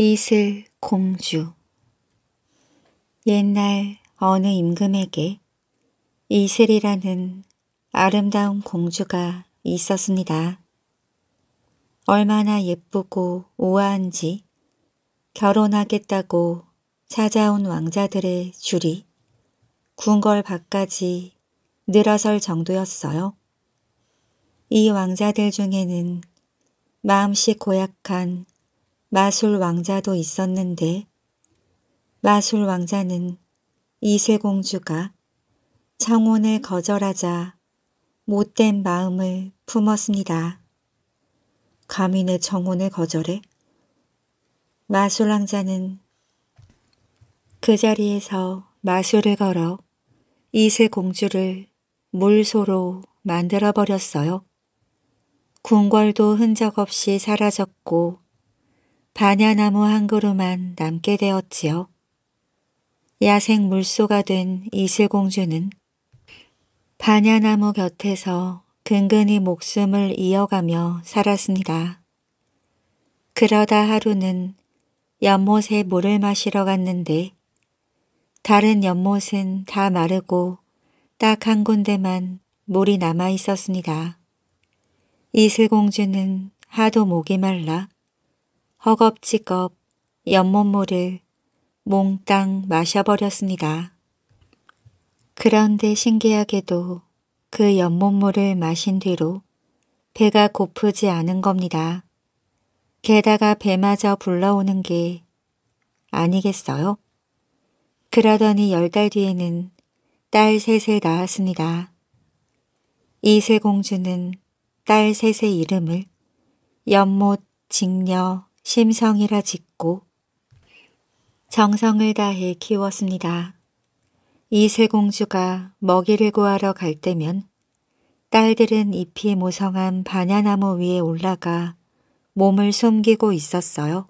이슬 공주 옛날 어느 임금에게 이슬이라는 아름다운 공주가 있었습니다. 얼마나 예쁘고 우아한지 결혼하겠다고 찾아온 왕자들의 줄이 궁궐 밖까지 늘어설 정도였어요. 이 왕자들 중에는 마음씨 고약한 마술 왕자도 있었는데 마술 왕자는 이세공주가 청혼을 거절하자 못된 마음을 품었습니다. 감히 내 청혼을 거절해? 마술 왕자는 그 자리에서 마술을 걸어 이세공주를 물소로 만들어버렸어요. 궁궐도 흔적 없이 사라졌고 반야나무한 그루만 남게 되었지요. 야생 물소가 된 이슬공주는 반야나무 곁에서 근근히 목숨을 이어가며 살았습니다. 그러다 하루는 연못에 물을 마시러 갔는데 다른 연못은 다 마르고 딱 한 군데만 물이 남아 있었습니다. 이슬공주는 하도 목이 말라 허겁지겁 연못물을 몽땅 마셔버렸습니다. 그런데 신기하게도 그 연못물을 마신 뒤로 배가 고프지 않은 겁니다. 게다가 배마저 불러오는 게 아니겠어요? 그러더니 열 달 뒤에는 딸 셋을 낳았습니다. 이세 공주는 딸 셋의 이름을 연못, 직녀, 심성이라 짓고 정성을 다해 키웠습니다. 이 세공주가 먹이를 구하러 갈 때면 딸들은 잎이 모성한 바냐나무 위에 올라가 몸을 숨기고 있었어요.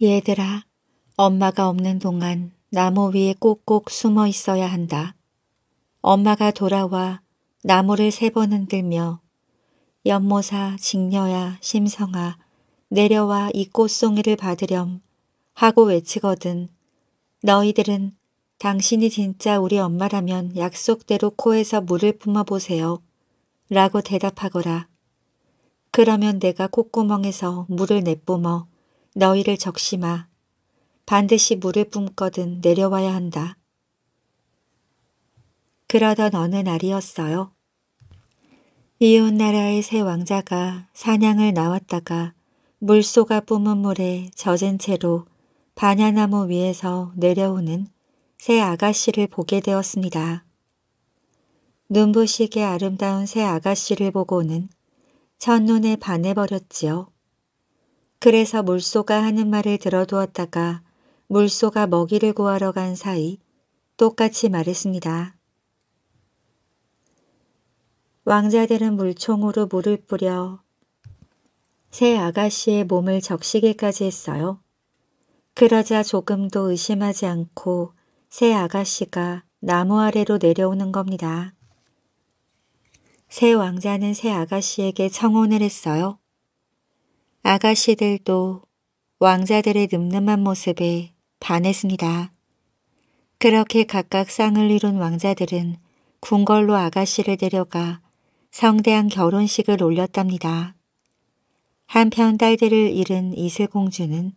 얘들아, 엄마가 없는 동안 나무 위에 꼭꼭 숨어 있어야 한다. 엄마가 돌아와 나무를 세 번 흔들며 연모사, 직녀야, 심성아, 내려와 이 꽃송이를 받으렴 하고 외치거든 너희들은 당신이 진짜 우리 엄마라면 약속대로 코에서 물을 뿜어보세요. 라고 대답하거라. 그러면 내가 콧구멍에서 물을 내뿜어 너희를 적시마 반드시 물을 뿜거든 내려와야 한다. 그러던 어느 날이었어요. 이웃나라의 새 왕자가 사냥을 나왔다가 물소가 뿜은 물에 젖은 채로 바냐나무 위에서 내려오는 새 아가씨를 보게 되었습니다. 눈부시게 아름다운 새 아가씨를 보고는 첫눈에 반해버렸지요. 그래서 물소가 하는 말을 들어두었다가 물소가 먹이를 구하러 간 사이 똑같이 말했습니다. 왕자들은 물총으로 물을 뿌려 제 아가씨의 몸을 적시기까지 했어요. 그러자 조금도 의심하지 않고 새 아가씨가 나무 아래로 내려오는 겁니다. 새 왕자는 새 아가씨에게 청혼을 했어요. 아가씨들도 왕자들의 늠름한 모습에 반했습니다. 그렇게 각각 쌍을 이룬 왕자들은 궁궐로 아가씨를 데려가 성대한 결혼식을 올렸답니다. 한편 딸들을 잃은 이세공주는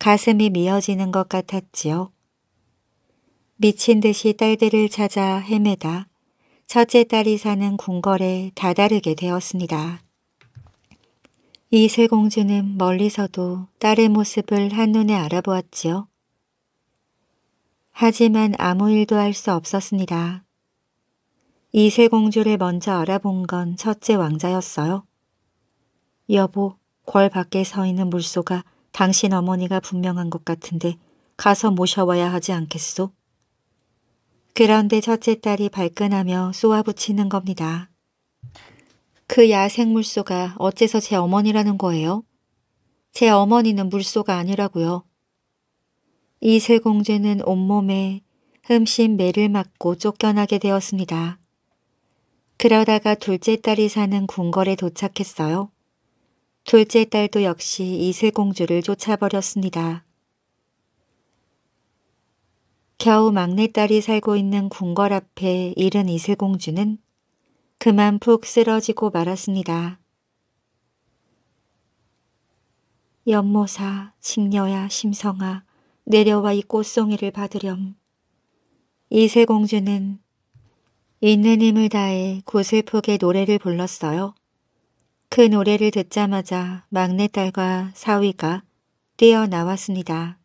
가슴이 미어지는 것 같았지요. 미친 듯이 딸들을 찾아 헤매다 첫째 딸이 사는 궁궐에 다다르게 되었습니다. 이세공주는 멀리서도 딸의 모습을 한눈에 알아보았지요. 하지만 아무 일도 할 수 없었습니다. 이세공주를 먼저 알아본 건 첫째 왕자였어요. 여보, 궐 밖에 서 있는 물소가 당신 어머니가 분명한 것 같은데 가서 모셔와야 하지 않겠소? 그런데 첫째 딸이 발끈하며 쏘아붙이는 겁니다. 그 야생 물소가 어째서 제 어머니라는 거예요? 제 어머니는 물소가 아니라고요. 이슬공주는 온몸에 흠씬 매를 맞고 쫓겨나게 되었습니다. 그러다가 둘째 딸이 사는 궁궐에 도착했어요. 둘째 딸도 역시 이슬공주를 쫓아버렸습니다. 겨우 막내딸이 살고 있는 궁궐 앞에 이른 이슬공주는 그만 푹 쓰러지고 말았습니다. 연모사, 직녀야, 심성아, 내려와 이 꽃송이를 받으렴. 이세공주는 있는 힘을 다해 구슬프게 노래를 불렀어요. 그 노래를 듣자마자 막내딸과 사위가 뛰어나왔습니다.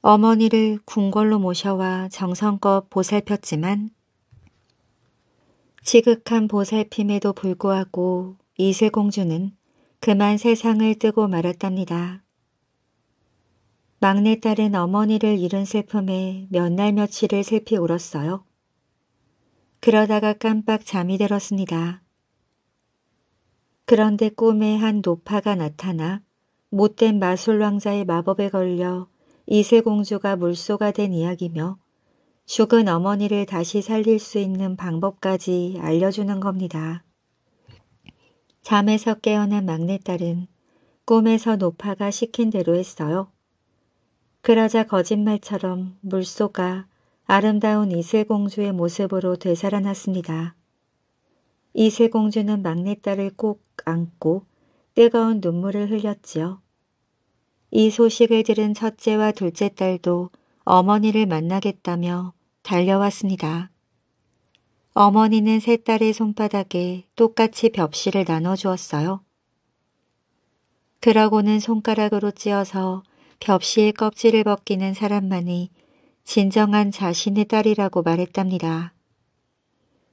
어머니를 궁궐로 모셔와 정성껏 보살폈지만 지극한 보살핌에도 불구하고 이세공주는 그만 세상을 뜨고 말았답니다. 막내딸은 어머니를 잃은 슬픔에 몇 날 며칠을 슬피 울었어요. 그러다가 깜빡 잠이 들었습니다. 그런데 꿈에 한 노파가 나타나 못된 마술왕자의 마법에 걸려 이세공주가 물소가 된 이야기며 죽은 어머니를 다시 살릴 수 있는 방법까지 알려주는 겁니다. 잠에서 깨어난 막내딸은 꿈에서 노파가 시킨 대로 했어요. 그러자 거짓말처럼 물소가 아름다운 이세공주의 모습으로 되살아났습니다. 이세공주는 막내딸을 꼭 안고 뜨거운 눈물을 흘렸지요. 이 소식을 들은 첫째와 둘째 딸도 어머니를 만나겠다며 달려왔습니다. 어머니는 세 딸의 손바닥에 똑같이 벽실을 나눠주었어요. 그러고는 손가락으로 찧어서 벽시의 껍질을 벗기는 사람만이 진정한 자신의 딸이라고 말했답니다.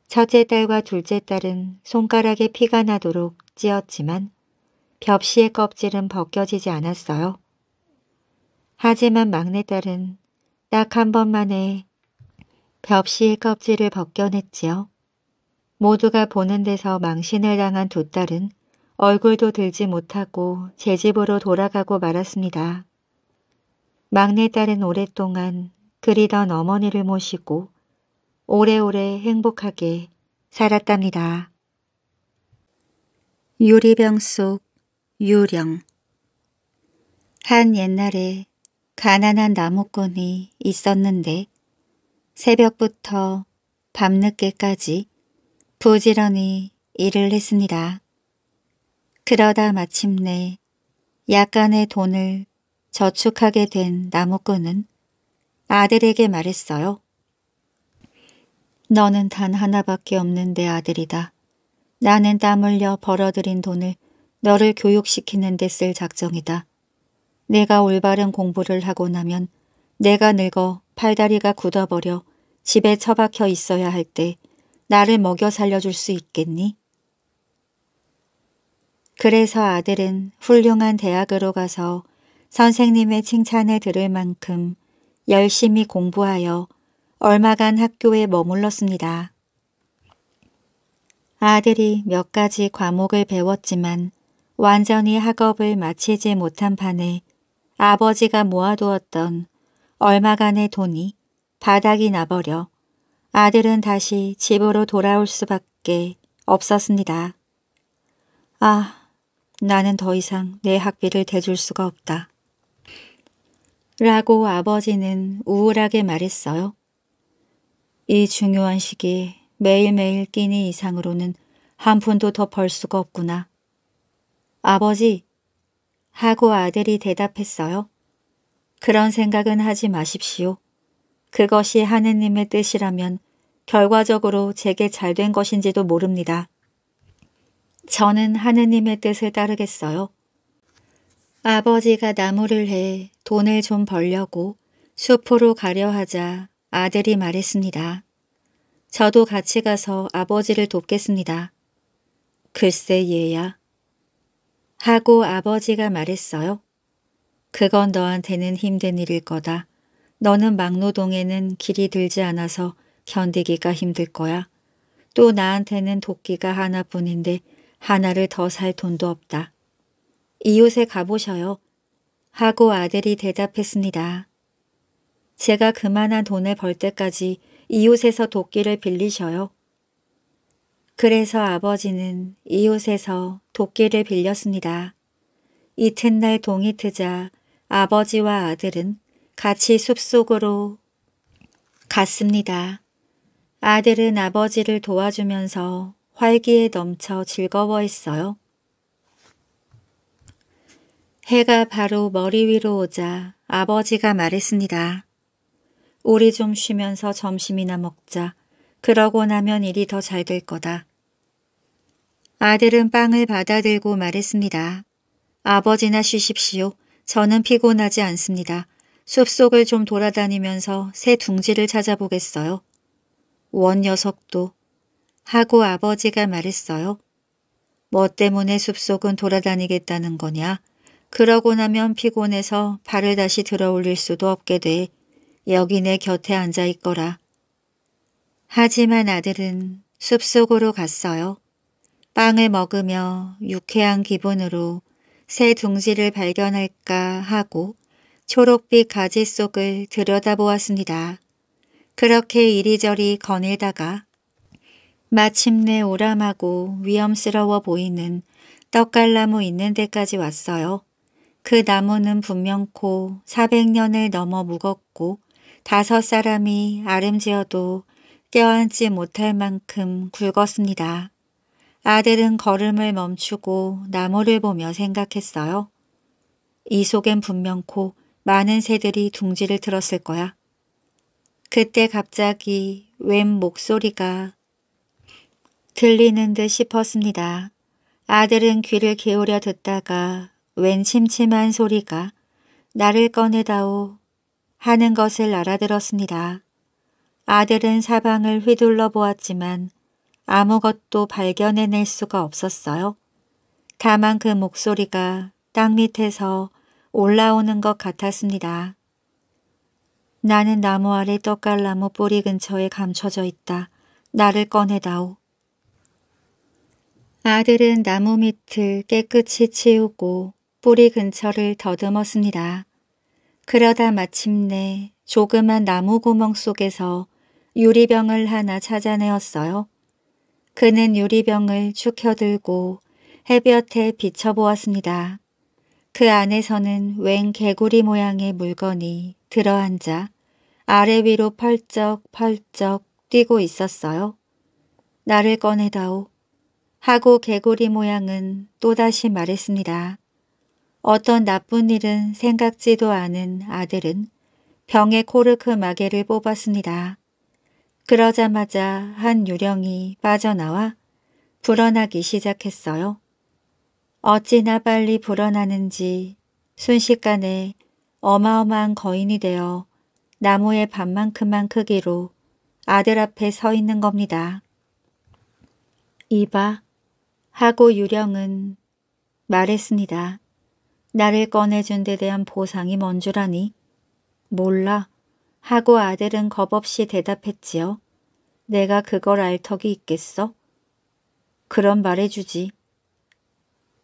첫째 딸과 둘째 딸은 손가락에 피가 나도록 찧었지만 벽시의 껍질은 벗겨지지 않았어요. 하지만 막내딸은 딱 한 번만에 벽시의 껍질을 벗겨냈지요. 모두가 보는 데서 망신을 당한 두 딸은 얼굴도 들지 못하고 제 집으로 돌아가고 말았습니다. 막내딸은 오랫동안 그리던 어머니를 모시고 오래오래 행복하게 살았답니다. 유리병 속 유령 한 옛날에 가난한 나무꾼이 있었는데 새벽부터 밤늦게까지 부지런히 일을 했습니다. 그러다 마침내 약간의 돈을 저축하게 된 나무꾼은 아들에게 말했어요. 너는 단 하나밖에 없는 내 아들이다. 나는 땀 흘려 벌어들인 돈을 너를 교육시키는 데 쓸 작정이다. 내가 올바른 공부를 하고 나면 내가 늙어 팔다리가 굳어버려 집에 처박혀 있어야 할 때 나를 먹여 살려줄 수 있겠니? 그래서 아들은 훌륭한 대학으로 가서 선생님의 칭찬을 들을 만큼 열심히 공부하여 얼마간 학교에 머물렀습니다. 아들이 몇 가지 과목을 배웠지만 완전히 학업을 마치지 못한 판에 아버지가 모아두었던 얼마간의 돈이 바닥이 나버려 아들은 다시 집으로 돌아올 수밖에 없었습니다. 아, 나는 더 이상 내 학비를 대줄 수가 없다. 라고 아버지는 우울하게 말했어요. 이 중요한 시기 매일매일 끼니 이상으로는 한 푼도 더 벌 수가 없구나. 아버지 하고 아들이 대답했어요. 그런 생각은 하지 마십시오. 그것이 하느님의 뜻이라면 결과적으로 제게 잘 된 것인지도 모릅니다. 저는 하느님의 뜻을 따르겠어요. 아버지가 나무를 해 돈을 좀 벌려고 숲으로 가려 하자 아들이 말했습니다. 저도 같이 가서 아버지를 돕겠습니다. 글쎄 얘야. 하고 아버지가 말했어요. 그건 너한테는 힘든 일일 거다. 너는 막노동에는 길이 들지 않아서 견디기가 힘들 거야. 또 나한테는 도끼가 하나뿐인데 하나를 더 살 돈도 없다. 이웃에 가보셔요. 하고 아들이 대답했습니다. 제가 그만한 돈을 벌 때까지 이웃에서 도끼를 빌리셔요. 그래서 아버지는 이웃에서 도끼를 빌렸습니다. 이튿날 동이 트자 아버지와 아들은 같이 숲속으로 갔습니다. 아들은 아버지를 도와주면서 활기에 넘쳐 즐거워했어요. 해가 바로 머리 위로 오자 아버지가 말했습니다. 우리 좀 쉬면서 점심이나 먹자. 그러고 나면 일이 더 잘 될 거다. 아들은 빵을 받아들고 말했습니다. 아버지나 쉬십시오. 저는 피곤하지 않습니다. 숲속을 좀 돌아다니면서 새 둥지를 찾아보겠어요. 원 녀석도 하고 아버지가 말했어요. 뭐 때문에 숲속은 돌아다니겠다는 거냐? 그러고 나면 피곤해서 발을 다시 들어 올릴 수도 없게 돼 여기 내 곁에 앉아 있거라. 하지만 아들은 숲속으로 갔어요. 빵을 먹으며 유쾌한 기분으로 새 둥지를 발견할까 하고 초록빛 가지 속을 들여다보았습니다. 그렇게 이리저리 거닐다가 마침내 오람하고 위험스러워 보이는 떡갈나무 있는 데까지 왔어요. 그 나무는 분명코 400년을 넘어 무겁고 다섯 사람이 아름지어도 깨어앉지 못할 만큼 굵었습니다. 아들은 걸음을 멈추고 나무를 보며 생각했어요. 이 속엔 분명코 많은 새들이 둥지를 틀었을 거야. 그때 갑자기 웬 목소리가 들리는 듯 싶었습니다. 아들은 귀를 기울여 듣다가 웬 침침한 소리가 나를 꺼내다오 하는 것을 알아들었습니다. 아들은 사방을 휘둘러 보았지만 아무것도 발견해낼 수가 없었어요. 다만 그 목소리가 땅 밑에서 올라오는 것 같았습니다. 나는 나무 아래 떡갈나무 뿌리 근처에 감춰져 있다. 나를 꺼내다오. 아들은 나무 밑을 깨끗이 치우고 뿌리 근처를 더듬었습니다. 그러다 마침내 조그만 나무 구멍 속에서 유리병을 하나 찾아내었어요. 그는 유리병을 축혀들고 해볕에 비춰보았습니다. 그 안에서는 웬 개구리 모양의 물건이 들어앉아 아래 위로 펄쩍펄쩍 뛰고 있었어요. 나를 꺼내다오. 하고 개구리 모양은 또다시 말했습니다. 어떤 나쁜 일은 생각지도 않은 아들은 병에 코르크 마개를 뽑았습니다. 그러자마자 한 유령이 빠져나와 불어나기 시작했어요. 어찌나 빨리 불어나는지 순식간에 어마어마한 거인이 되어 나무의 반만큼만 크기로 아들 앞에 서 있는 겁니다. 이봐 하고 유령은 말했습니다. 나를 꺼내준 데 대한 보상이 뭔 줄 아니? 몰라. 하고 아들은 겁없이 대답했지요. 내가 그걸 알 턱이 있겠어? 그럼 말해주지.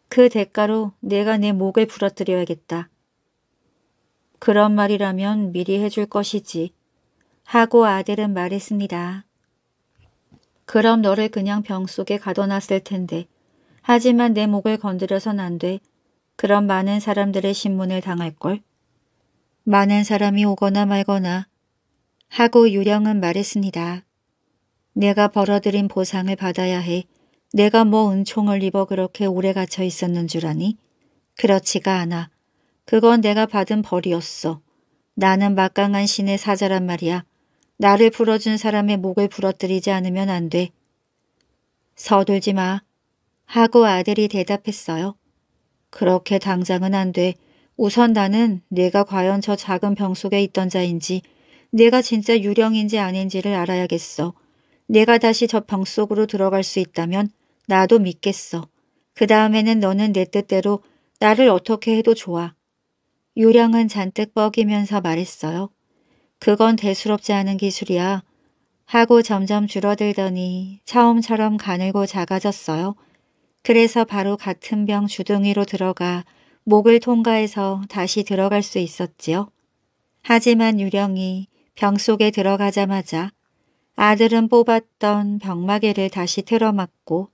그 대가로 내가 내 목을 부러뜨려야겠다. 그런 말이라면 미리 해줄 것이지. 하고 아들은 말했습니다. 그럼 너를 그냥 병 속에 가둬놨을 텐데. 하지만 내 목을 건드려선 안 돼. 그럼 많은 사람들의 신문을 당할걸. 많은 사람이 오거나 말거나 하고 유령은 말했습니다. 내가 벌어들인 보상을 받아야 해. 내가 뭐 은총을 입어 그렇게 오래 갇혀 있었는 줄 아니? 그렇지가 않아. 그건 내가 받은 벌이었어. 나는 막강한 신의 사자란 말이야. 나를 풀어준 사람의 목을 부러뜨리지 않으면 안 돼. 서둘지 마. 하고 아들이 대답했어요. 그렇게 당장은 안 돼. 우선 나는 내가 과연 저 작은 병 속에 있던 자인지 내가 진짜 유령인지 아닌지를 알아야겠어. 내가 다시 저 병 속으로 들어갈 수 있다면 나도 믿겠어. 그 다음에는 너는 내 뜻대로 나를 어떻게 해도 좋아. 유령은 잔뜩 뻐기면서 말했어요. 그건 대수롭지 않은 기술이야. 하고 점점 줄어들더니 처음처럼 가늘고 작아졌어요. 그래서 바로 같은 병 주둥이로 들어가 목을 통과해서 다시 들어갈 수 있었지요. 하지만 유령이 병 속에 들어가자마자 아들은 뽑았던 병마개를 다시 틀어막고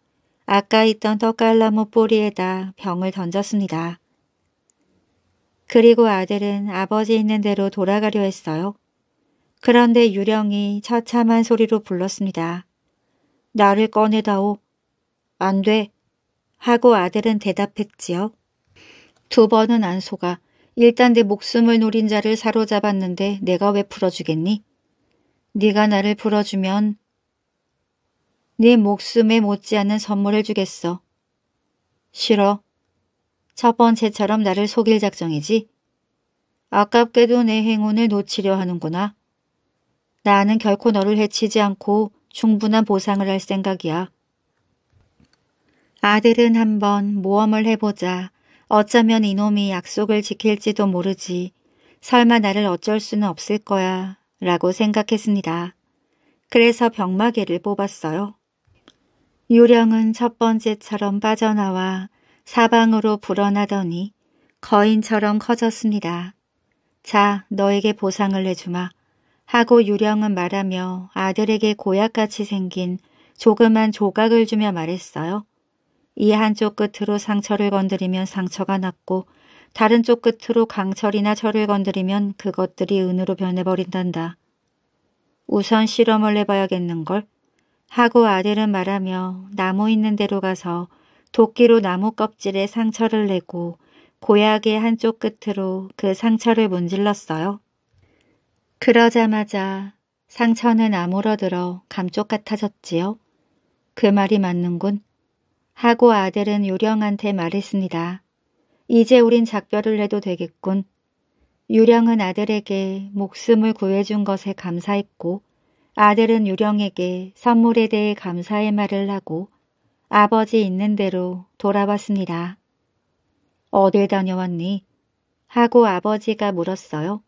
아까 있던 떡갈나무 뿌리에다 병을 던졌습니다. 그리고 아들은 아버지 있는 대로 돌아가려 했어요. 그런데 유령이 처참한 소리로 불렀습니다. 나를 꺼내다오. 안 돼. 하고 아들은 대답했지요. 두 번은 안 속아. 일단 내 목숨을 노린 자를 사로잡았는데 내가 왜 풀어주겠니? 네가 나를 풀어주면 네 목숨에 못지않은 선물을 주겠어. 싫어. 첫 번째처럼 나를 속일 작정이지? 아깝게도 내 행운을 놓치려 하는구나. 나는 결코 너를 해치지 않고 충분한 보상을 할 생각이야. 아들은 한번 모험을 해보자. 어쩌면 이놈이 약속을 지킬지도 모르지. 설마 나를 어쩔 수는 없을 거야. 라고 생각했습니다. 그래서 병마개를 뽑았어요. 유령은 첫 번째처럼 빠져나와 사방으로 불어나더니 거인처럼 커졌습니다. 자, 너에게 보상을 내주마. 하고 유령은 말하며 아들에게 고약같이 생긴 조그만 조각을 주며 말했어요. 이 한쪽 끝으로 상처를 건드리면 상처가 났고 다른 쪽 끝으로 강철이나 철을 건드리면 그것들이 은으로 변해버린단다. 우선 실험을 해봐야겠는걸 하고 아들은 말하며 나무 있는 데로 가서 도끼로 나무 껍질에 상처를 내고 고약의 한쪽 끝으로 그 상처를 문질렀어요. 그러자마자 상처는 아물어들어 감쪽 같아졌지요. 그 말이 맞는군. 하고 아들은 유령한테 말했습니다. 이제 우린 작별을 해도 되겠군. 유령은 아들에게 목숨을 구해준 것에 감사했고 아들은 유령에게 선물에 대해 감사의 말을 하고 아버지 있는 대로 돌아왔습니다. 어딜 다녀왔니? 하고 아버지가 물었어요.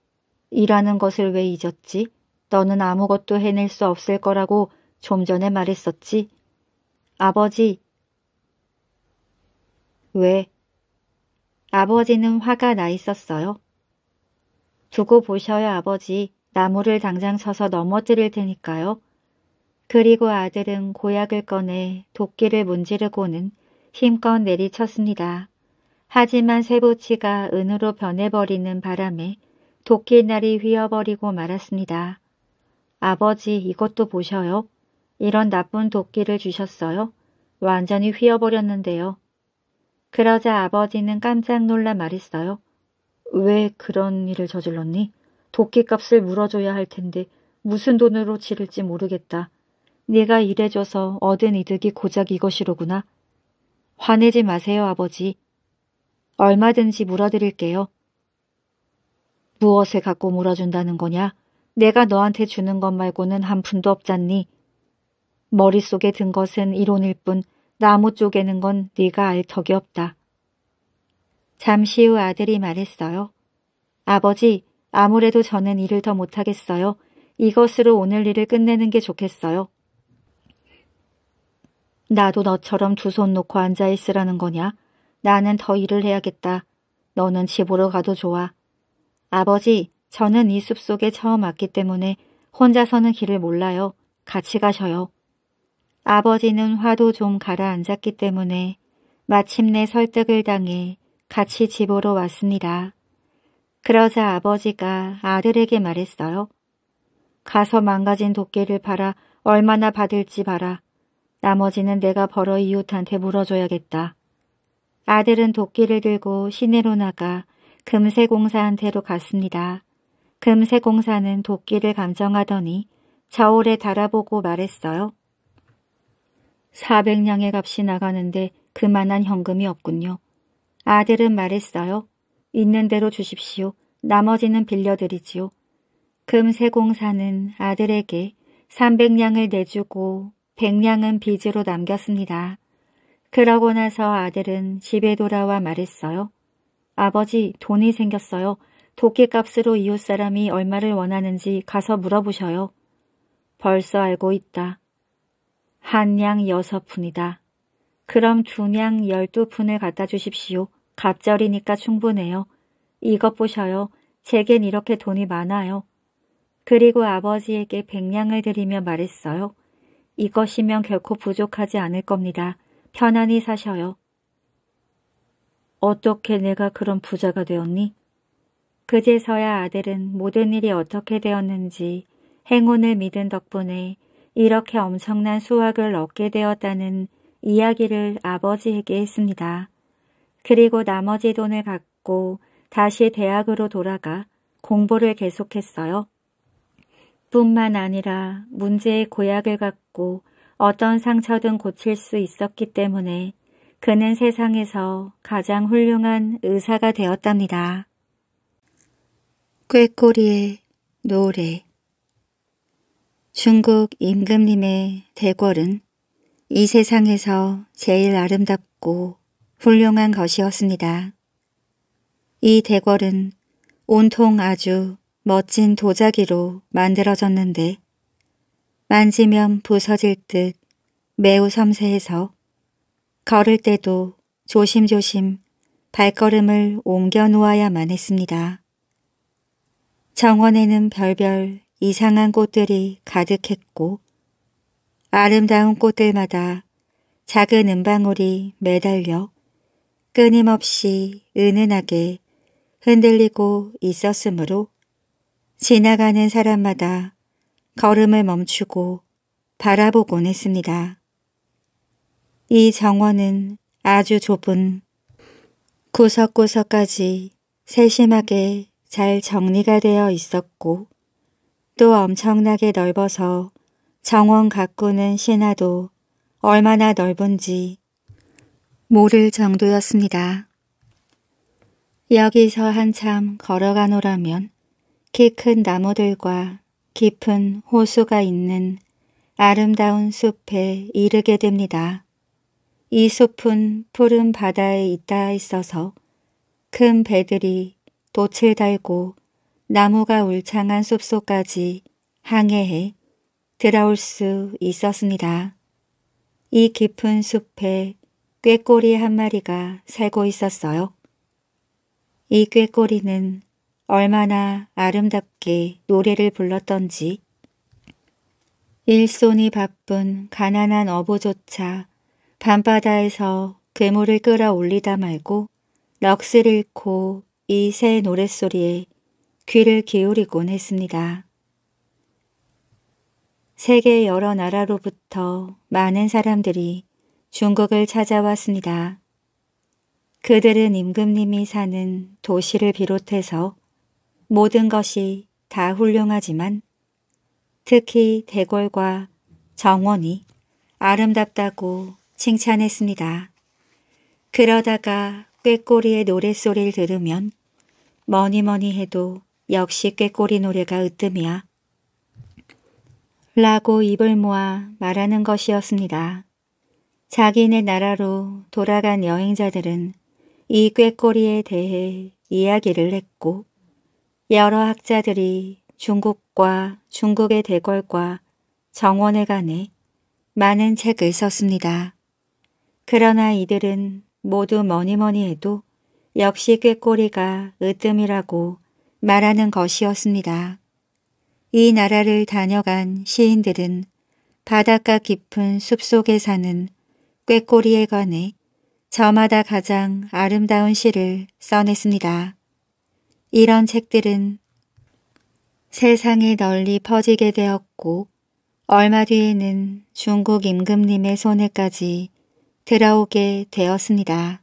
일하는 것을 왜 잊었지? 너는 아무것도 해낼 수 없을 거라고 좀 전에 말했었지? 아버지, 왜? 아버지는 화가 나 있었어요. 두고 보셔요 아버지. 나무를 당장 쳐서 넘어뜨릴 테니까요. 그리고 아들은 고약을 꺼내 도끼를 문지르고는 힘껏 내리쳤습니다. 하지만 세부치가 은으로 변해버리는 바람에 도끼날이 휘어버리고 말았습니다. 아버지 이것도 보셔요. 이런 나쁜 도끼를 주셨어요. 완전히 휘어버렸는데요. 그러자 아버지는 깜짝 놀라 말했어요. 왜 그런 일을 저질렀니? 도끼값을 물어줘야 할 텐데 무슨 돈으로 지를지 모르겠다. 내가 일해줘서 얻은 이득이 고작 이것이로구나. 화내지 마세요, 아버지. 얼마든지 물어드릴게요. 무엇을 갖고 물어준다는 거냐? 내가 너한테 주는 것 말고는 한 푼도 없잖니. 머릿속에 든 것은 이론일 뿐 나무 쪼개는 건 네가 알 덕이 없다. 잠시 후 아들이 말했어요. 아버지, 아무래도 저는 일을 더 못하겠어요. 이것으로 오늘 일을 끝내는 게 좋겠어요. 나도 너처럼 두 손 놓고 앉아있으라는 거냐? 나는 더 일을 해야겠다. 너는 집으로 가도 좋아. 아버지, 저는 이 숲속에 처음 왔기 때문에 혼자서는 길을 몰라요. 같이 가셔요. 아버지는 화도 좀 가라앉았기 때문에 마침내 설득을 당해 같이 집으로 왔습니다. 그러자 아버지가 아들에게 말했어요. 가서 망가진 도끼를 팔아 얼마나 받을지 봐라. 나머지는 내가 벌어 이웃한테 물어줘야겠다. 아들은 도끼를 들고 시내로 나가 금세공사한테로 갔습니다. 금세공사는 도끼를 감정하더니 저울에 달아보고 말했어요. 400냥의 값이 나가는데 그만한 현금이 없군요. 아들은 말했어요. 있는 대로 주십시오. 나머지는 빌려드리지요. 금세공사는 아들에게 300냥을 내주고 100냥은 빚으로 남겼습니다. 그러고 나서 아들은 집에 돌아와 말했어요. 아버지 돈이 생겼어요. 도끼값으로 이웃사람이 얼마를 원하는지 가서 물어보셔요. 벌써 알고 있다. 한양 여섯 푼이다. 그럼 두냥 열두 푼을 갖다 주십시오. 갑절이니까 충분해요. 이것 보셔요. 제겐 이렇게 돈이 많아요. 그리고 아버지에게 백냥을 드리며 말했어요. 이것이면 결코 부족하지 않을 겁니다. 편안히 사셔요. 어떻게 내가 그런 부자가 되었니? 그제서야 아들은 모든 일이 어떻게 되었는지 행운을 믿은 덕분에 이렇게 엄청난 수확을 얻게 되었다는 이야기를 아버지에게 했습니다. 그리고 나머지 돈을 갖고 다시 대학으로 돌아가 공부를 계속했어요. 뿐만 아니라 문제의 고약을 갖고 어떤 상처든 고칠 수 있었기 때문에 그는 세상에서 가장 훌륭한 의사가 되었답니다. 꾀꼬리의 노래 중국 임금님의 대궐은 이 세상에서 제일 아름답고 훌륭한 것이었습니다. 이 대궐은 온통 아주 멋진 도자기로 만들어졌는데 만지면 부서질 듯 매우 섬세해서 걸을 때도 조심조심 발걸음을 옮겨 놓아야만 했습니다. 정원에는 별별 이상한 꽃들이 가득했고 아름다운 꽃들마다 작은 은방울이 매달려 끊임없이 은은하게 흔들리고 있었으므로 지나가는 사람마다 걸음을 멈추고 바라보곤 했습니다. 이 정원은 아주 좁은 구석구석까지 세심하게 잘 정리가 되어 있었고 또 엄청나게 넓어서 정원 가꾸는 신나도 얼마나 넓은지 모를 정도였습니다. 여기서 한참 걸어가노라면 키 큰 나무들과 깊은 호수가 있는 아름다운 숲에 이르게 됩니다. 이 숲은 푸른 바다에 있다 있어서 큰 배들이 돛을 달고 나무가 울창한 숲속까지 항해해 들어올 수 있었습니다. 이 깊은 숲에 꾀꼬리 한 마리가 살고 있었어요. 이 꾀꼬리는 얼마나 아름답게 노래를 불렀던지 일손이 바쁜 가난한 어부조차 밤바다에서 괴물을 끌어올리다 말고 넋을 잃고 이 새 노랫소리에 귀를 기울이곤 했습니다. 세계 여러 나라로부터 많은 사람들이 중국을 찾아왔습니다. 그들은 임금님이 사는 도시를 비롯해서 모든 것이 다 훌륭하지만 특히 대궐과 정원이 아름답다고 칭찬했습니다. 그러다가 꾀꼬리의 노랫소리를 들으면 뭐니뭐니 뭐니 해도 역시 꾀꼬리 노래가 으뜸이야. 라고 입을 모아 말하는 것이었습니다. 자기네 나라로 돌아간 여행자들은 이 꾀꼬리에 대해 이야기를 했고 여러 학자들이 중국과 중국의 대궐과 정원에 관해 많은 책을 썼습니다. 그러나 이들은 모두 뭐니뭐니 뭐니 해도 역시 꾀꼬리가 으뜸이라고 말하는 것이었습니다. 이 나라를 다녀간 시인들은 바닷가 깊은 숲속에 사는 꾀꼬리에 관해 저마다 가장 아름다운 시를 써냈습니다. 이런 책들은 세상에 널리 퍼지게 되었고 얼마 뒤에는 중국 임금님의 손에까지 들어오게 되었습니다.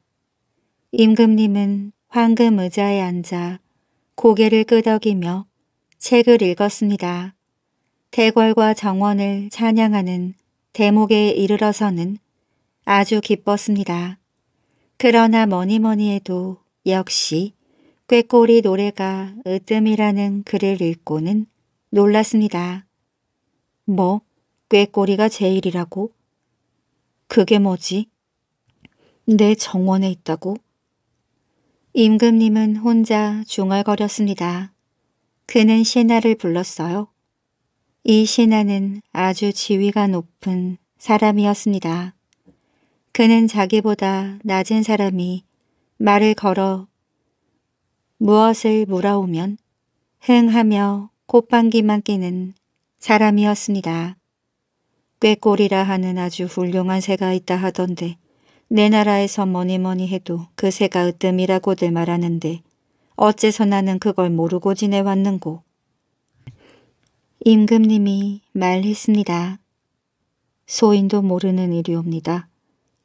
임금님은 황금 의자에 앉아 고개를 끄덕이며 책을 읽었습니다. 대궐과 정원을 찬양하는 대목에 이르러서는 아주 기뻤습니다. 그러나 뭐니 뭐니 해도 역시 꾀꼬리 노래가 으뜸이라는 글을 읽고는 놀랐습니다. 뭐, 꾀꼬리가 제일이라고? 그게 뭐지? 내 정원에 있다고? 임금님은 혼자 중얼거렸습니다. 그는 신하를 불렀어요. 이 신하는 아주 지위가 높은 사람이었습니다. 그는 자기보다 낮은 사람이 말을 걸어 무엇을 물어오면 흥하며 콧방귀만 끼는 사람이었습니다. 꾀꼬리라 하는 아주 훌륭한 새가 있다 하던데 내 나라에서 뭐니 뭐니 해도 그 새가 으뜸이라고들 말하는데 어째서 나는 그걸 모르고 지내왔는고. 임금님이 말했습니다. 소인도 모르는 일이옵니다.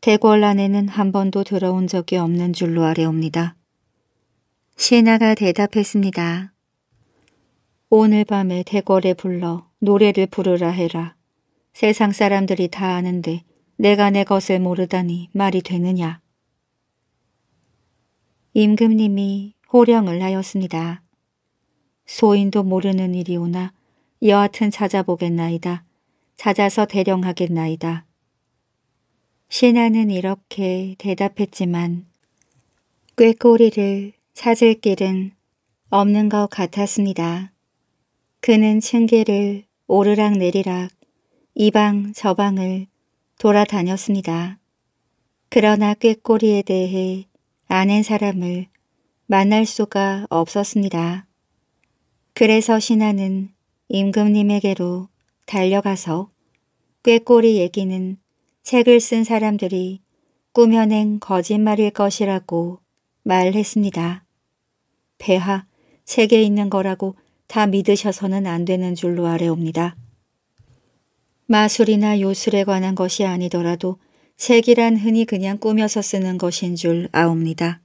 대궐 안에는 한 번도 들어온 적이 없는 줄로 아래옵니다. 시나가 대답했습니다. 오늘 밤에 대궐에 불러 노래를 부르라 해라. 세상 사람들이 다 아는데 내가 내 것을 모르다니 말이 되느냐. 임금님이 호령을 하였습니다. 소인도 모르는 일이오나 여하튼 찾아보겠나이다. 찾아서 대령하겠나이다. 신하는 이렇게 대답했지만 꾀꼬리를 찾을 길은 없는 것 같았습니다. 그는 층계를 오르락 내리락 이 방 저방을 돌아다녔습니다. 그러나 꾀꼬리에 대해 아는 사람을 만날 수가 없었습니다. 그래서 신하는 임금님에게로 달려가서 꾀꼬리 얘기는 책을 쓴 사람들이 꾸며낸 거짓말일 것이라고 말했습니다. 배하, 책에 있는 거라고 다 믿으셔서는 안 되는 줄로 아래옵니다. 마술이나 요술에 관한 것이 아니더라도 책이란 흔히 그냥 꾸며서 쓰는 것인 줄 아옵니다.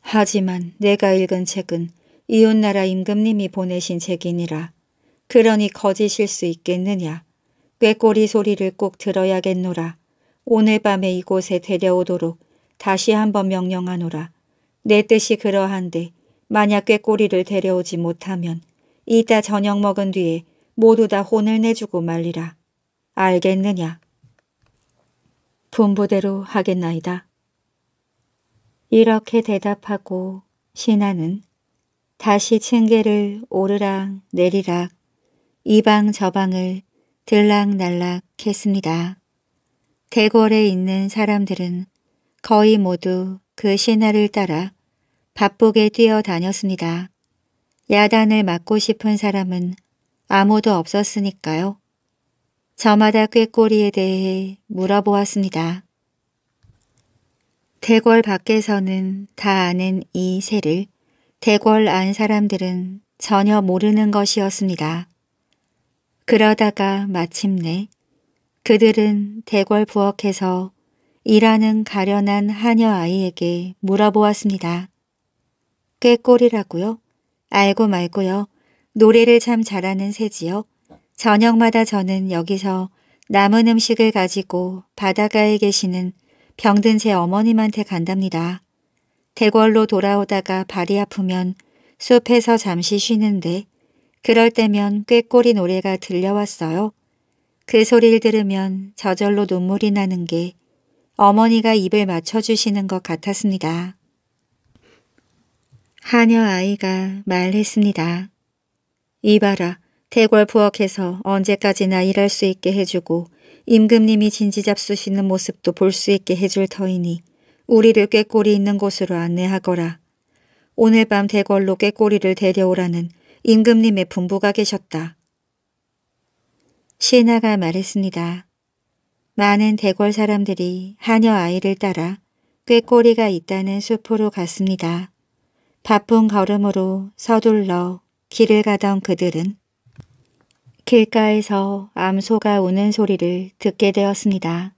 하지만 내가 읽은 책은 이웃나라 임금님이 보내신 책이니라. 그러니 거짓일 수 있겠느냐. 꾀꼬리 소리를 꼭 들어야겠노라. 오늘 밤에 이곳에 데려오도록 다시 한번 명령하노라. 내 뜻이 그러한데 만약 꾀꼬리를 데려오지 못하면 이따 저녁 먹은 뒤에 모두 다 혼을 내주고 말리라. 알겠느냐? 분부대로 하겠나이다. 이렇게 대답하고 신하는 다시 층계를 오르락 내리락 이방 저방을 들락날락 했습니다. 대궐에 있는 사람들은 거의 모두 그 신하를 따라 바쁘게 뛰어다녔습니다. 야단을 맞고 싶은 사람은 아무도 없었으니까요. 저마다 꾀꼬리에 대해 물어보았습니다. 대궐 밖에서는 다 아는 이 새를 대궐 안 사람들은 전혀 모르는 것이었습니다. 그러다가 마침내 그들은 대궐 부엌에서 일하는 가련한 하녀 아이에게 물어보았습니다. 꾀꼬리라고요? 알고 말고요. 노래를 참 잘하는 새지요. 저녁마다 저는 여기서 남은 음식을 가지고 바닷가에 계시는 병든 제 어머님한테 간답니다. 대궐로 돌아오다가 발이 아프면 숲에서 잠시 쉬는데 그럴 때면 꾀꼬리 노래가 들려왔어요. 그 소리를 들으면 저절로 눈물이 나는 게 어머니가 입을 맞춰주시는 것 같았습니다. 하녀 아이가 말했습니다. 이봐라 대궐 부엌에서 언제까지나 일할 수 있게 해주고 임금님이 진지 잡수시는 모습도 볼 수 있게 해줄 터이니 우리를 꾀꼬리 있는 곳으로 안내하거라. 오늘 밤 대궐로 꾀꼬리를 데려오라는 임금님의 분부가 계셨다. 신하가 말했습니다. 많은 대궐 사람들이 하녀 아이를 따라 꾀꼬리가 있다는 숲으로 갔습니다. 바쁜 걸음으로 서둘러 길을 가던 그들은 길가에서 암소가 우는 소리를 듣게 되었습니다.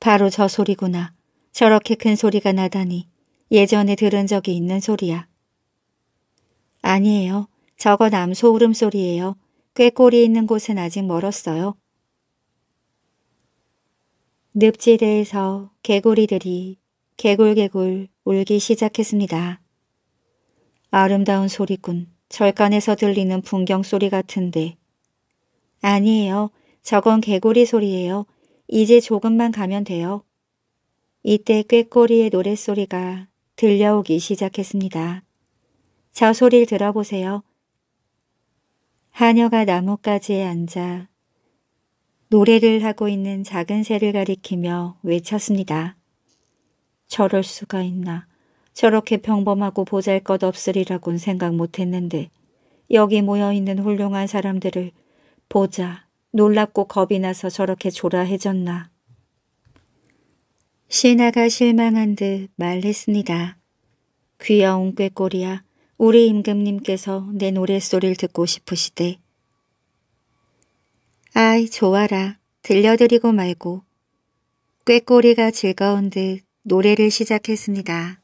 바로 저 소리구나. 저렇게 큰 소리가 나다니 예전에 들은 적이 있는 소리야. 아니에요. 저건 암소 울음소리예요. 꾀꼬리 있는 곳은 아직 멀었어요. 늪지대에서 개구리들이 개굴개굴 울기 시작했습니다. 아름다운 소리군 절간에서 들리는 풍경 소리 같은데. 아니에요. 저건 개구리 소리예요. 이제 조금만 가면 돼요. 이때 꾀꼬리의 노랫소리가 들려오기 시작했습니다. 저 소리를 들어보세요. 하녀가 나뭇가지에 앉아 노래를 하고 있는 작은 새를 가리키며 외쳤습니다. 저럴 수가 있나. 저렇게 평범하고 보잘것없으리라곤 생각 못했는데 여기 모여있는 훌륭한 사람들을 보자 놀랍고 겁이 나서 저렇게 조라해졌나. 신하가 실망한 듯 말했습니다. 귀여운 꾀꼬리야 우리 임금님께서 내 노랫소리를 듣고 싶으시대. 아이 좋아라 들려드리고 말고 꾀꼬리가 즐거운 듯 노래를 시작했습니다.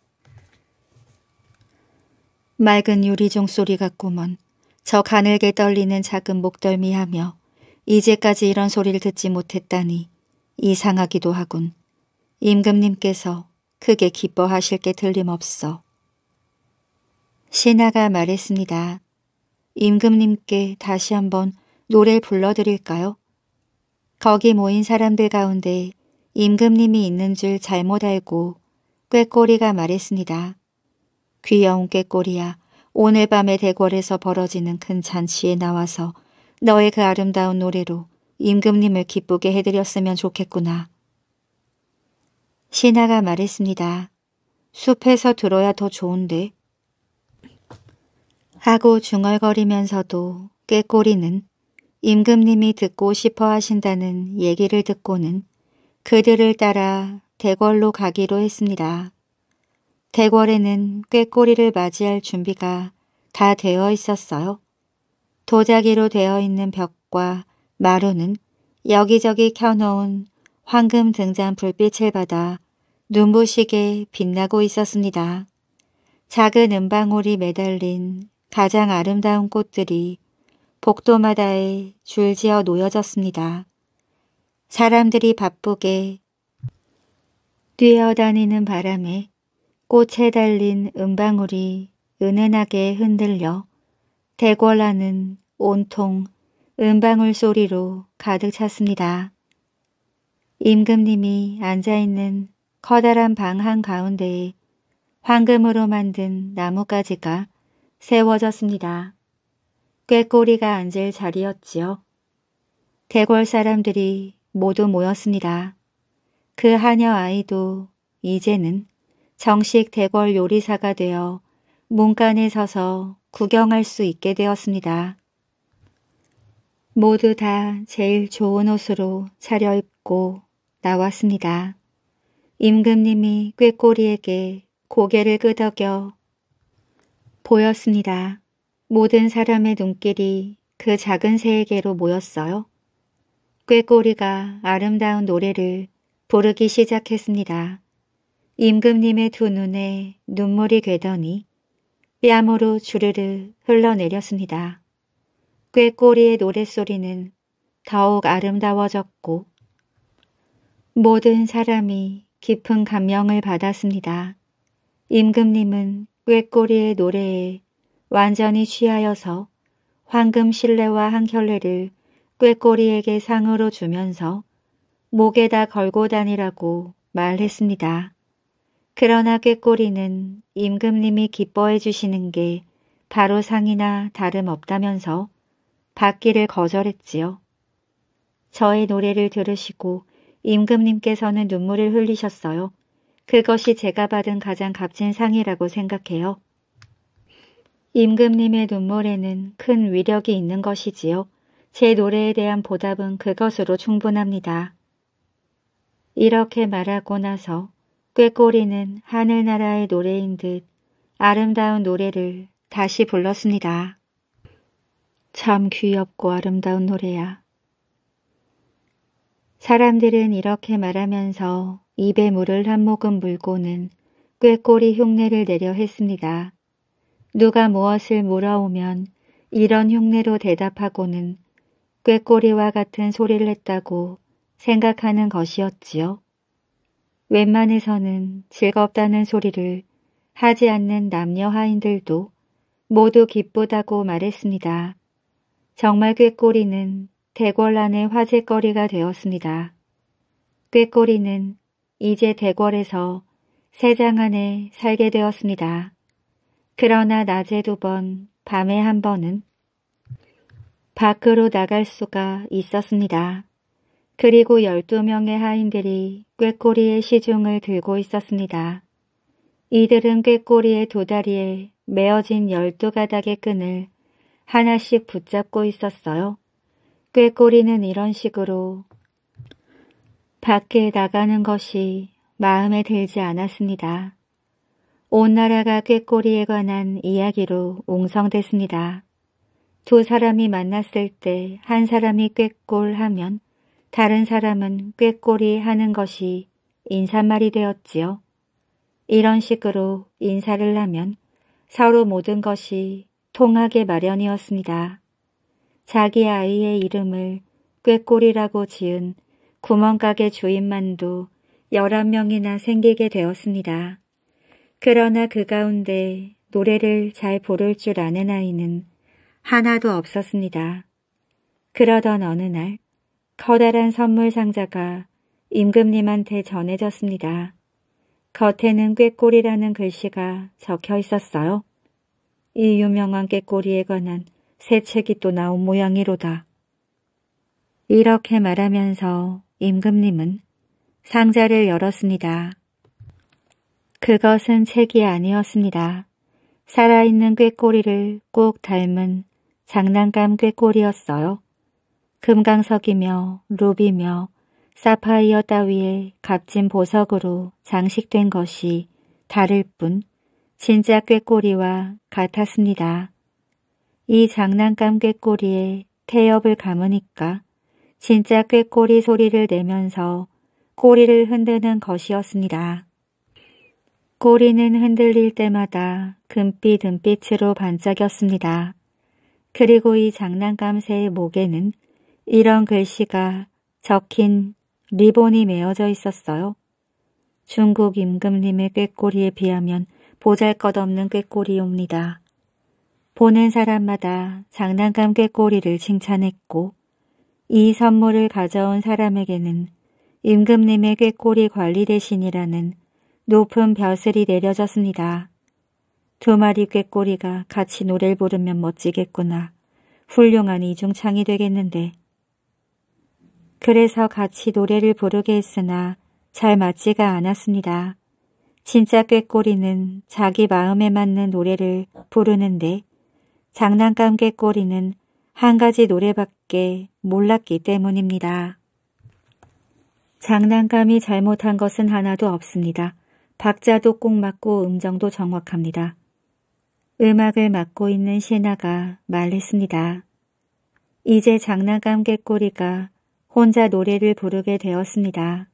맑은 유리종 소리 같구먼. 저 가늘게 떨리는 작은 목덜미하며 이제까지 이런 소리를 듣지 못했다니 이상하기도 하군. 임금님께서 크게 기뻐하실 게 틀림없어. 신하가 말했습니다. 임금님께 다시 한번 노래 불러드릴까요? 거기 모인 사람들 가운데 임금님이 있는 줄 잘못 알고 꾀꼬리가 말했습니다. 귀여운 꾀꼬리야 오늘 밤의 대궐에서 벌어지는 큰 잔치에 나와서 너의 그 아름다운 노래로 임금님을 기쁘게 해드렸으면 좋겠구나. 신하가 말했습니다. 숲에서 들어야 더 좋은데. 하고 중얼거리면서도 꾀꼬리는 임금님이 듣고 싶어 하신다는 얘기를 듣고는 그들을 따라 대궐로 가기로 했습니다. 대궐에는 꾀꼬리를 맞이할 준비가 다 되어 있었어요. 도자기로 되어 있는 벽과 마루는 여기저기 켜놓은 황금 등잔 불빛을 받아 눈부시게 빛나고 있었습니다. 작은 은방울이 매달린 가장 아름다운 꽃들이 복도마다에 줄지어 놓여졌습니다. 사람들이 바쁘게 뛰어다니는 바람에 꽃에 달린 은방울이 은은하게 흔들려 대궐안는 온통 은방울 소리로 가득 찼습니다. 임금님이 앉아있는 커다란 방 한가운데에 황금으로 만든 나뭇가지가 세워졌습니다. 꾀꼬리가 앉을 자리였지요. 대궐 사람들이 모두 모였습니다. 그 하녀 아이도 이제는 정식 대궐 요리사가 되어 문간에 서서 구경할 수 있게 되었습니다. 모두 다 제일 좋은 옷으로 차려입고 나왔습니다. 임금님이 꾀꼬리에게 고개를 끄덕여 보였습니다. 모든 사람의 눈길이 그 작은 새에게로 모였어요. 꾀꼬리가 아름다운 노래를 부르기 시작했습니다. 임금님의 두 눈에 눈물이 괴더니 뺨으로 주르르 흘러내렸습니다. 꾀꼬리의 노랫소리는 더욱 아름다워졌고 모든 사람이 깊은 감명을 받았습니다. 임금님은 꾀꼬리의 노래에 완전히 취하여서 황금 실내와 한 켤레를 꾀꼬리에게 상으로 주면서 목에다 걸고 다니라고 말했습니다. 그러나 꾀꼬리는 임금님이 기뻐해 주시는 게 바로 상이나 다름없다면서 받기를 거절했지요. 저의 노래를 들으시고 임금님께서는 눈물을 흘리셨어요. 그것이 제가 받은 가장 값진 상이라고 생각해요. 임금님의 눈물에는 큰 위력이 있는 것이지요. 제 노래에 대한 보답은 그것으로 충분합니다. 이렇게 말하고 나서 꾀꼬리는 하늘나라의 노래인 듯 아름다운 노래를 다시 불렀습니다. 참 귀엽고 아름다운 노래야. 사람들은 이렇게 말하면서 입에 물을 한 모금 물고는 꾀꼬리 흉내를 내려 했습니다. 누가 무엇을 물어오면 이런 흉내로 대답하고는 꾀꼬리와 같은 소리를 했다고 생각하는 것이었지요. 웬만해서는 즐겁다는 소리를 하지 않는 남녀 하인들도 모두 기쁘다고 말했습니다. 정말 꾀꼬리는 대궐란의 화제거리가 되었습니다. 꾀꼬리는 이제 대궐에서 세 장 안에 살게 되었습니다. 그러나 낮에 두 번, 밤에 한 번은 밖으로 나갈 수가 있었습니다. 그리고 열두 명의 하인들이 꾀꼬리의 시중을 들고 있었습니다. 이들은 꾀꼬리의 도 다리에 메어진 열두 가닥의 끈을 하나씩 붙잡고 있었어요. 꾀꼬리는 이런 식으로 밖에 나가는 것이 마음에 들지 않았습니다. 온 나라가 꾀꼬리에 관한 이야기로 옹성됐습니다. 두 사람이 만났을 때 한 사람이 꾀꼴 하면 다른 사람은 꾀꼬리 하는 것이 인사말이 되었지요. 이런 식으로 인사를 하면 서로 모든 것이 통하게 마련이었습니다. 자기 아이의 이름을 꾀꼬리라고 지은 구멍가게 주인만도 열한 명이나 생기게 되었습니다. 그러나 그 가운데 노래를 잘 부를 줄 아는 아이는 하나도 없었습니다. 그러던 어느 날 커다란 선물 상자가 임금님한테 전해졌습니다. 겉에는 꾀꼬리라는 글씨가 적혀 있었어요. 이 유명한 꾀꼬리에 관한 새 책이 또 나온 모양이로다. 이렇게 말하면서 임금님은 상자를 열었습니다. 그것은 책이 아니었습니다. 살아있는 꾀꼬리를 꼭 닮은 장난감 꾀꼬리였어요. 금강석이며 루비며 사파이어 따위의 값진 보석으로 장식된 것이 다를 뿐 진짜 꾀꼬리와 같았습니다. 이 장난감 꾀꼬리에 태엽을 감으니까 진짜 꾀꼬리 소리를 내면서 꼬리를 흔드는 것이었습니다. 꼬리는 흔들릴 때마다 금빛 은빛으로 반짝였습니다. 그리고 이 장난감 새의 목에는 이런 글씨가 적힌 리본이 메어져 있었어요. 중국 임금님의 꾀꼬리에 비하면 보잘것없는 꾀꼬리옵니다. 보는 사람마다 장난감 꾀꼬리를 칭찬했고 이 선물을 가져온 사람에게는 임금님의 꾀꼬리 관리 대신이라는 높은 벼슬이 내려졌습니다. 두 마리 꾀꼬리가 같이 노래를 부르면 멋지겠구나. 훌륭한 이중창이 되겠는데 그래서 같이 노래를 부르게 했으나 잘 맞지가 않았습니다. 진짜 꾀꼬리는 자기 마음에 맞는 노래를 부르는데 장난감 꾀꼬리는 한 가지 노래밖에 몰랐기 때문입니다. 장난감이 잘못한 것은 하나도 없습니다. 박자도 꼭 맞고 음정도 정확합니다. 음악을 맡고 있는 신하가 말했습니다. 이제 장난감 개꼬리가 혼자 노래를 부르게 되었습니다.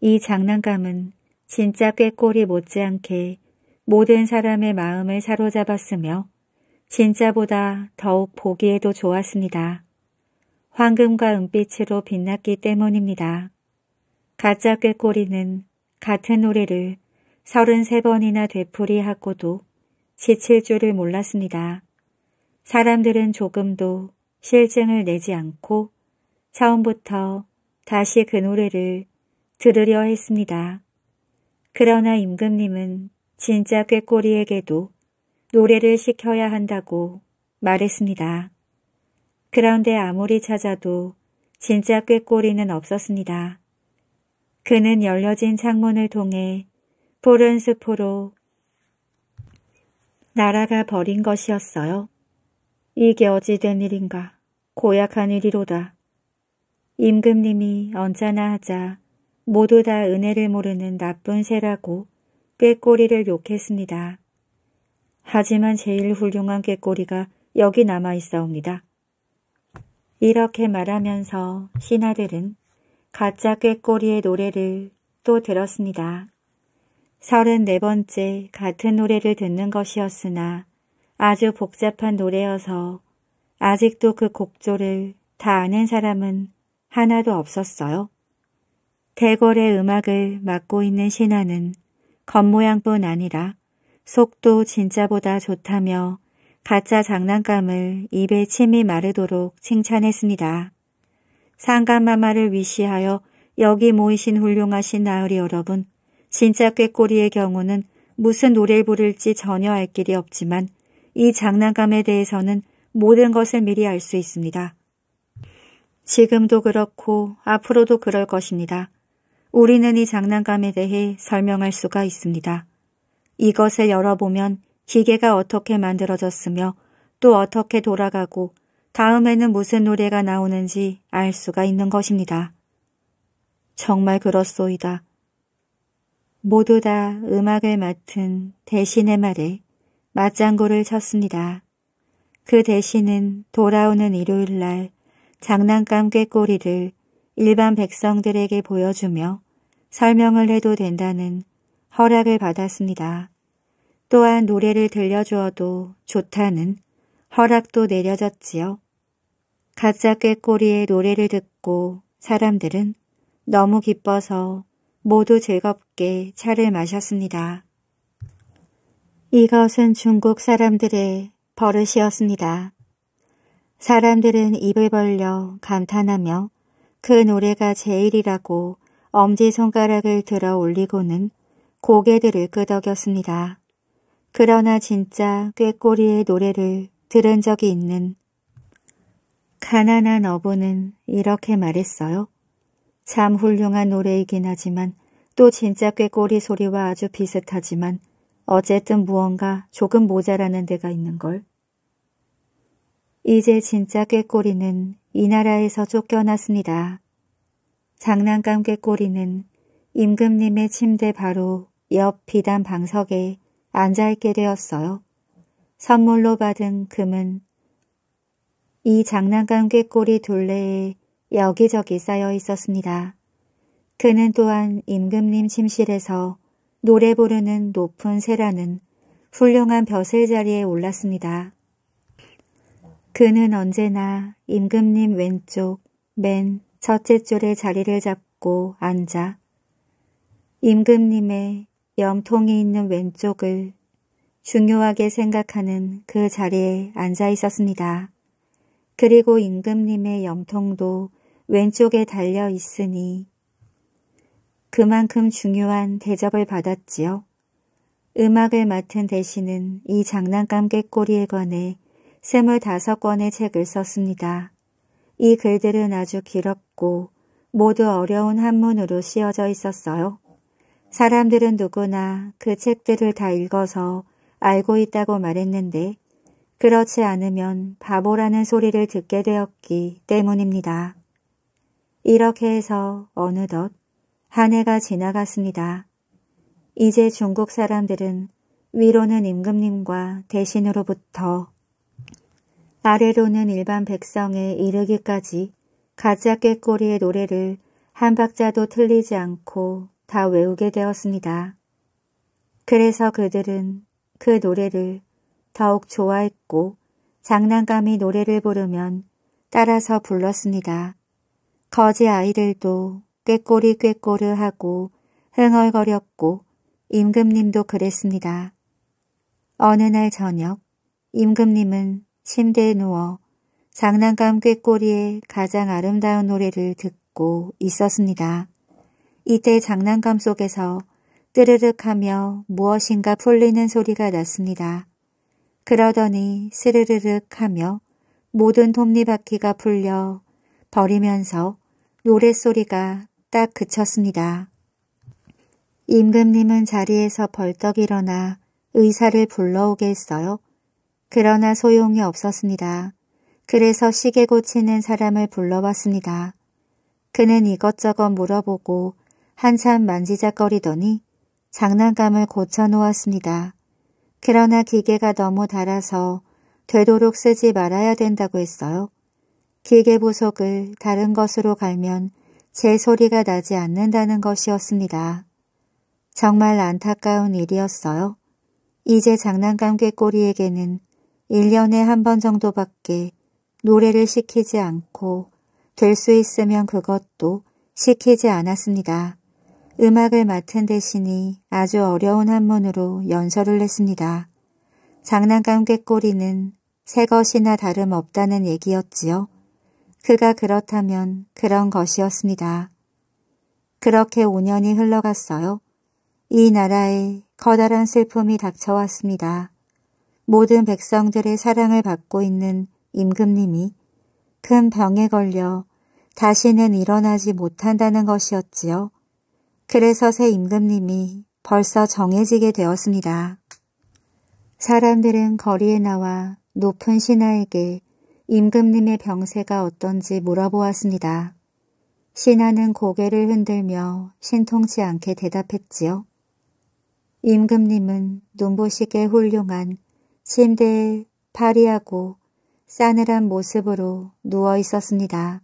이 장난감은 진짜 꾀꼬리 못지않게 모든 사람의 마음을 사로잡았으며 진짜보다 더욱 보기에도 좋았습니다. 황금과 은빛으로 빛났기 때문입니다. 가짜 꾀꼬리는 같은 노래를 33번이나 되풀이하고도 지칠 줄을 몰랐습니다. 사람들은 조금도 실증을 내지 않고 처음부터 다시 그 노래를 들으려 했습니다. 그러나 임금님은 진짜 꾀꼬리에게도 노래를 시켜야 한다고 말했습니다. 그런데 아무리 찾아도 진짜 꾀꼬리는 없었습니다. 그는 열려진 창문을 통해 푸른 숲으로 날아가 버린 것이었어요. 이게 어찌된 일인가 고약한 일이로다. 임금님이 언짢아 하자 모두 다 은혜를 모르는 나쁜 새라고 꾀꼬리를 욕했습니다. 하지만 제일 훌륭한 꾀꼬리가 여기 남아있사옵니다. 이렇게 말하면서 신하들은 가짜 꾀꼬리의 노래를 또 들었습니다. 34번째 같은 노래를 듣는 것이었으나 아주 복잡한 노래여서 아직도 그 곡조를 다 아는 사람은 하나도 없었어요. 대궐의 음악을 맡고 있는 신하는 겉모양뿐 아니라 속도 진짜보다 좋다며 가짜 장난감을 입에 침이 마르도록 칭찬했습니다. 상감마마를 위시하여 여기 모이신 훌륭하신 나으리 여러분, 진짜 꾀꼬리의 경우는 무슨 노래를 부를지 전혀 알 길이 없지만 이 장난감에 대해서는 모든 것을 미리 알 수 있습니다. 지금도 그렇고 앞으로도 그럴 것입니다. 우리는 이 장난감에 대해 설명할 수가 있습니다. 이것을 열어보면 기계가 어떻게 만들어졌으며 또 어떻게 돌아가고 다음에는 무슨 노래가 나오는지 알 수가 있는 것입니다. 정말 그렇소이다. 모두 다 음악을 맡은 대신의 말에 맞장구를 쳤습니다. 그 대신은 돌아오는 일요일 날 장난감 꾀꼬리를 일반 백성들에게 보여주며 설명을 해도 된다는 허락을 받았습니다. 또한 노래를 들려주어도 좋다는 허락도 내려졌지요. 가짜 꾀꼬리의 노래를 듣고 사람들은 너무 기뻐서 모두 즐겁게 차를 마셨습니다. 이것은 중국 사람들의 버릇이었습니다. 사람들은 입을 벌려 감탄하며 그 노래가 제일이라고 엄지손가락을 들어 올리고는 고개들을 끄덕였습니다. 그러나 진짜 꾀꼬리의 노래를 들은 적이 있는 가난한 어부는 이렇게 말했어요. 참 훌륭한 노래이긴 하지만 또 진짜 꾀꼬리 소리와 아주 비슷하지만 어쨌든 무언가 조금 모자라는 데가 있는걸. 이제 진짜 꾀꼬리는 이 나라에서 쫓겨났습니다. 장난감 꾀꼬리는 임금님의 침대 바로 옆 비단 방석에 앉아있게 되었어요. 선물로 받은 금은 이 장난감 꾀꼬리 둘레에 여기저기 쌓여 있었습니다. 그는 또한 임금님 침실에서 노래 부르는 높은 세라는 훌륭한 벼슬 자리에 올랐습니다. 그는 언제나 임금님 왼쪽 맨 첫째 줄에 자리를 잡고 앉아 임금님의 염통이 있는 왼쪽을 중요하게 생각하는 그 자리에 앉아 있었습니다. 그리고 임금님의 염통도 왼쪽에 달려 있으니 그만큼 중요한 대접을 받았지요. 음악을 맡은 대신은 이 장난감 깨꼬리에 관해 스5 권의 책을 썼습니다. 이 글들은 아주 길었고 모두 어려운 한문으로 씌어져 있었어요. 사람들은 누구나 그 책들을 다 읽어서 알고 있다고 말했는데 그렇지 않으면 바보라는 소리를 듣게 되었기 때문입니다. 이렇게 해서 어느덧 한 해가 지나갔습니다. 이제 중국 사람들은 위로는 임금님과 대신으로부터 아래로는 일반 백성에 이르기까지 가짜 꾀꼬리의 노래를 한 박자도 틀리지 않고 다 외우게 되었습니다. 그래서 그들은 그 노래를 더욱 좋아했고 장난감이 노래를 부르면 따라서 불렀습니다. 거지 아이들도 꾀꼬리 꾀꼬르 하고 흥얼거렸고 임금님도 그랬습니다. 어느 날 저녁 임금님은 침대에 누워 장난감 꾀꼬리의 가장 아름다운 노래를 듣고 있었습니다. 이때 장난감 속에서 뜨르륵 하며 무엇인가 풀리는 소리가 났습니다. 그러더니 스르르륵 하며 모든 톱니바퀴가 풀려 버리면서 노랫소리가 딱 그쳤습니다. 임금님은 자리에서 벌떡 일어나 의사를 불러오게 했어요. 그러나 소용이 없었습니다. 그래서 시계 고치는 사람을 불러왔습니다. 그는 이것저것 물어보고 한참 만지작거리더니 장난감을 고쳐놓았습니다. 그러나 기계가 너무 달아서 되도록 쓰지 말아야 된다고 했어요. 기계 부속을 다른 것으로 갈면 제 소리가 나지 않는다는 것이었습니다. 정말 안타까운 일이었어요. 이제 장난감 꾀꼬리에게는 1년에 한 번 정도밖에 노래를 시키지 않고 될 수 있으면 그것도 시키지 않았습니다. 음악을 맡은 대신이 아주 어려운 한문으로 연설을 했습니다. 장난감 꾀꼬리는 새 것이나 다름없다는 얘기였지요. 그가 그렇다면 그런 것이었습니다. 그렇게 5년이 흘러갔어요. 이 나라에 커다란 슬픔이 닥쳐왔습니다. 모든 백성들의 사랑을 받고 있는 임금님이 큰 병에 걸려 다시는 일어나지 못한다는 것이었지요. 그래서 새 임금님이 벌써 정해지게 되었습니다. 사람들은 거리에 나와 높은 신하에게 임금님의 병세가 어떤지 물어보았습니다. 신하는 고개를 흔들며 신통치 않게 대답했지요. 임금님은 눈부시게 훌륭한 침대에 파리하고 싸늘한 모습으로 누워 있었습니다.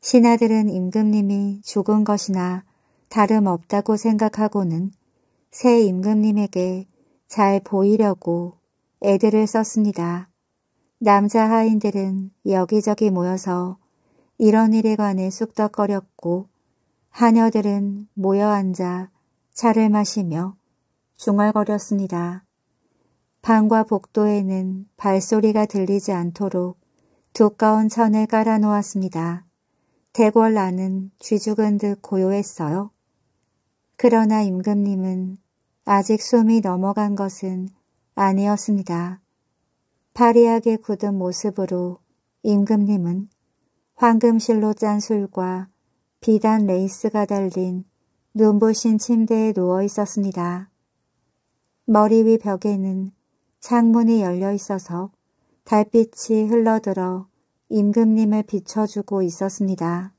신하들은 임금님이 죽은 것이나 다름없다고 생각하고는 새 임금님에게 잘 보이려고 애들을 썼습니다. 남자 하인들은 여기저기 모여서 이런 일에 관해 쑥덕거렸고 하녀들은 모여 앉아 차를 마시며 중얼거렸습니다. 방과 복도에는 발소리가 들리지 않도록 두꺼운 천을 깔아놓았습니다. 대궐 나는 쥐죽은 듯 고요했어요. 그러나 임금님은 아직 숨이 넘어간 것은 아니었습니다. 파리하게 굳은 모습으로 임금님은 황금실로 짠 술과 비단 레이스가 달린 눈부신 침대에 누워 있었습니다. 머리 위 벽에는 창문이 열려 있어서 달빛이 흘러들어 임금님을 비춰주고 있었습니다.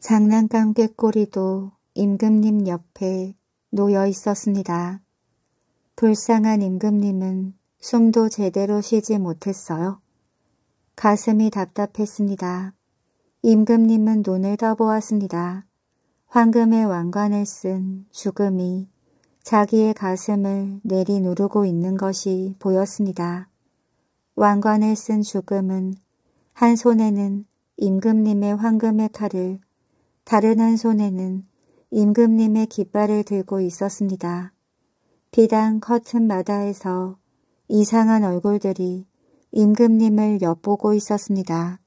장난감 꾀꼬리도 임금님 옆에 놓여 있었습니다. 불쌍한 임금님은 숨도 제대로 쉬지 못했어요. 가슴이 답답했습니다. 임금님은 눈을 떠보았습니다. 황금의 왕관을 쓴 죽음이 자기의 가슴을 내리누르고 있는 것이 보였습니다. 왕관을 쓴 죽음은 한 손에는 임금님의 황금의 칼을 다른 한 손에는 임금님의 깃발을 들고 있었습니다. 비단 커튼마다에서 이상한 얼굴들이 임금님을 엿보고 있었습니다.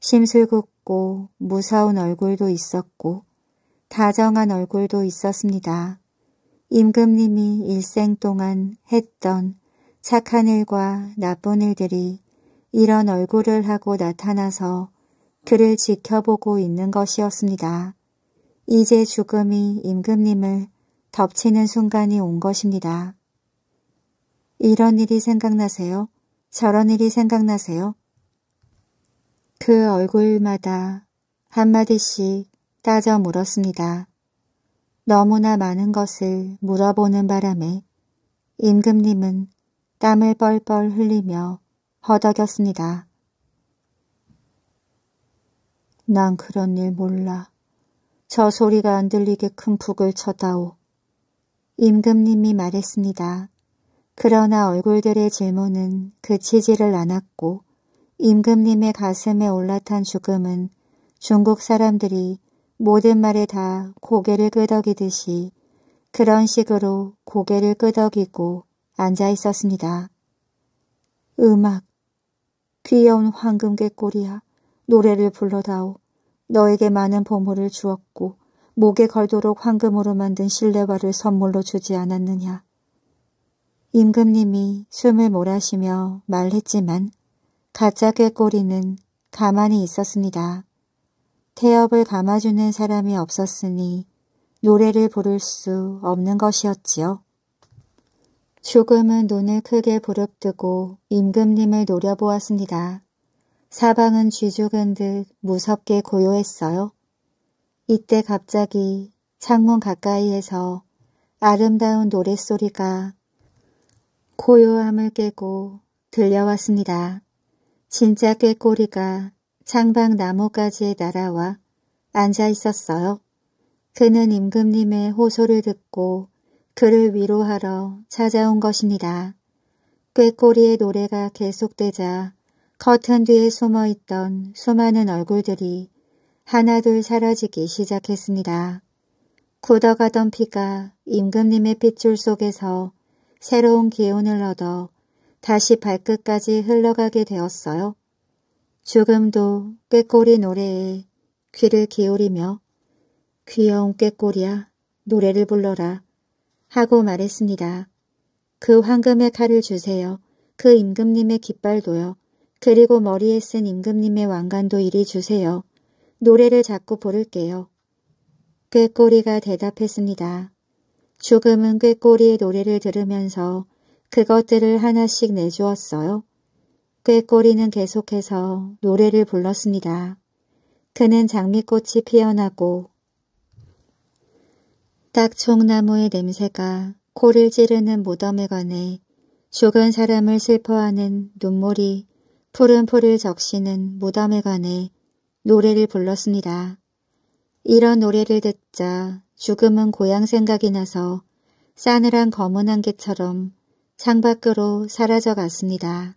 심술궂고 무서운 얼굴도 있었고 다정한 얼굴도 있었습니다. 임금님이 일생 동안 했던 착한 일과 나쁜 일들이 이런 얼굴을 하고 나타나서 그를 지켜보고 있는 것이었습니다. 이제 죽음이 임금님을 덮치는 순간이 온 것입니다. 이런 일이 생각나세요? 저런 일이 생각나세요? 그 얼굴마다 한마디씩 따져 물었습니다. 너무나 많은 것을 물어보는 바람에 임금님은 땀을 뻘뻘 흘리며 허덕였습니다. 난 그런 일 몰라. 저 소리가 안 들리게 큰 북을 쳐다오. 임금님이 말했습니다. 그러나 얼굴들의 질문은 그치지를 않았고 임금님의 가슴에 올라탄 죽음은 중국 사람들이 모든 말에 다 고개를 끄덕이듯이 그런 식으로 고개를 끄덕이고 앉아 있었습니다. 음악 귀여운 황금개 꼬리야 노래를 불러다오 너에게 많은 보물을 주었고 목에 걸도록 황금으로 만든 실내화를 선물로 주지 않았느냐. 임금님이 숨을 몰아쉬며 말했지만 가짜 꾀꼬리는 가만히 있었습니다. 태엽을 감아주는 사람이 없었으니 노래를 부를 수 없는 것이었지요. 조금은 눈을 크게 부릅뜨고 임금님을 노려보았습니다. 사방은 쥐죽은 듯 무섭게 고요했어요. 이때 갑자기 창문 가까이에서 아름다운 노랫소리가 고요함을 깨고 들려왔습니다. 진짜 꾀꼬리가 창방 나뭇가지에 날아와 앉아 있었어요. 그는 임금님의 호소를 듣고 그를 위로하러 찾아온 것입니다. 꾀꼬리의 노래가 계속되자 커튼 뒤에 숨어있던 수많은 얼굴들이 하나둘 사라지기 시작했습니다. 굳어가던 피가 임금님의 핏줄 속에서 새로운 기운을 얻어 다시 발끝까지 흘러가게 되었어요. 조금도 꾀꼬리 노래에 귀를 기울이며 귀여운 꾀꼬리야 노래를 불러라 하고 말했습니다. 그 황금의 칼을 주세요. 그 임금님의 깃발도요. 그리고 머리에 쓴 임금님의 왕관도 이리 주세요. 노래를 자꾸 부를게요. 꾀꼬리가 대답했습니다. 죽음은 꾀꼬리의 노래를 들으면서 그것들을 하나씩 내주었어요. 그 꼬리는 계속해서 노래를 불렀습니다. 그는 장미꽃이 피어나고 딱총나무의 냄새가 코를 찌르는 무덤에 관해 죽은 사람을 슬퍼하는 눈물이 푸른 풀을 적시는 무덤에 관해 노래를 불렀습니다. 이런 노래를 듣자 죽음은 고향 생각이 나서 싸늘한 검은 안개처럼 창밖으로 사라져 갔습니다.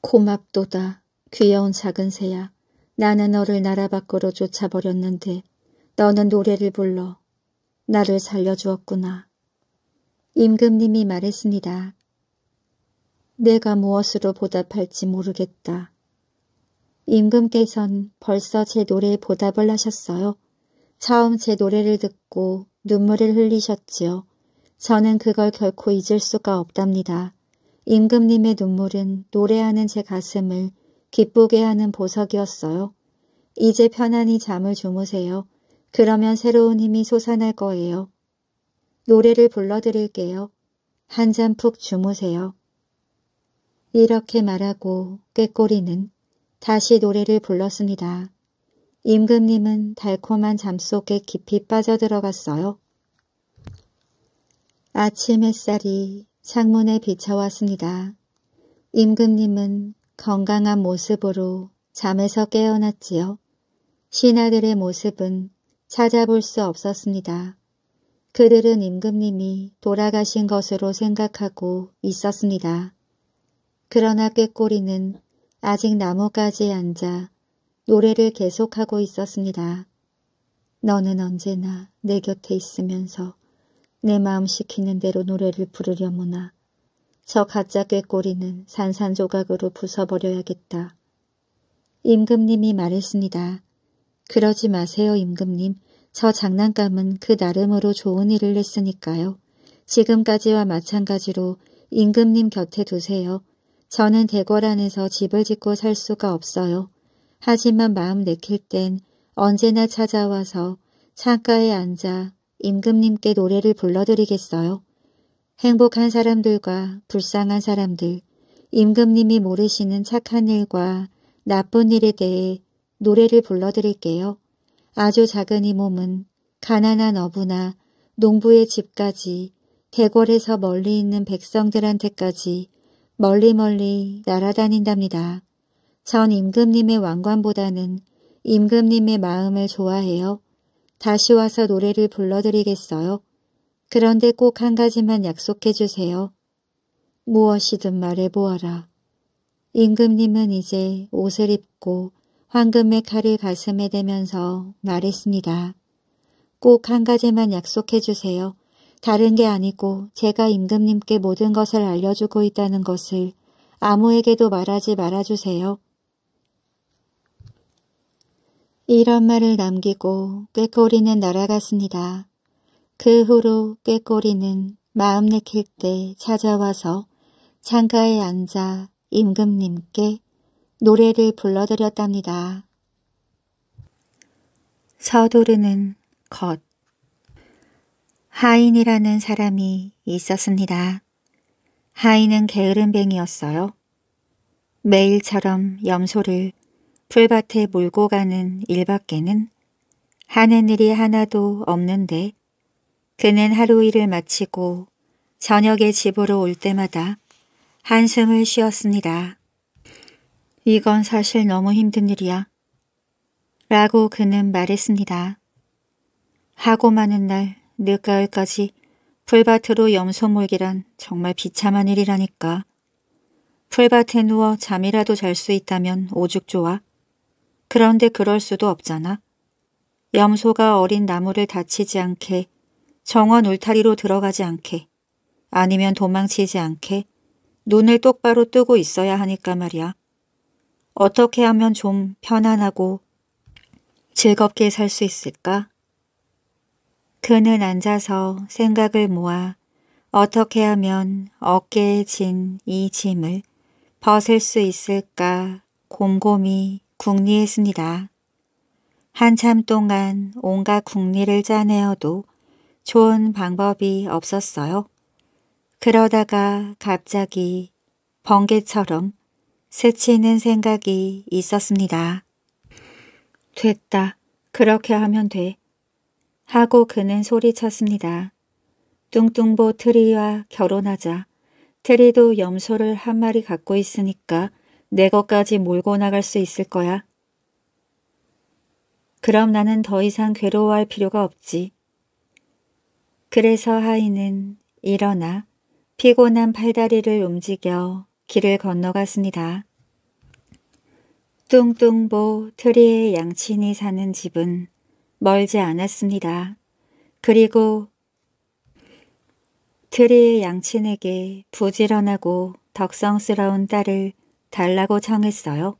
고맙도다. 귀여운 작은 새야. 나는 너를 나라 밖으로 쫓아버렸는데 너는 노래를 불러 나를 살려주었구나. 임금님이 말했습니다. 내가 무엇으로 보답할지 모르겠다. 임금께선 벌써 제 노래에 보답을 하셨어요. 처음 제 노래를 듣고 눈물을 흘리셨지요. 저는 그걸 결코 잊을 수가 없답니다. 임금님의 눈물은 노래하는 제 가슴을 기쁘게 하는 보석이었어요. 이제 편안히 잠을 주무세요. 그러면 새로운 힘이 솟아날 거예요. 노래를 불러드릴게요. 한 잔 푹 주무세요. 이렇게 말하고 꾀꼬리는 다시 노래를 불렀습니다. 임금님은 달콤한 잠 속에 깊이 빠져들어갔어요. 아침 햇살이 창문에 비쳐왔습니다. 임금님은 건강한 모습으로 잠에서 깨어났지요. 신하들의 모습은 찾아볼 수 없었습니다. 그들은 임금님이 돌아가신 것으로 생각하고 있었습니다. 그러나 꾀꼬리는 아직 나뭇가지에 앉아 노래를 계속하고 있었습니다. 너는 언제나 내 곁에 있으면서 내 마음 시키는 대로 노래를 부르려무나 저 가짜 꾀꼬리는 산산조각으로 부숴버려야겠다. 임금님이 말했습니다. 그러지 마세요 임금님. 저 장난감은 그 나름으로 좋은 일을 했으니까요. 지금까지와 마찬가지로 임금님 곁에 두세요. 저는 대궐 안에서 집을 짓고 살 수가 없어요. 하지만 마음 내킬 땐 언제나 찾아와서 창가에 앉아 임금님께 노래를 불러드리겠어요. 행복한 사람들과 불쌍한 사람들, 임금님이 모르시는 착한 일과 나쁜 일에 대해 노래를 불러드릴게요. 아주 작은 이 몸은 가난한 어부나 농부의 집까지 대궐에서 멀리 있는 백성들한테까지 멀리 멀리 날아다닌답니다. 전 임금님의 왕관보다는 임금님의 마음을 좋아해요. 다시 와서 노래를 불러드리겠어요. 그런데 꼭 한 가지만 약속해 주세요. 무엇이든 말해보아라. 임금님은 이제 옷을 입고 황금의 칼을 가슴에 대면서 말했습니다. 꼭 한 가지만 약속해 주세요. 다른 게 아니고 제가 임금님께 모든 것을 알려주고 있다는 것을 아무에게도 말하지 말아주세요. 이런 말을 남기고 꾀꼬리는 날아갔습니다. 그 후로 꾀꼬리는 마음 내킬 때 찾아와서 창가에 앉아 임금님께 노래를 불러드렸답니다. 서두르는 것 하인이라는 사람이 있었습니다. 하인은 게으름뱅이였어요. 매일처럼 염소를 풀밭에 몰고 가는 일밖에는 하는 일이 하나도 없는데 그는 하루 일을 마치고 저녁에 집으로 올 때마다 한숨을 쉬었습니다. 이건 사실 너무 힘든 일이야. 라고 그는 말했습니다. 하고 마는 날 늦가을까지 풀밭으로 염소 몰기란 정말 비참한 일이라니까. 풀밭에 누워 잠이라도 잘 수 있다면 오죽 좋아. 그런데 그럴 수도 없잖아. 염소가 어린 나무를 다치지 않게, 정원 울타리로 들어가지 않게, 아니면 도망치지 않게 눈을 똑바로 뜨고 있어야 하니까 말이야. 어떻게 하면 좀 편안하고 즐겁게 살 수 있을까? 그는 앉아서 생각을 모아 어떻게 하면 어깨에 진 이 짐을 벗을 수 있을까 곰곰이 궁리했습니다. 한참 동안 온갖 궁리를 짜내어도 좋은 방법이 없었어요. 그러다가 갑자기 번개처럼 스치는 생각이 있었습니다. 됐다. 그렇게 하면 돼. 하고 그는 소리쳤습니다. 뚱뚱보 트리와 결혼하자. 트리도 염소를 한 마리 갖고 있으니까 내 것까지 몰고 나갈 수 있을 거야. 그럼 나는 더 이상 괴로워할 필요가 없지. 그래서 하이는 일어나 피곤한 팔다리를 움직여 길을 건너갔습니다. 뚱뚱보 트리의 양친이 사는 집은 멀지 않았습니다. 그리고 트리의 양친에게 부지런하고 덕성스러운 딸을 달라고 청했어요.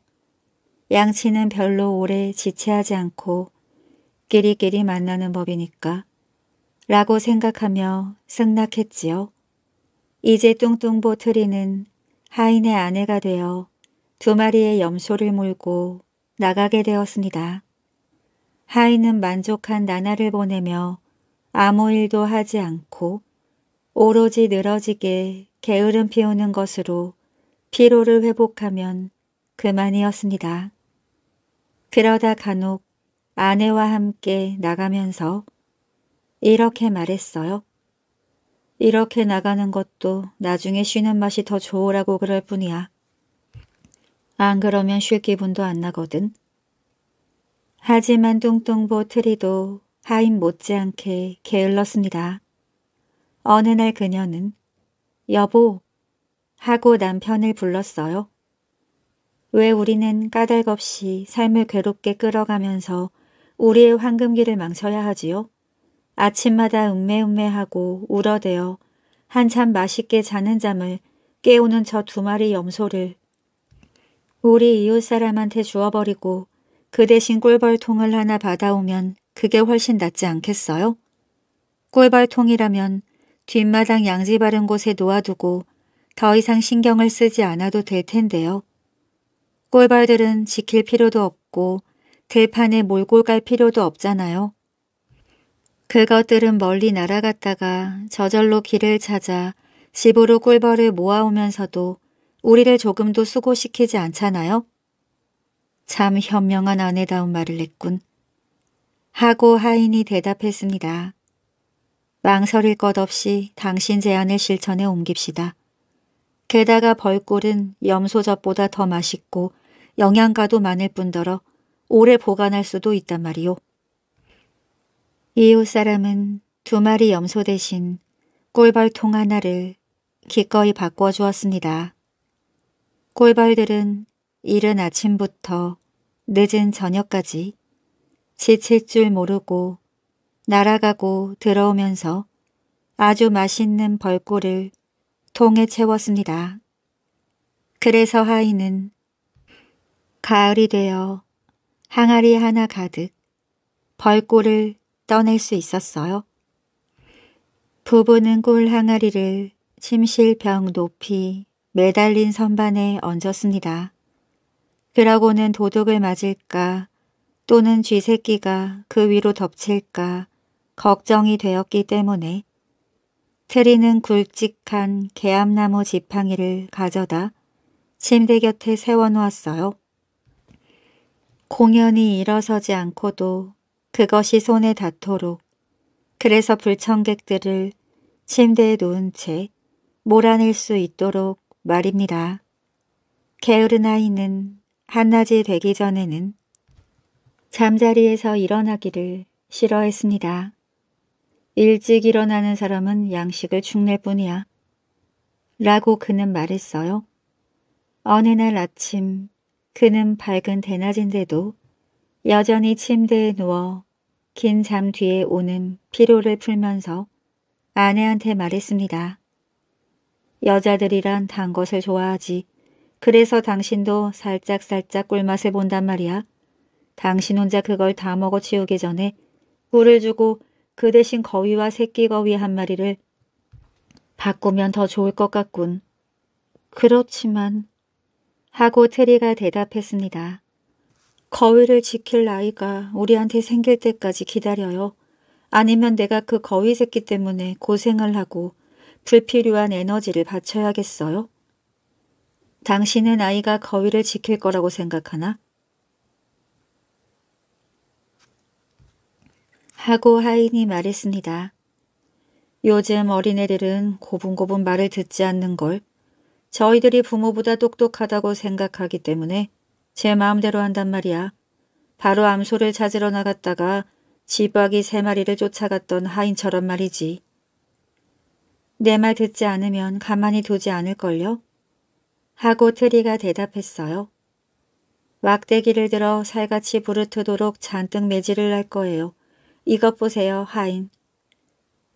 양치는 별로 오래 지체하지 않고 끼리끼리 만나는 법이니까 라고 생각하며 승낙했지요. 이제 뚱뚱보 트리는 하인의 아내가 되어 두 마리의 염소를 몰고 나가게 되었습니다. 하인은 만족한 나날을 보내며 아무 일도 하지 않고 오로지 늘어지게 게으름 피우는 것으로 피로를 회복하면 그만이었습니다. 그러다 간혹 아내와 함께 나가면서 이렇게 말했어요. 이렇게 나가는 것도 나중에 쉬는 맛이 더 좋으라고 그럴 뿐이야. 안 그러면 쉴 기분도 안 나거든. 하지만 뚱뚱보 트리도 하인 못지않게 게을렀습니다. 어느 날 그녀는 여보, 하고 남편을 불렀어요. 왜 우리는 까닭없이 삶을 괴롭게 끌어가면서 우리의 황금기를 망쳐야 하지요? 아침마다 음매음매하고 울어대어 한참 맛있게 자는 잠을 깨우는 저 두 마리 염소를 우리 이웃사람한테 주워버리고 그 대신 꿀벌통을 하나 받아오면 그게 훨씬 낫지 않겠어요? 꿀벌통이라면 뒷마당 양지 바른 곳에 놓아두고 더 이상 신경을 쓰지 않아도 될 텐데요. 꼴벌들은 지킬 필요도 없고 들판에 몰고 갈 필요도 없잖아요. 그것들은 멀리 날아갔다가 저절로 길을 찾아 집으로 꿀벌을 모아오면서도 우리를 조금도 수고시키지 않잖아요. 참 현명한 아내다운 말을 했군. 하고 하인이 대답했습니다. 망설일 것 없이 당신 제안을 실천에 옮깁시다. 게다가 벌꿀은 염소젖보다 더 맛있고 영양가도 많을 뿐더러 오래 보관할 수도 있단 말이오. 이웃 사람은 두 마리 염소 대신 꿀벌통 하나를 기꺼이 바꿔주었습니다. 꿀벌들은 이른 아침부터 늦은 저녁까지 지칠 줄 모르고 날아가고 들어오면서 아주 맛있는 벌꿀을 통에 채웠습니다. 그래서 하인은 가을이 되어 항아리 하나 가득 벌꿀을 떠낼 수 있었어요. 부부는 꿀 항아리를 침실병 높이 매달린 선반에 얹었습니다. 그러고는 도둑을 맞을까 또는 쥐새끼가 그 위로 덮칠까 걱정이 되었기 때문에 트리는 굵직한 개암나무 지팡이를 가져다 침대 곁에 세워놓았어요. 공연이 일어서지 않고도 그것이 손에 닿도록 그래서 불청객들을 침대에 놓은 채 몰아낼 수 있도록 말입니다. 게으른 아이는 한낮이 되기 전에는 잠자리에서 일어나기를 싫어했습니다. 일찍 일어나는 사람은 양식을 죽낼 뿐이야. 라고 그는 말했어요. 어느 날 아침 그는 밝은 대낮인데도 여전히 침대에 누워 긴 잠 뒤에 오는 피로를 풀면서 아내한테 말했습니다. 여자들이란 단 것을 좋아하지. 그래서 당신도 살짝살짝 꿀맛을 본단 말이야. 당신 혼자 그걸 다 먹어치우기 전에 꿀을 주고 그 대신 거위와 새끼 거위 한 마리를 바꾸면 더 좋을 것 같군. 그렇지만 하고 테리가 대답했습니다. 거위를 지킬 나이가 우리한테 생길 때까지 기다려요. 아니면 내가 그 거위 새끼 때문에 고생을 하고 불필요한 에너지를 바쳐야겠어요? 당신은 아이가 거위를 지킬 거라고 생각하나? 하고 하인이 말했습니다. 요즘 어린애들은 고분고분 말을 듣지 않는 걸 저희들이 부모보다 똑똑하다고 생각하기 때문에 제 마음대로 한단 말이야. 바로 암소를 찾으러 나갔다가 지박이 세 마리를 쫓아갔던 하인처럼 말이지. 내 말 듣지 않으면 가만히 두지 않을걸요? 하고 트리가 대답했어요. 막대기를 들어 살같이 부르트도록 잔뜩 매질을 할 거예요. 이것 보세요, 하인.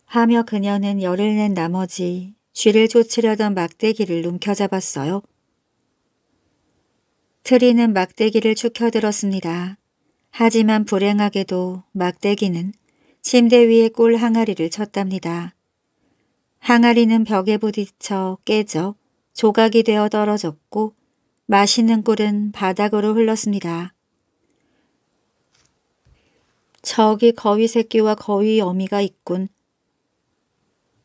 하며 그녀는 열을 낸 나머지 쥐를 쫓으려던 막대기를 움켜잡았어요. 트리는 막대기를 축혀들었습니다. 하지만 불행하게도 막대기는 침대 위에 꿀 항아리를 쳤답니다. 항아리는 벽에 부딪혀 깨져 조각이 되어 떨어졌고 맛있는 꿀은 바닥으로 흘렀습니다. 저기 거위 새끼와 거위 어미가 있군.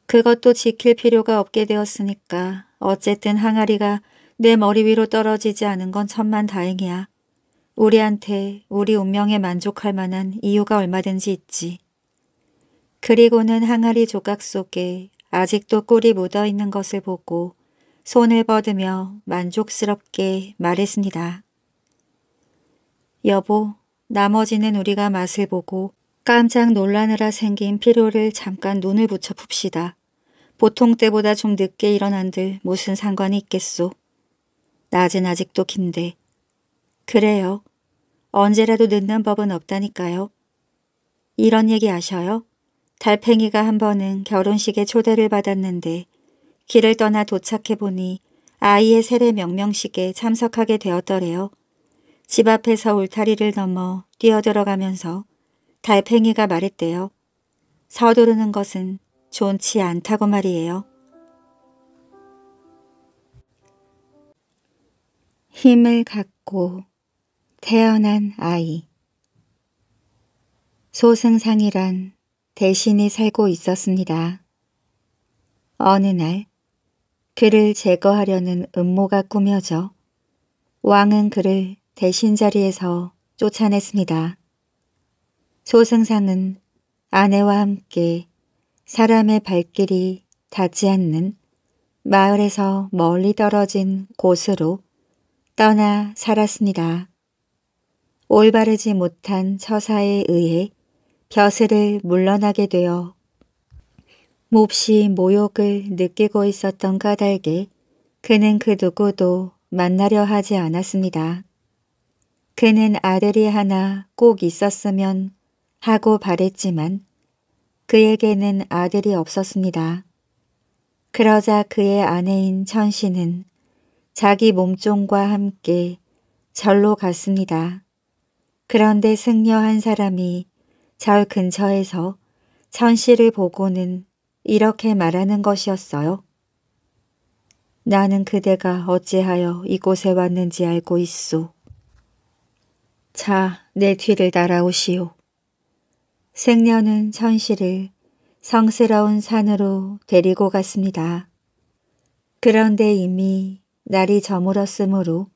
그것도 지킬 필요가 없게 되었으니까 어쨌든 항아리가 내 머리 위로 떨어지지 않은 건 천만 다행이야. 우리한테 우리 운명에 만족할 만한 이유가 얼마든지 있지. 그리고는 항아리 조각 속에 아직도 꿀이 묻어있는 것을 보고 손을 뻗으며 만족스럽게 말했습니다. 여보, 나머지는 우리가 맛을 보고 깜짝 놀라느라 생긴 피로를 잠깐 눈을 붙여 풉시다. 보통 때보다 좀 늦게 일어난들 무슨 상관이 있겠소. 낮은 아직도 긴데. 그래요. 언제라도 늦는 법은 없다니까요. 이런 얘기 아셔요? 달팽이가 한 번은 결혼식에 초대를 받았는데 길을 떠나 도착해보니 아이의 세례 명명식에 참석하게 되었더래요. 집 앞에서 울타리를 넘어 뛰어들어가면서 달팽이가 말했대요. 서두르는 것은 좋지 않다고 말이에요. 힘을 갖고 태어난 아이 소승상이란 대신이 살고 있었습니다. 어느 날 그를 제거하려는 음모가 꾸며져 왕은 그를 대신 자리에서 쫓아냈습니다. 소승상은 아내와 함께 사람의 발길이 닿지 않는 마을에서 멀리 떨어진 곳으로 떠나 살았습니다. 올바르지 못한 처사에 의해 벼슬을 물러나게 되어 몹시 모욕을 느끼고 있었던 까닭에 그는 그 누구도 만나려 하지 않았습니다. 그는 아들이 하나 꼭 있었으면 하고 바랬지만 그에게는 아들이 없었습니다. 그러자 그의 아내인 천신은 자기 몸종과 함께 절로 갔습니다. 그런데 승려 한 사람이 절 근처에서 천씨를 보고는 이렇게 말하는 것이었어요. 나는 그대가 어찌하여 이곳에 왔는지 알고 있소. 자, 내 뒤를 따라오시오. 생년은 천실을 성스러운 산으로 데리고 갔습니다. 그런데 이미 날이 저물었으므로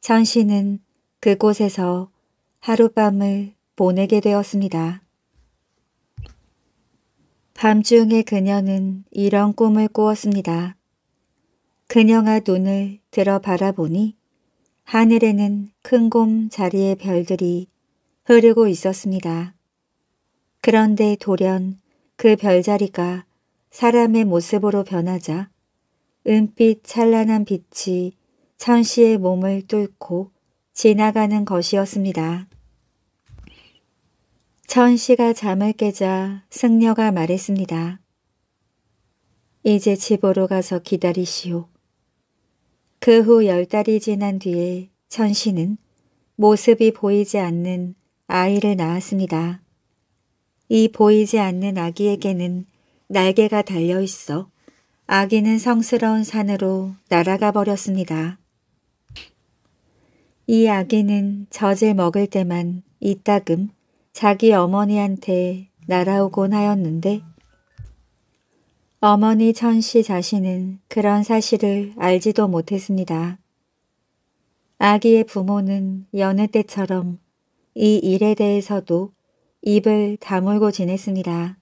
천신은 그곳에서 하룻밤을 보내게 되었습니다. 밤중에 그녀는 이런 꿈을 꾸었습니다. 그녀가 눈을 들어 바라보니 하늘에는 큰곰 자리의 별들이 흐르고 있었습니다. 그런데 돌연 그 별자리가 사람의 모습으로 변하자 은빛 찬란한 빛이 천시의 몸을 뚫고 지나가는 것이었습니다. 천시가 잠을 깨자 승려가 말했습니다. 이제 집으로 가서 기다리시오. 그후열 달이 지난 뒤에 천신은 모습이 보이지 않는 아이를 낳았습니다. 이 보이지 않는 아기에게는 날개가 달려 있어 아기는 성스러운 산으로 날아가 버렸습니다. 이 아기는 젖을 먹을 때만 이따금 자기 어머니한테 날아오곤 하였는데 어머니 천 씨 자신은 그런 사실을 알지도 못했습니다. 아기의 부모는 여느 때처럼 이 일에 대해서도 입을 다물고 지냈습니다.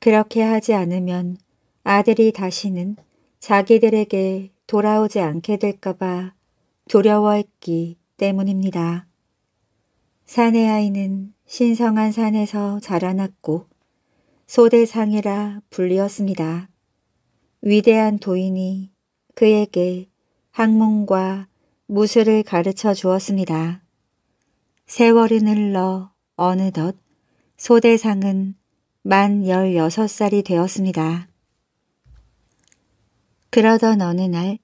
그렇게 하지 않으면 아들이 다시는 자기들에게 돌아오지 않게 될까봐 두려워했기 때문입니다. 사내 아이는 신성한 산에서 자라났고 소대상이라 불리었습니다. 위대한 도인이 그에게 학문과 무술을 가르쳐 주었습니다. 세월이 흘러 어느덧 소대상은 만 16살이 되었습니다. 그러던 어느 날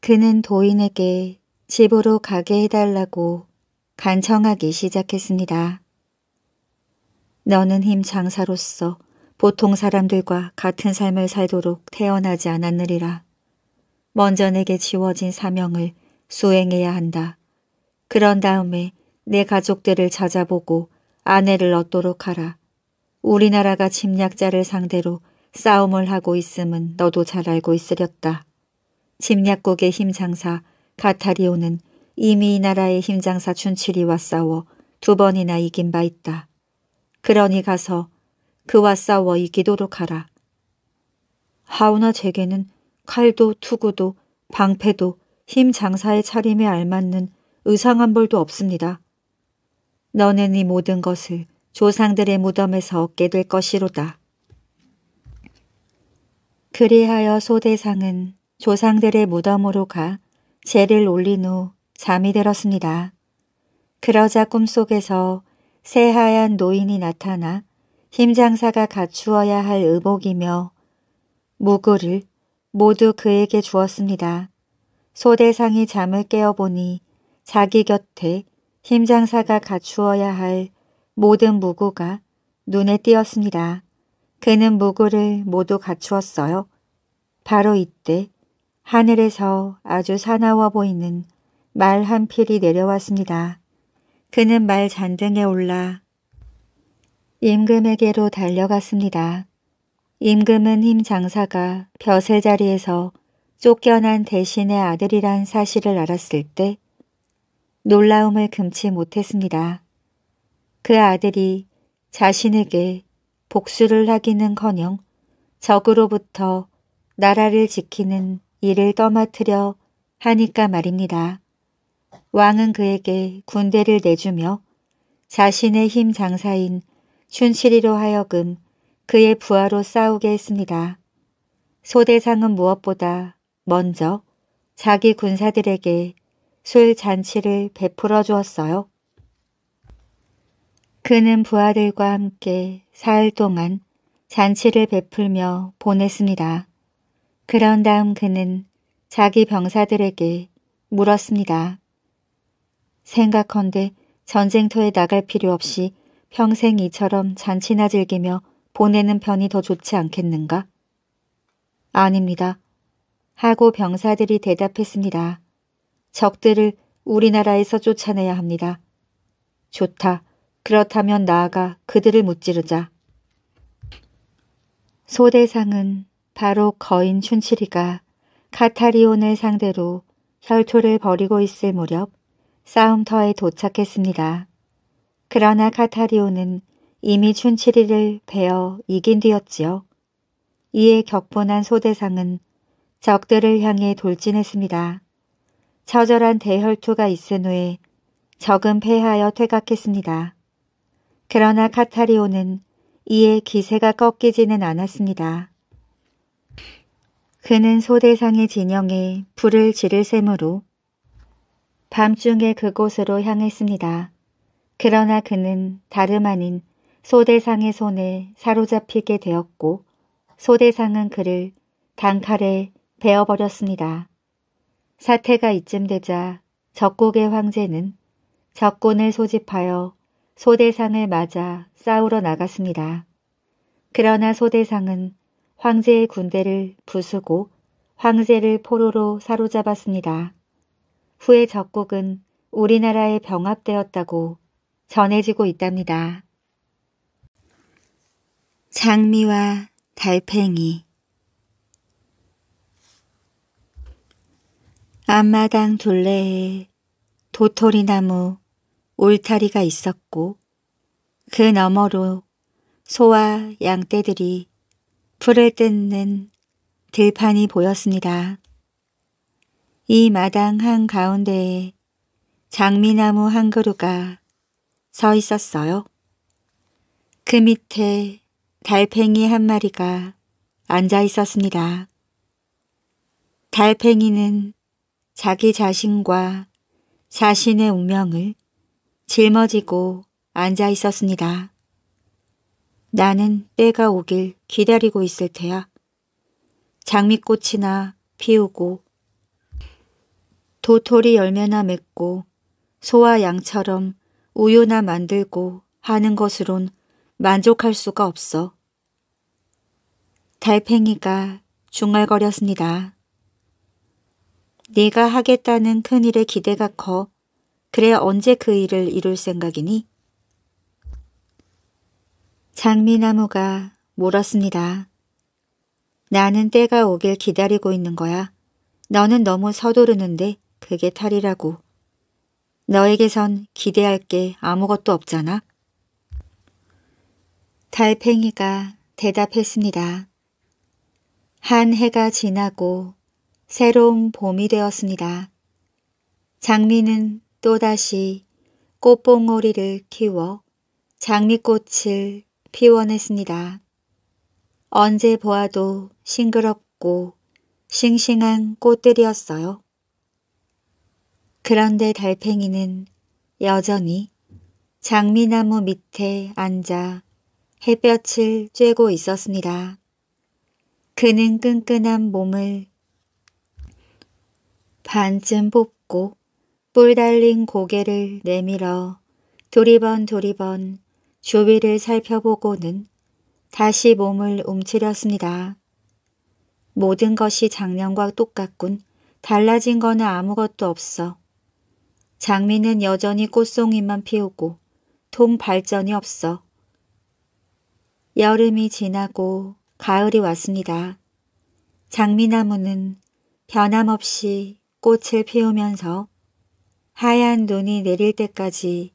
그는 도인에게 집으로 가게 해달라고 간청하기 시작했습니다. 너는 힘 장사로서 보통 사람들과 같은 삶을 살도록 태어나지 않았느리라 먼저 내게 지워진 사명을 수행해야 한다. 그런 다음에 내 가족들을 찾아보고 아내를 얻도록 하라. 우리나라가 침략자를 상대로 싸움을 하고 있음은 너도 잘 알고 있으렸다. 침략국의 힘장사 가타리오는 이미 이 나라의 힘장사 춘칠이와 싸워 두 번이나 이긴 바 있다. 그러니 가서 그와 싸워 이기도록 하라. 하오나 제게는 칼도 투구도 방패도 힘 장사의 차림에 알맞는 의상한 벌도 없습니다. 너는 이 모든 것을 조상들의 무덤에서 얻게 될 것이로다. 그리하여 소대상은 조상들의 무덤으로 가 재를 올린 후 잠이 들었습니다. 그러자 꿈속에서 새하얀 노인이 나타나 힘장사가 갖추어야 할 의복이며 무구를 모두 그에게 주었습니다. 소대상이 잠을 깨어보니 자기 곁에 힘장사가 갖추어야 할 모든 무구가 눈에 띄었습니다. 그는 무구를 모두 갖추었어요. 바로 이때 하늘에서 아주 사나워 보이는 말 한 필이 내려왔습니다. 그는 말 잔등에 올라 임금에게로 달려갔습니다. 임금은 힘 장사가 벼슬 자리에서 쫓겨난 대신의 아들이란 사실을 알았을 때 놀라움을 금치 못했습니다. 그 아들이 자신에게 복수를 하기는커녕 적으로부터 나라를 지키는 일을 떠맡으려 하니까 말입니다. 왕은 그에게 군대를 내주며 자신의 힘 장사인 춘실이로 하여금 그의 부하로 싸우게 했습니다. 소대상은 무엇보다 먼저 자기 군사들에게 술 잔치를 베풀어 주었어요. 그는 부하들과 함께 사흘 동안 잔치를 베풀며 보냈습니다. 그런 다음 그는 자기 병사들에게 물었습니다. 생각컨데 전쟁터에 나갈 필요 없이 평생 이처럼 잔치나 즐기며 보내는 편이 더 좋지 않겠는가? 아닙니다. 하고 병사들이 대답했습니다. 적들을 우리나라에서 쫓아내야 합니다. 좋다. 그렇다면 나아가 그들을 무찌르자. 소대상은 바로 거인 춘칠이가 카타리온을 상대로 혈토를 벌이고 있을 무렵 싸움터에 도착했습니다. 그러나 카타리오는 이미 춘치리를 베어 이긴 뒤였지요. 이에 격분한 소대상은 적들을 향해 돌진했습니다. 처절한 대혈투가 있은 후에 적은 패하여 퇴각했습니다. 그러나 카타리오는 이에 기세가 꺾이지는 않았습니다. 그는 소대상의 진영에 불을 지를 셈으로 밤중에 그곳으로 향했습니다. 그러나 그는 다름 아닌 소대상의 손에 사로잡히게 되었고 소대상은 그를 단칼에 베어버렸습니다. 사태가 이쯤 되자 적국의 황제는 적군을 소집하여 소대상을 맞아 싸우러 나갔습니다. 그러나 소대상은 황제의 군대를 부수고 황제를 포로로 사로잡았습니다. 후에 적국은 우리나라에 병합되었다고 전해지고 있답니다. 장미와 달팽이 앞마당 둘레에 도토리나무 울타리가 있었고 그 너머로 소와 양떼들이 풀을 뜯는 들판이 보였습니다. 이 마당 한 가운데에 장미나무 한 그루가 서 있었어요. 그 밑에 달팽이 한 마리가 앉아 있었습니다. 달팽이는 자기 자신과 자신의 운명을 짊어지고 앉아 있었습니다. 나는 때가 오길 기다리고 있을 테야. 장미꽃이나 피우고 도토리 열매나 맺고 소와 양처럼 우유나 만들고 하는 것으론 만족할 수가 없어. 달팽이가 중얼거렸습니다. 네가 하겠다는 큰 일에 기대가 커 그래 언제 그 일을 이룰 생각이니? 장미나무가 물었습니다. 나는 때가 오길 기다리고 있는 거야. 너는 너무 서두르는데 그게 탈이라고. 너에게선 기대할 게 아무것도 없잖아. 달팽이가 대답했습니다. 한 해가 지나고 새로운 봄이 되었습니다. 장미는 또다시 꽃봉오리를 키워 장미꽃을 피워냈습니다. 언제 보아도 싱그럽고 싱싱한 꽃들이었어요. 그런데 달팽이는 여전히 장미나무 밑에 앉아 햇볕을 쬐고 있었습니다. 그는 끈끈한 몸을 반쯤 뽑고 뿔 달린 고개를 내밀어 도리번 도리번 주위를 살펴보고는 다시 몸을 움츠렸습니다. 모든 것이 작년과 똑같군 달라진 거는 아무것도 없어. 장미는 여전히 꽃송이만 피우고 돈 발전이 없어. 여름이 지나고 가을이 왔습니다. 장미나무는 변함없이 꽃을 피우면서 하얀 눈이 내릴 때까지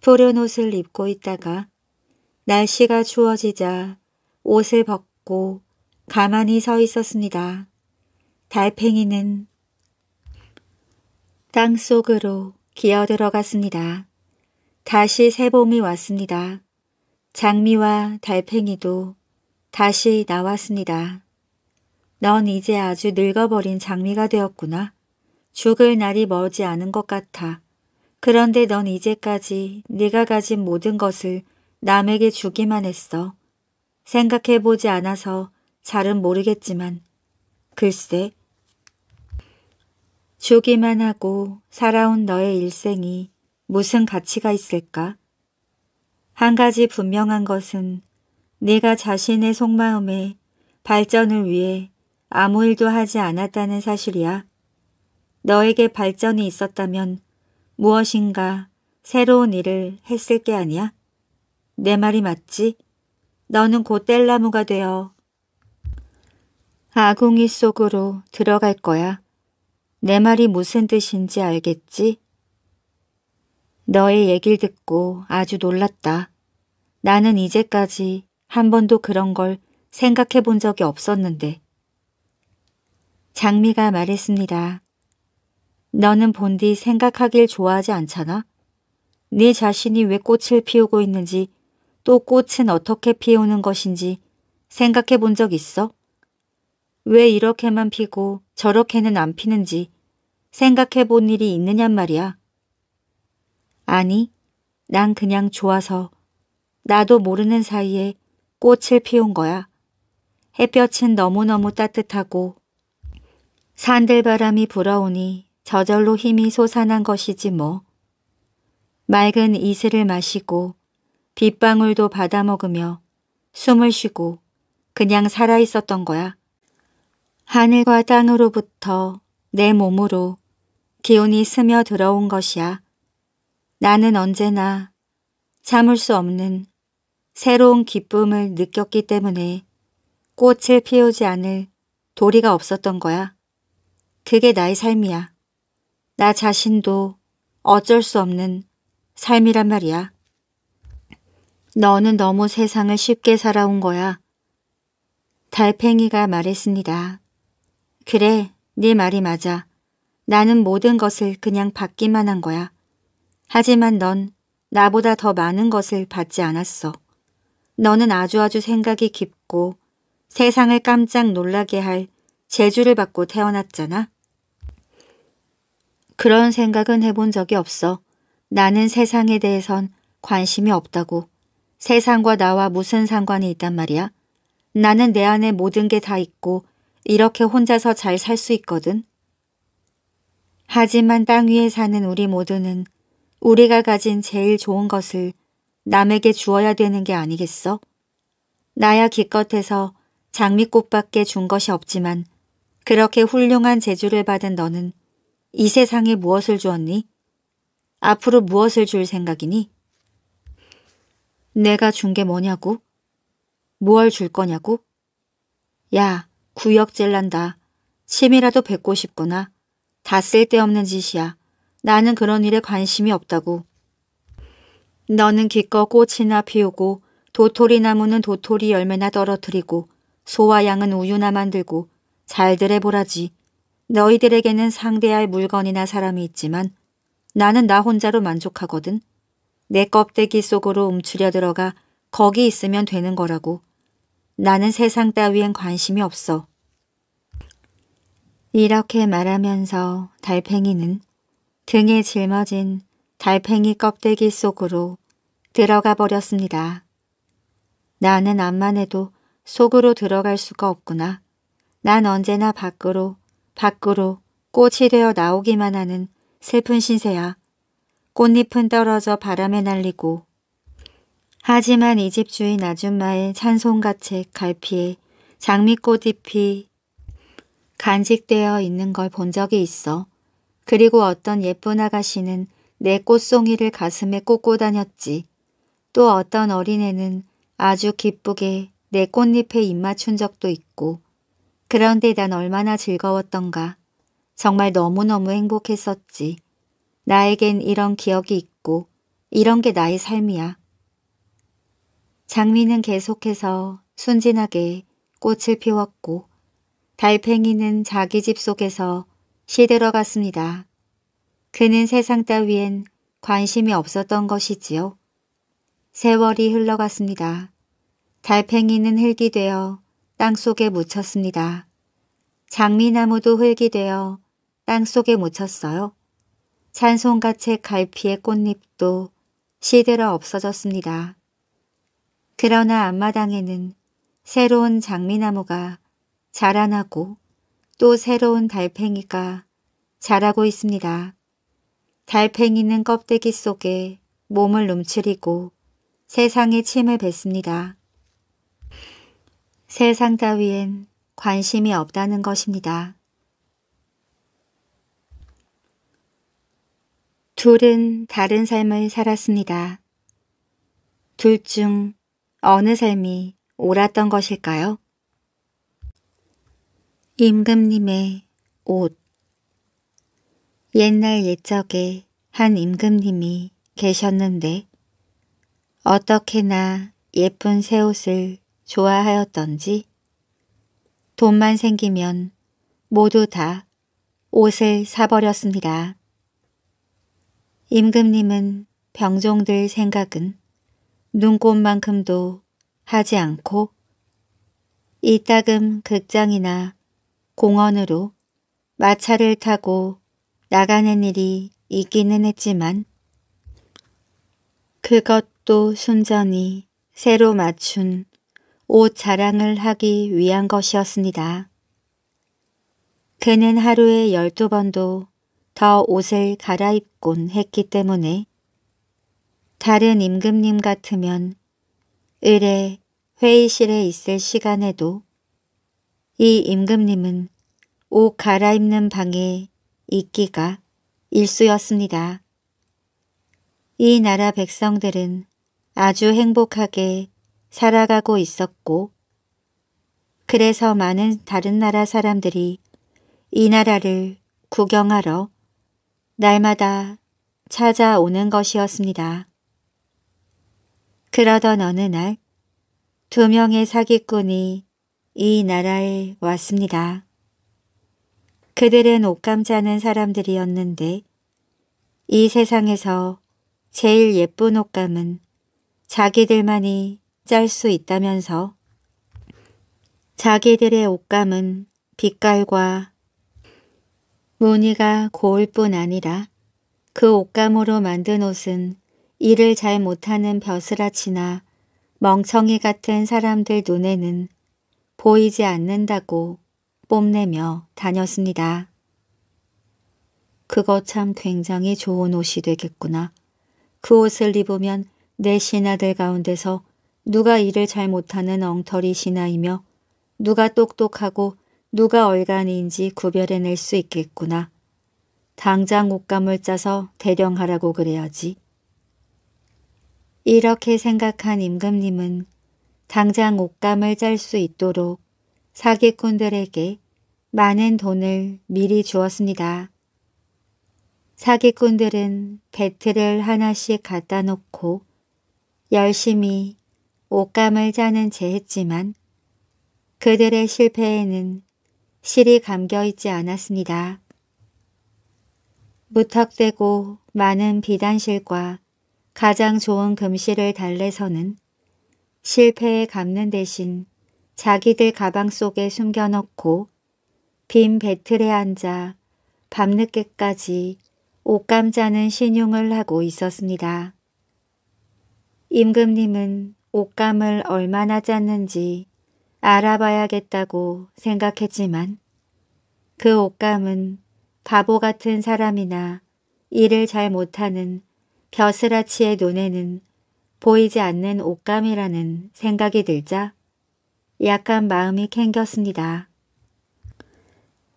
푸른 옷을 입고 있다가 날씨가 추워지자 옷을 벗고 가만히 서 있었습니다. 달팽이는 땅속으로 기어 들어갔습니다. 다시 새봄이 왔습니다. 장미와 달팽이도 다시 나왔습니다. 넌 이제 아주 늙어버린 장미가 되었구나. 죽을 날이 멀지 않은 것 같아. 그런데 넌 이제까지 네가 가진 모든 것을 남에게 주기만 했어. 생각해보지 않아서 잘은 모르겠지만 글쎄 주기만 하고 살아온 너의 일생이 무슨 가치가 있을까? 한 가지 분명한 것은 네가 자신의 속마음에 발전을 위해 아무 일도 하지 않았다는 사실이야. 너에게 발전이 있었다면 무엇인가 새로운 일을 했을 게 아니야? 내 말이 맞지? 너는 곧 뗄나무가 되어 아궁이 속으로 들어갈 거야. 내 말이 무슨 뜻인지 알겠지? 너의 얘길 듣고 아주 놀랐다. 나는 이제까지 한 번도 그런 걸 생각해 본 적이 없었는데. 장미가 말했습니다. 너는 본디 생각하길 좋아하지 않잖아? 네 자신이 왜 꽃을 피우고 있는지 또 꽃은 어떻게 피우는 것인지 생각해 본 적 있어? 왜 이렇게만 피고 저렇게는 안 피는지 생각해 본 일이 있느냔 말이야. 아니, 난 그냥 좋아서 나도 모르는 사이에 꽃을 피운 거야. 햇볕은 너무너무 따뜻하고 산들바람이 불어오니 저절로 힘이 솟아난 것이지 뭐. 맑은 이슬을 마시고 빗방울도 받아먹으며 숨을 쉬고 그냥 살아있었던 거야. 하늘과 땅으로부터 내 몸으로 기운이 스며 들어온 것이야. 나는 언제나 참을 수 없는 새로운 기쁨을 느꼈기 때문에 꽃을 피우지 않을 도리가 없었던 거야. 그게 나의 삶이야. 나 자신도 어쩔 수 없는 삶이란 말이야. 너는 너무 세상을 쉽게 살아온 거야. 달팽이가 말했습니다. 그래, 네 말이 맞아. 나는 모든 것을 그냥 받기만 한 거야. 하지만 넌 나보다 더 많은 것을 받지 않았어. 너는 아주아주 아주 생각이 깊고 세상을 깜짝 놀라게 할 재주를 받고 태어났잖아. 그런 생각은 해본 적이 없어. 나는 세상에 대해선 관심이 없다고. 세상과 나와 무슨 상관이 있단 말이야. 나는 내 안에 모든 게 다 있고 이렇게 혼자서 잘 살 수 있거든. 하지만 땅 위에 사는 우리 모두는 우리가 가진 제일 좋은 것을 남에게 주어야 되는 게 아니겠어? 나야 기껏해서 장미꽃밖에 준 것이 없지만 그렇게 훌륭한 재주를 받은 너는 이 세상에 무엇을 주었니? 앞으로 무엇을 줄 생각이니? 내가 준 게 뭐냐고? 무얼 줄 거냐고? 야, 구역 찔란다. 침이라도 뱉고 싶구나. 다 쓸데없는 짓이야. 나는 그런 일에 관심이 없다고. 너는 기껏 꽃이나 피우고 도토리 나무는 도토리 열매나 떨어뜨리고 소와 양은 우유나 만들고 잘들 해보라지. 너희들에게는 상대할 물건이나 사람이 있지만 나는 나 혼자로 만족하거든. 내 껍데기 속으로 움츠려 들어가 거기 있으면 되는 거라고. 나는 세상 따위엔 관심이 없어. 이렇게 말하면서 달팽이는 등에 짊어진 달팽이 껍데기 속으로 들어가 버렸습니다. 나는 암만 해도 속으로 들어갈 수가 없구나. 난 언제나 밖으로 밖으로 꽃이 되어 나오기만 하는 슬픈 신세야. 꽃잎은 떨어져 바람에 날리고 하지만 이 집 주인 아줌마의 찬송가책 갈피에 장미꽃잎이 간직되어 있는 걸 본 적이 있어. 그리고 어떤 예쁜 아가씨는 내 꽃송이를 가슴에 꽂고 다녔지. 또 어떤 어린애는 아주 기쁘게 내 꽃잎에 입맞춘 적도 있고. 그런데 난 얼마나 즐거웠던가. 정말 너무너무 행복했었지. 나에겐 이런 기억이 있고 이런 게 나의 삶이야. 장미는 계속해서 순진하게 꽃을 피웠고 달팽이는 자기 집 속에서 시들어갔습니다. 그는 세상 따위엔 관심이 없었던 것이지요. 세월이 흘러갔습니다. 달팽이는 흙이 되어 땅속에 묻혔습니다. 장미나무도 흙이 되어 땅속에 묻혔어요. 찬송가책 갈피의 꽃잎도 시들어 없어졌습니다. 그러나 앞마당에는 새로운 장미나무가 자라나고 또 새로운 달팽이가 자라고 있습니다. 달팽이는 껍데기 속에 몸을 움츠리고 세상에 침을 뱉습니다. 세상 따위엔 관심이 없다는 것입니다. 둘은 다른 삶을 살았습니다. 둘 중 어느 삶이 옳았던 것일까요? 임금님의 옷 옛날 옛적에 한 임금님이 계셨는데 어떻게나 예쁜 새 옷을 좋아하였던지 돈만 생기면 모두 다 옷을 사버렸습니다. 임금님은 병종들 생각은 눈곱만큼도 하지 않고 이따금 극장이나 공원으로 마차를 타고 나가는 일이 있기는 했지만 그것도 순전히 새로 맞춘 옷 자랑을 하기 위한 것이었습니다. 그는 하루에 12번도 더 옷을 갈아입곤 했기 때문에 다른 임금님 같으면 을의 회의실에 있을 시간에도 이 임금님은 옷 갈아입는 방에 있기가 일수였습니다. 이 나라 백성들은 아주 행복하게 살아가고 있었고 그래서 많은 다른 나라 사람들이 이 나라를 구경하러 날마다 찾아오는 것이었습니다. 그러던 어느 날 두 명의 사기꾼이 이 나라에 왔습니다. 그들은 옷감 자는 사람들이었는데 이 세상에서 제일 예쁜 옷감은 자기들만이 짤 수 있다면서 자기들의 옷감은 빛깔과 무늬가 고울 뿐 아니라 그 옷감으로 만든 옷은 일을 잘 못하는 벼슬아치나 멍청이 같은 사람들 눈에는 보이지 않는다고 뽐내며 다녔습니다. 그거 참 굉장히 좋은 옷이 되겠구나. 그 옷을 입으면 내 신하들 가운데서 누가 일을 잘 못하는 엉터리 신하이며 누가 똑똑하고 누가 얼간인지 구별해낼 수 있겠구나. 당장 옷감을 짜서 대령하라고 그래야지. 이렇게 생각한 임금님은 당장 옷감을 짤 수 있도록 사기꾼들에게 많은 돈을 미리 주었습니다. 사기꾼들은 배틀을 하나씩 갖다 놓고 열심히 옷감을 짜는 제 했지만 그들의 실패에는 실이 감겨 있지 않았습니다. 무턱대고 많은 비단실과 가장 좋은 금실을 달래서는 실패에 갚는 대신 자기들 가방 속에 숨겨넣고 빈 배틀에 앉아 밤늦게까지 옷감 자는 신용을 하고 있었습니다. 임금님은 옷감을 얼마나 짰는지 알아봐야겠다고 생각했지만 그 옷감은 바보 같은 사람이나 일을 잘 못하는 벼슬아치의 눈에는 보이지 않는 옷감이라는 생각이 들자 약간 마음이 캥겼습니다.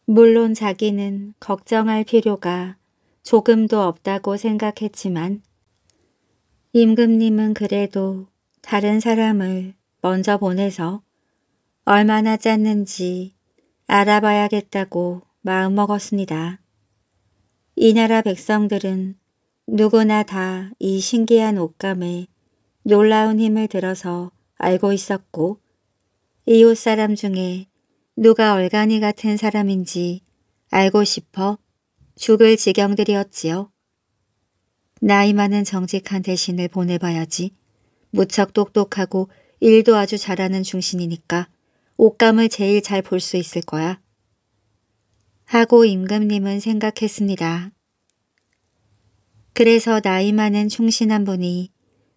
물론 자기는 걱정할 필요가 조금도 없다고 생각했지만 임금님은 그래도 다른 사람을 먼저 보내서 얼마나 짰는지 알아봐야겠다고 마음먹었습니다. 이 나라 백성들은 누구나 다 이 신기한 옷감을 놀라운 힘을 들어서 알고 있었고 이웃 사람 중에 누가 얼간이 같은 사람인지 알고 싶어 죽을 지경들이었지요. 나이 많은 정직한 대신을 보내봐야지. 무척 똑똑하고 일도 아주 잘하는 중신이니까 옷감을 제일 잘 볼 수 있을 거야. 하고 임금님은 생각했습니다. 그래서 나이 많은 충신한 분이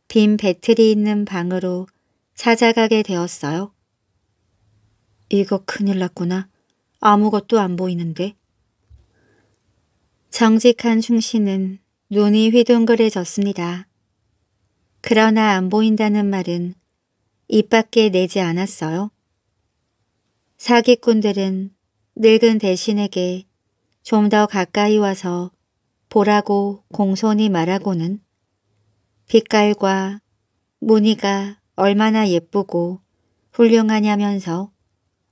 빈 배틀이 있는 방으로 찾아가게 되었어요. 이거 큰일 났구나. 아무것도 안 보이는데. 정직한 충신은 눈이 휘둥그레졌습니다. 그러나 안 보인다는 말은 입 밖에 내지 않았어요. 사기꾼들은 늙은 대신에게 좀 더 가까이 와서 보라고 공손히 말하고는 빛깔과 무늬가 얼마나 예쁘고 훌륭하냐면서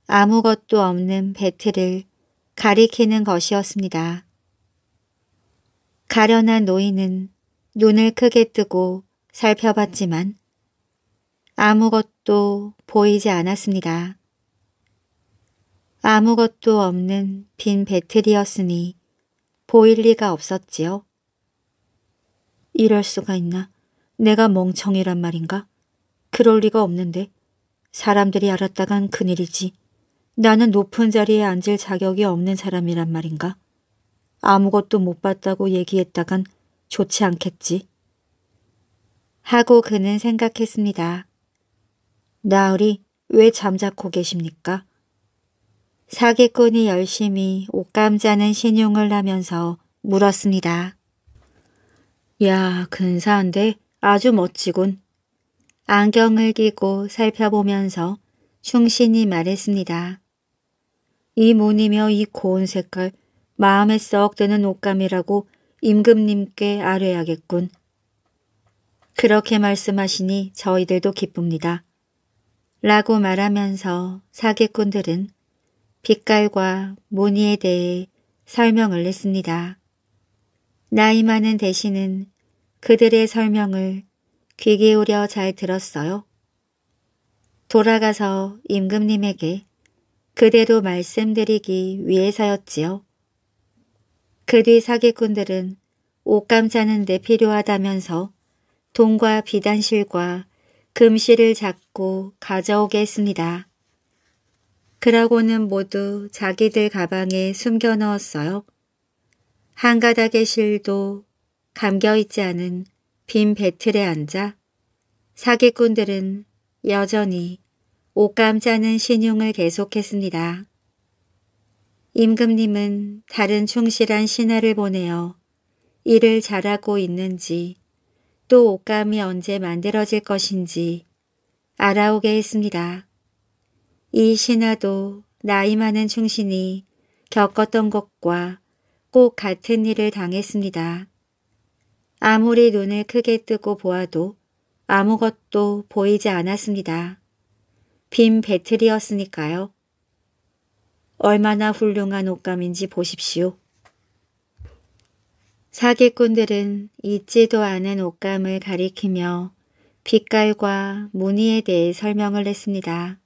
아무것도 없는 배틀을 가리키는 것이었습니다. 가련한 노인은 눈을 크게 뜨고 살펴봤지만 아무것도 보이지 않았습니다. 아무것도 없는 빈 배틀이었으니 보일 리가 없었지요. 이럴 수가 있나? 내가 멍청이란 말인가? 그럴 리가 없는데. 사람들이 알았다간 큰일이지. 나는 높은 자리에 앉을 자격이 없는 사람이란 말인가? 아무것도 못 봤다고 얘기했다간 좋지 않겠지. 하고 그는 생각했습니다. 나으리 왜 잠자코 계십니까? 사기꾼이 열심히 옷감자는 신용을 하면서 물었습니다. 야 근사한데 아주 멋지군. 안경을 끼고 살펴보면서 충신이 말했습니다. 이 무늬며 이 고운 색깔, 마음에 썩 드는 옷감이라고 임금님께 아뢰야겠군. 그렇게 말씀하시니 저희들도 기쁩니다. 라고 말하면서 사기꾼들은 빛깔과 무늬에 대해 설명을 했습니다. 나이 많은 대신은 그들의 설명을 귀 기울여 잘 들었어요. 돌아가서 임금님에게 그대로 말씀드리기 위해서였지요. 그 뒤 사기꾼들은 옷감 자는데 필요하다면서 돈과 비단실과 금실을 잡고 가져오게 했습니다. 그러고는 모두 자기들 가방에 숨겨 넣었어요. 한 가닥의 실도 감겨있지 않은 빈 배틀에 앉아 사기꾼들은 여전히 옷감 짜는 신용을 계속했습니다. 임금님은 다른 충실한 신하를 보내어 일을 잘하고 있는지 또 옷감이 언제 만들어질 것인지 알아오게 했습니다. 이 신하도 나이 많은 충신이 겪었던 것과 꼭 같은 일을 당했습니다. 아무리 눈을 크게 뜨고 보아도 아무것도 보이지 않았습니다. 빔 배틀이었으니까요. 얼마나 훌륭한 옷감인지 보십시오. 사기꾼들은 잊지도 않은 옷감을 가리키며 빛깔과 무늬에 대해 설명을 했습니다.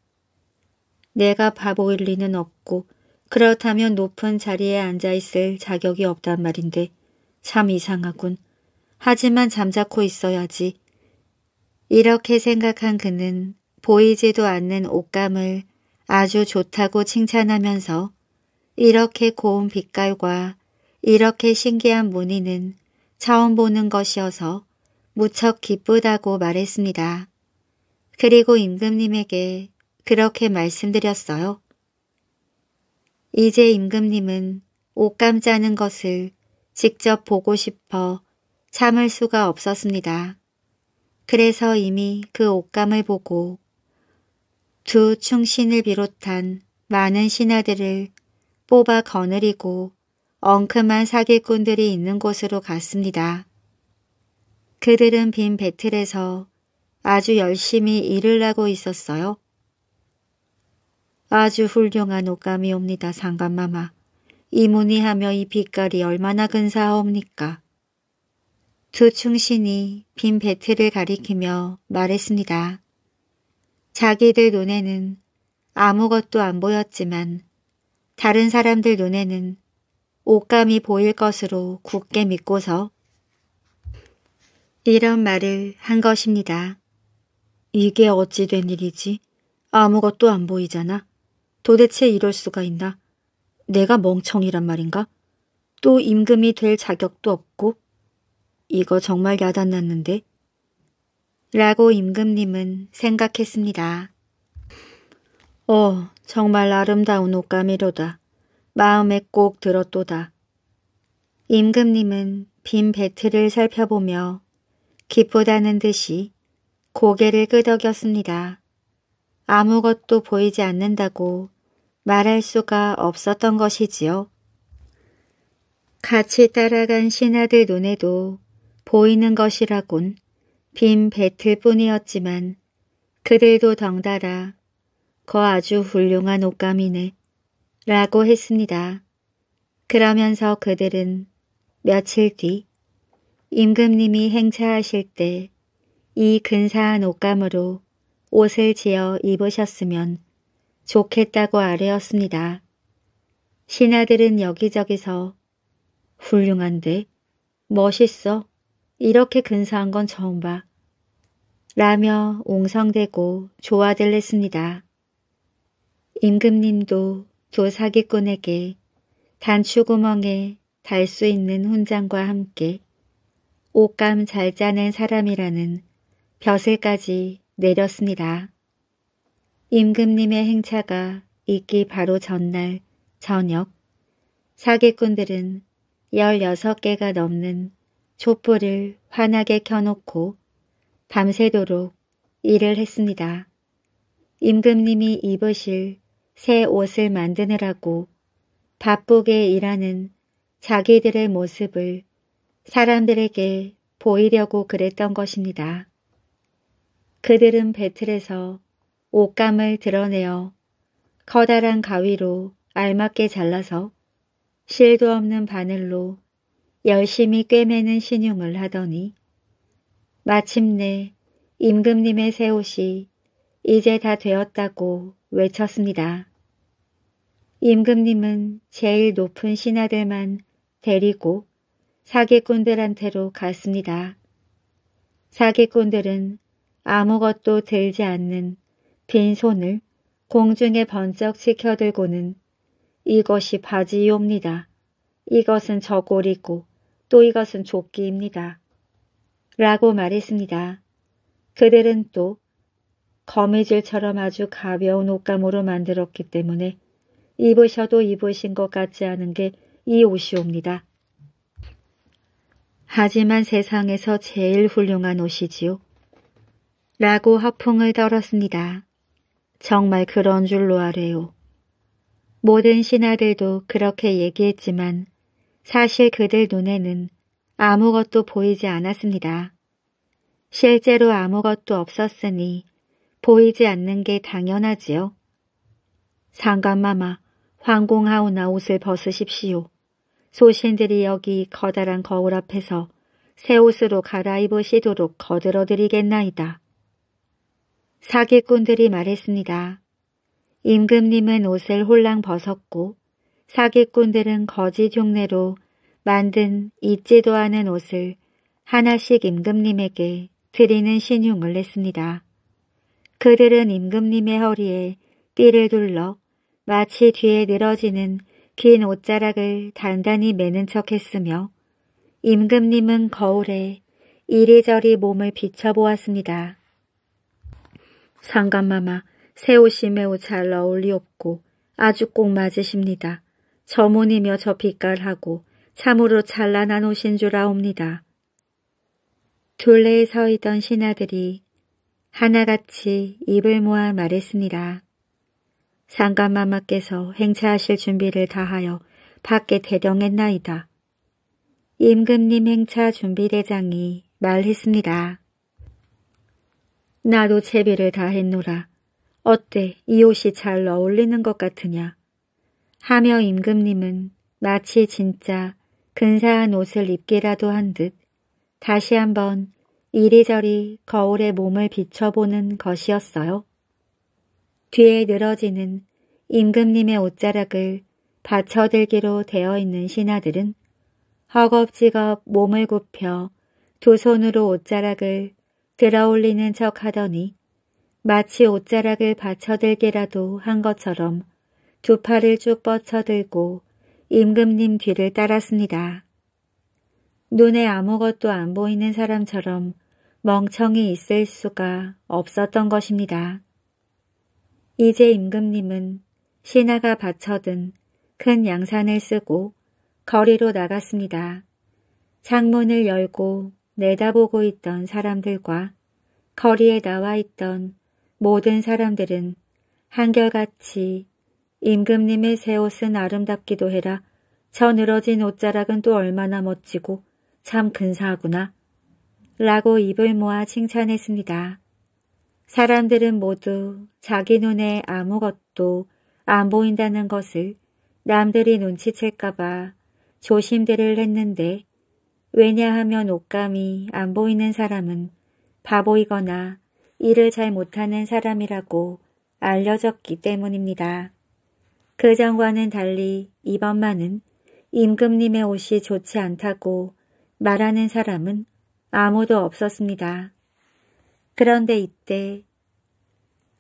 내가 바보일 리는 없고 그렇다면 높은 자리에 앉아있을 자격이 없단 말인데 참 이상하군. 하지만 잠자코 있어야지. 이렇게 생각한 그는 보이지도 않는 옷감을 아주 좋다고 칭찬하면서 이렇게 고운 빛깔과 이렇게 신기한 무늬는 처음 보는 것이어서 무척 기쁘다고 말했습니다. 그리고 임금님에게 그렇게 말씀드렸어요. 이제 임금님은 옷감 짜는 것을 직접 보고 싶어 참을 수가 없었습니다. 그래서 이미 그 옷감을 보고 두 충신을 비롯한 많은 신하들을 뽑아 거느리고 엉큼한 사기꾼들이 있는 곳으로 갔습니다. 그들은 빈 배틀에서 아주 열심히 일을 하고 있었어요. 아주 훌륭한 옷감이 옵니다, 상감마마. 이문이 하며 이 빛깔이 얼마나 근사하옵니까? 두 충신이 빈 배틀을 가리키며 말했습니다. 자기들 눈에는 아무것도 안 보였지만 다른 사람들 눈에는 옷감이 보일 것으로 굳게 믿고서 이런 말을 한 것입니다. 이게 어찌 된 일이지? 아무것도 안 보이잖아. 도대체 이럴 수가 있나? 내가 멍청이란 말인가? 또 임금이 될 자격도 없고 이거 정말 야단났는데? 라고 임금님은 생각했습니다. 어, 정말 아름다운 옷감이로다. 마음에 꼭 들었도다. 임금님은 빈배틀을 살펴보며 기쁘다는 듯이 고개를 끄덕였습니다. 아무것도 보이지 않는다고 말할 수가 없었던 것이지요. 같이 따라간 신하들 눈에도 보이는 것이라곤 빈 배틀뿐이었지만 그들도 덩달아 거 아주 훌륭한 옷감이네 라고 했습니다. 그러면서 그들은 며칠 뒤 임금님이 행차하실 때 이 근사한 옷감으로 옷을 지어 입으셨으면 좋겠다고 아뢰었습니다. 신하들은 여기저기서 훌륭한데 멋있어 이렇게 근사한 건 처음 봐. 라며 옹성대고 좋아들 냈습니다. 임금님도 두 사기꾼에게 단추구멍에 달 수 있는 훈장과 함께 옷감 잘 짜낸 사람이라는 벼슬까지 내렸습니다. 임금님의 행차가 있기 바로 전날 저녁 사기꾼들은 16개가 넘는 촛불을 환하게 켜놓고 밤새도록 일을 했습니다. 임금님이 입으실 새 옷을 만드느라고 바쁘게 일하는 자기들의 모습을 사람들에게 보이려고 그랬던 것입니다. 그들은 배틀에서 옷감을 드러내어 커다란 가위로 알맞게 잘라서 실도 없는 바늘로 열심히 꿰매는 신용을 하더니 마침내 임금님의 새 옷이 이제 다 되었다고 외쳤습니다. 임금님은 제일 높은 신하들만 데리고 사기꾼들한테로 갔습니다. 사기꾼들은 아무것도 들지 않는 빈 손을 공중에 번쩍 치켜들고는 이것이 바지옵니다. 이것은 저고리고 또 이것은 조끼입니다. 라고 말했습니다. 그들은 또 거미줄처럼 아주 가벼운 옷감으로 만들었기 때문에 입으셔도 입으신 것 같지 않은 게 이 옷이옵니다. 하지만 세상에서 제일 훌륭한 옷이지요. 라고 허풍을 떨었습니다. 정말 그런 줄로 아래요. 모든 신하들도 그렇게 얘기했지만 사실 그들 눈에는 아무것도 보이지 않았습니다. 실제로 아무것도 없었으니 보이지 않는 게 당연하지요. 상관마마, 황공하오나 옷을 벗으십시오. 소신들이 여기 커다란 거울 앞에서 새 옷으로 갈아입으시도록 거들어드리겠나이다. 사기꾼들이 말했습니다. 임금님은 옷을 홀랑 벗었고 사기꾼들은 거짓 흉내로 만든 잊지도 않은 옷을 하나씩 임금님에게 드리는 신용을 냈습니다. 그들은 임금님의 허리에 띠를 둘러 마치 뒤에 늘어지는 긴 옷자락을 단단히 매는 척 했으며 임금님은 거울에 이리저리 몸을 비춰보았습니다. 상감마마 새 옷이 매우 잘 어울리옵고 아주 꼭 맞으십니다. 저문이며 저빛깔하고 참으로 찬란한 옷인 줄아옵니다. 둘레에 서 있던 신하들이 하나같이 입을 모아 말했습니다. 상감마마께서 행차하실 준비를 다하여 밖에 대령했나이다. 임금님 행차 준비대장이 말했습니다. 나도 제비를 다했노라. 어때 이 옷이 잘 어울리는 것 같으냐. 하며 임금님은 마치 진짜 근사한 옷을 입기라도 한 듯 다시 한번 이리저리 거울에 몸을 비춰보는 것이었어요. 뒤에 늘어지는 임금님의 옷자락을 받쳐들기로 되어 있는 신하들은 허겁지겁 몸을 굽혀 두 손으로 옷자락을 들어올리는 척 하더니 마치 옷자락을 받쳐들기라도 한 것처럼 두 팔을 쭉 뻗쳐들고 임금님 뒤를 따랐습니다. 눈에 아무것도 안 보이는 사람처럼 멍청이 있을 수가 없었던 것입니다. 이제 임금님은 신하가 받쳐든 큰 양산을 쓰고 거리로 나갔습니다. 창문을 열고 내다보고 있던 사람들과 거리에 나와 있던 모든 사람들은 한결같이 임금님의 새 옷은 아름답기도 해라. 저 늘어진 옷자락은 또 얼마나 멋지고 참 근사하구나. 라고 입을 모아 칭찬했습니다. 사람들은 모두 자기 눈에 아무것도 안 보인다는 것을 남들이 눈치챌까봐 조심들을 했는데 왜냐하면 옷감이 안 보이는 사람은 바보이거나 일을 잘 못하는 사람이라고 알려졌기 때문입니다. 그장과는 달리 이번만은 임금님의 옷이 좋지 않다고 말하는 사람은 아무도 없었습니다. 그런데 이때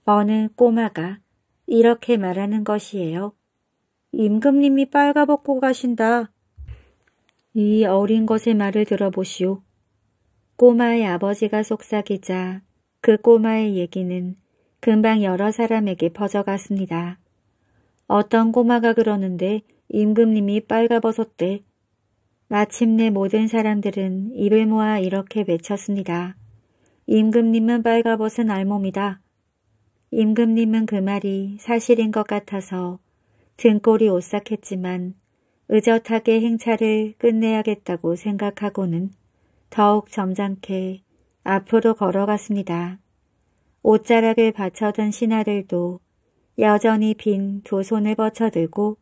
어느 꼬마가 이렇게 말하는 것이에요. 임금님이 빨가벗고 가신다. 이 어린 것의 말을 들어보시오. 꼬마의 아버지가 속삭이자 그 꼬마의 얘기는 금방 여러 사람에게 퍼져갔습니다. 어떤 꼬마가 그러는데 임금님이 빨가벗었대. 마침내 모든 사람들은 입을 모아 이렇게 외쳤습니다. 임금님은 빨가벗은 알몸이다. 임금님은 그 말이 사실인 것 같아서 등골이 오싹했지만 의젓하게 행차를 끝내야겠다고 생각하고는 더욱 점잖게 앞으로 걸어갔습니다. 옷자락을 받쳐던 신하들도 여전히 빈 두 손을 버쳐들고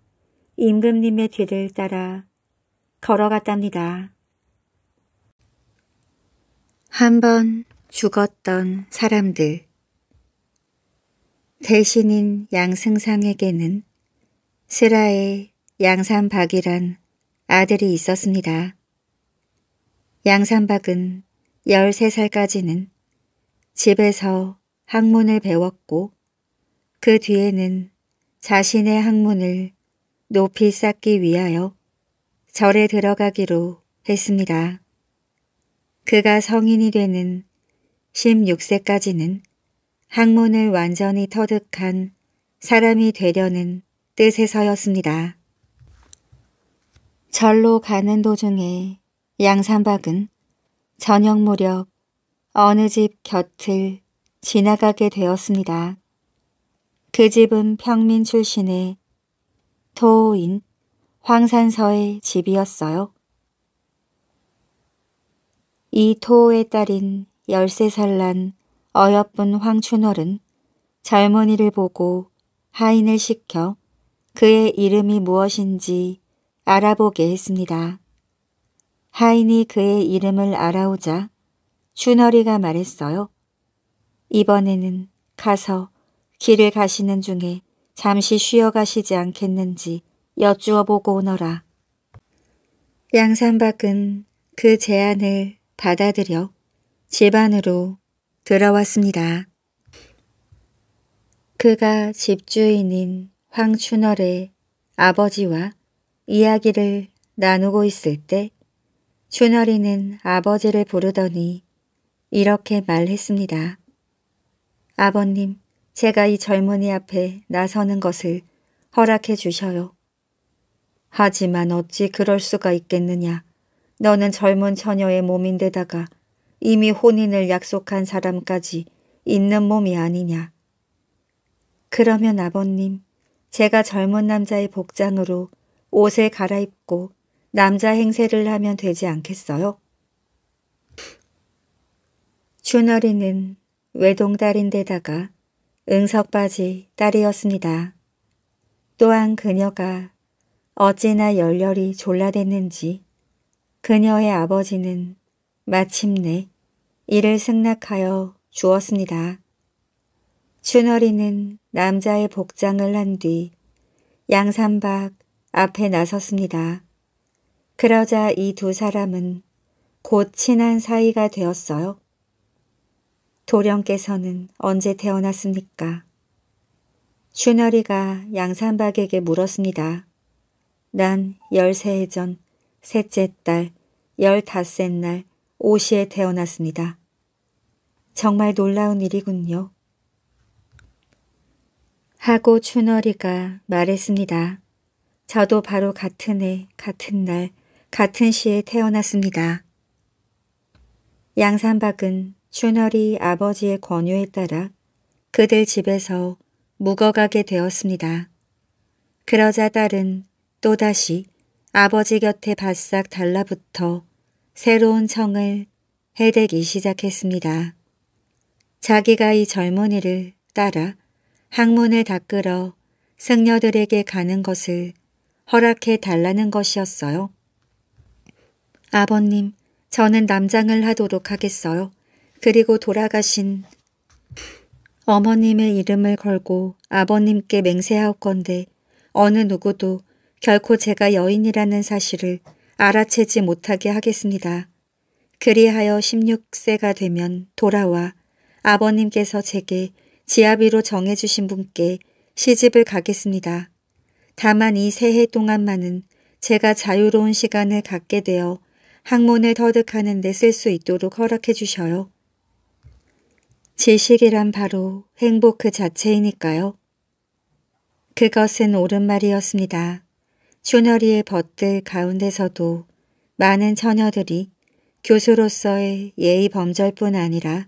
임금님의 뒤를 따라 걸어갔답니다. 한 번 죽었던 사람들 대신인 양승상에게는 슬하의 양산박이란 아들이 있었습니다. 양산박은 13살까지는 집에서 학문을 배웠고 그 뒤에는 자신의 학문을 높이 쌓기 위하여 절에 들어가기로 했습니다. 그가 성인이 되는 16세까지는 학문을 완전히 터득한 사람이 되려는 뜻에서였습니다. 절로 가는 도중에 양산박은 저녁 무렵 어느 집 곁을 지나가게 되었습니다. 그 집은 평민 출신의 토인 호 황산서의 집이었어요. 이 토의 호 딸인 13살 난 어여쁜 황춘월은 젊은이를 보고 하인을 시켜 그의 이름이 무엇인지 알아보게 했습니다. 하인이 그의 이름을 알아오자 춘월이가 말했어요. 이번에는 가서 길을 가시는 중에 잠시 쉬어가시지 않겠는지 여쭈어 보고 오너라. 양산박은 그 제안을 받아들여 집 안으로 들어왔습니다. 그가 집주인인 황춘월의 아버지와 이야기를 나누고 있을 때 춘월이는 아버지를 부르더니 이렇게 말했습니다. 아버님, 제가 이 젊은이 앞에 나서는 것을 허락해 주셔요. 하지만 어찌 그럴 수가 있겠느냐. 너는 젊은 처녀의 몸인데다가 이미 혼인을 약속한 사람까지 있는 몸이 아니냐. 그러면 아버님, 제가 젊은 남자의 복장으로 옷을 갈아입고 남자 행세를 하면 되지 않겠어요? 주어리는 외동딸인데다가 응석바지 딸이었습니다. 또한 그녀가 어찌나 열렬히 졸라댔는지 그녀의 아버지는 마침내 이를 승낙하여 주었습니다. 춘월이는 남자의 복장을 한 뒤 양산박 앞에 나섰습니다. 그러자 이 두 사람은 곧 친한 사이가 되었어요. 도령께서는 언제 태어났습니까? 슈너리가 양산박에게 물었습니다. 난 13해 전 셋째 딸 15세 날 오시에 태어났습니다. 정말 놀라운 일이군요. 하고 추너리가 말했습니다. 저도 바로 같은 해, 같은 날, 같은 시에 태어났습니다. 양산박은 슈널이 아버지의 권유에 따라 그들 집에서 묵어가게 되었습니다. 그러자 딸은 또다시 아버지 곁에 바싹 달라붙어 새로운 청을 해대기 시작했습니다. 자기가 이 젊은이를 따라 학문을 닦으러 승려들에게 가는 것을 허락해 달라는 것이었어요. 아버님, 저는 남장을 하도록 하겠어요. 그리고 돌아가신 어머님의 이름을 걸고 아버님께 맹세하옵건데 어느 누구도 결코 제가 여인이라는 사실을 알아채지 못하게 하겠습니다. 그리하여 16세가 되면 돌아와 아버님께서 제게 지아비로 정해주신 분께 시집을 가겠습니다. 다만 이 새해 동안만은 제가 자유로운 시간을 갖게 되어 학문을 터득하는 데 쓸 수 있도록 허락해 주셔요. 지식이란 바로 행복 그 자체이니까요. 그것은 옳은 말이었습니다. 춘너리의 벗들 가운데서도 많은 처녀들이 교수로서의 예의 범절뿐 아니라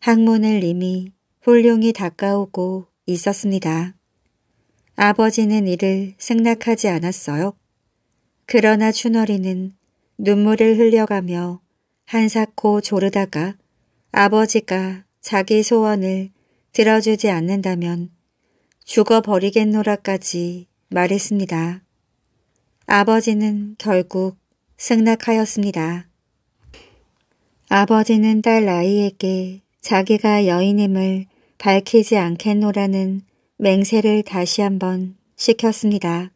학문을 이미 훌륭히 닦아오고 있었습니다. 아버지는 이를 승낙하지 않았어요. 그러나 추너리는 눈물을 흘려가며 한사코 조르다가 아버지가 자기 소원을 들어주지 않는다면 죽어버리겠노라까지 말했습니다. 아버지는 결국 승낙하였습니다. 아버지는 딸 라이에게 자기가 여인임을 밝히지 않겠노라는 맹세를 다시 한번 시켰습니다.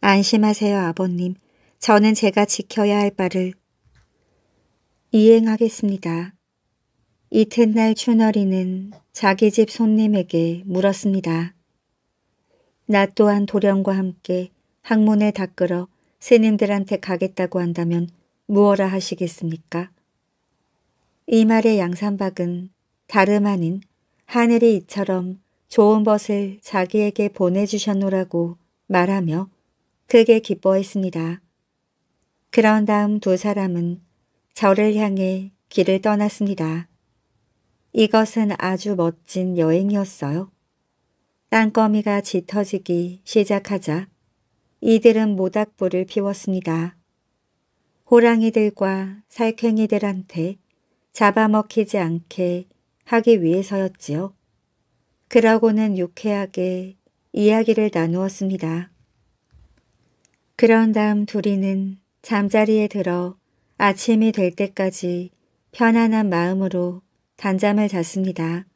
안심하세요 아버님. 저는 제가 지켜야 할 바를 이행하겠습니다. 이튿날 춘월이는 자기 집 손님에게 물었습니다. 나 또한 도령과 함께 학문에 닦으러 스님들한테 가겠다고 한다면 무엇라 하시겠습니까? 이 말에 양산박은 다름 아닌 하늘이 이처럼 좋은 벗을 자기에게 보내주셨노라고 말하며 크게 기뻐했습니다. 그런 다음 두 사람은 절을 향해 길을 떠났습니다. 이것은 아주 멋진 여행이었어요. 땅거미가 짙어지기 시작하자 이들은 모닥불을 피웠습니다. 호랑이들과 살쾡이들한테 잡아먹히지 않게 하기 위해서였지요. 그러고는 유쾌하게 이야기를 나누었습니다. 그런 다음 둘이는 잠자리에 들어 아침이 될 때까지 편안한 마음으로 단잠을 잤습니다.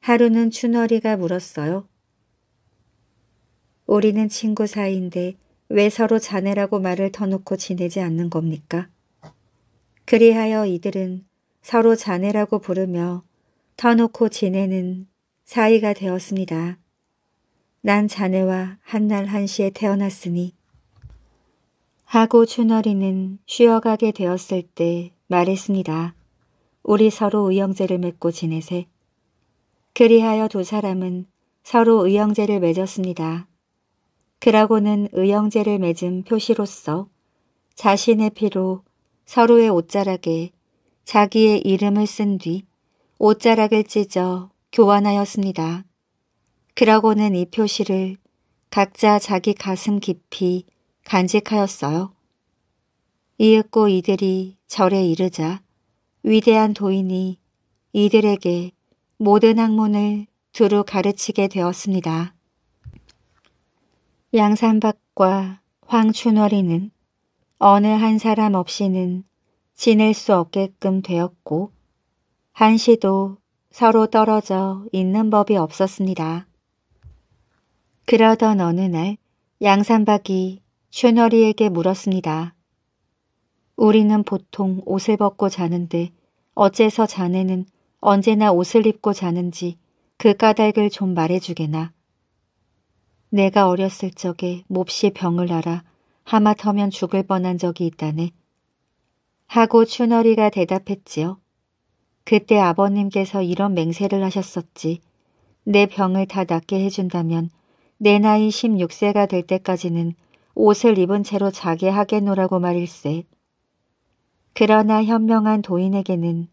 하루는 춘월리가 물었어요. 우리는 친구 사이인데 왜 서로 자네라고 말을 터놓고 지내지 않는 겁니까? 그리하여 이들은 서로 자네라고 부르며 터놓고 지내는 사이가 되었습니다. 난 자네와 한날 한시에 태어났으니 하고 춘월리는 쉬어가게 되었을 때 말했습니다. 우리 서로 의형제를 맺고 지내세. 그리하여 두 사람은 서로 의형제를 맺었습니다. 그라고는 의형제를 맺은 표시로서 자신의 피로 서로의 옷자락에 자기의 이름을 쓴 뒤 옷자락을 찢어 교환하였습니다. 그라고는 이 표시를 각자 자기 가슴 깊이 간직하였어요. 이윽고 이들이 절에 이르자 위대한 도인이 이들에게 모든 학문을 두루 가르치게 되었습니다. 양산박과 황춘월이는 어느 한 사람 없이는 지낼 수 없게끔 되었고 한시도 서로 떨어져 있는 법이 없었습니다. 그러던 어느 날 양산박이 춘월이에게 물었습니다. 우리는 보통 옷을 벗고 자는데 어째서 자네는 언제나 옷을 입고 자는지 그 까닭을 좀 말해주게나. 내가 어렸을 적에 몹시 병을 앓아 하마터면 죽을 뻔한 적이 있다네. 하고 추너리가 대답했지요. 그때 아버님께서 이런 맹세를 하셨었지. 내 병을 다 낫게 해준다면 내 나이 16세가 될 때까지는 옷을 입은 채로 자게 하겠노라고 말일세. 그러나 현명한 도인에게는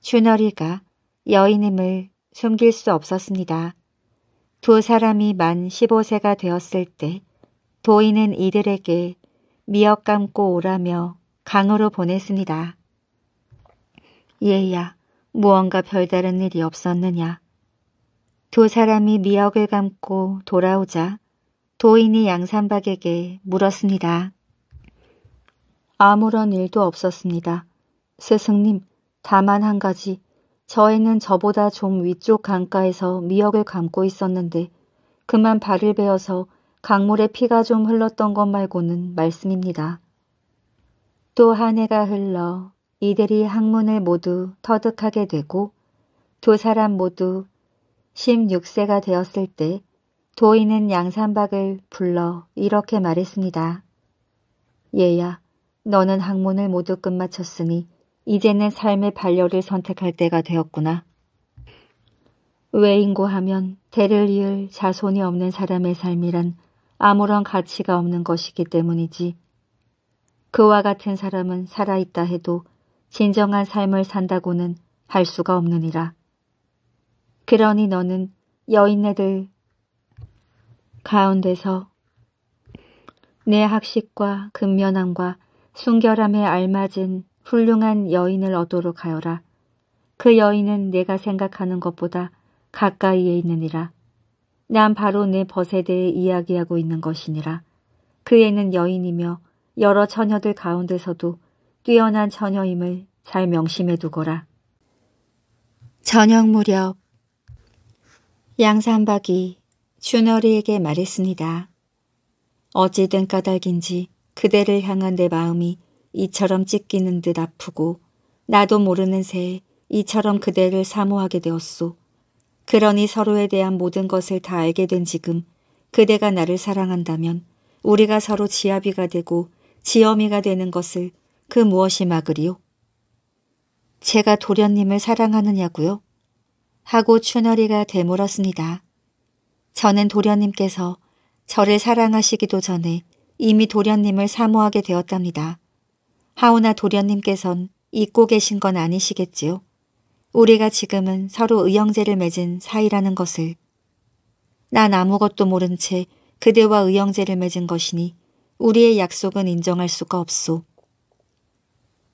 주너리가 여인임을 숨길 수 없었습니다. 두 사람이 만 15세가 되었을 때 도인은 이들에게 미역 감고 오라며 강으로 보냈습니다. 얘야, 무언가 별다른 일이 없었느냐. 두 사람이 미역을 감고 돌아오자 도인이 양산박에게 물었습니다. 아무런 일도 없었습니다. 스승님, 다만 한 가지, 저에는 저보다 좀 위쪽 강가에서 미역을 감고 있었는데 그만 발을 베어서 강물에 피가 좀 흘렀던 것 말고는 말씀입니다. 또 한 해가 흘러 이들이 학문을 모두 터득하게 되고 두 사람 모두 16세가 되었을 때 도인은 양산박을 불러 이렇게 말했습니다. 얘야, 너는 학문을 모두 끝마쳤으니 이제는 삶의 반려를 선택할 때가 되었구나. 외인고하면 대를 이을 자손이 없는 사람의 삶이란 아무런 가치가 없는 것이기 때문이지. 그와 같은 사람은 살아있다 해도 진정한 삶을 산다고는 할 수가 없느니라. 그러니 너는 여인네들 가운데서 내 학식과 근면함과 순결함에 알맞은 훌륭한 여인을 얻도록 하여라. 그 여인은 내가 생각하는 것보다 가까이에 있느니라. 난 바로 내 벗에 대해 이야기하고 있는 것이니라. 그 애는 여인이며 여러 처녀들 가운데서도 뛰어난 처녀임을 잘 명심해 두거라. 저녁 무렵 양산박이 준어리에게 말했습니다. 어찌된 까닭인지 그대를 향한 내 마음이 이처럼 찢기는 듯 아프고 나도 모르는 새에 이처럼 그대를 사모하게 되었소. 그러니 서로에 대한 모든 것을 다 알게 된 지금 그대가 나를 사랑한다면 우리가 서로 지아비가 되고 지어미가 되는 것을 그 무엇이 막으리요? 제가 도련님을 사랑하느냐고요? 하고 춘월리가 되물었습니다. 저는 도련님께서 저를 사랑하시기도 전에 이미 도련님을 사모하게 되었답니다. 하오나 도련님께선 잊고 계신 건 아니시겠지요? 우리가 지금은 서로 의형제를 맺은 사이라는 것을. 난 아무것도 모른 채 그대와 의형제를 맺은 것이니 우리의 약속은 인정할 수가 없소.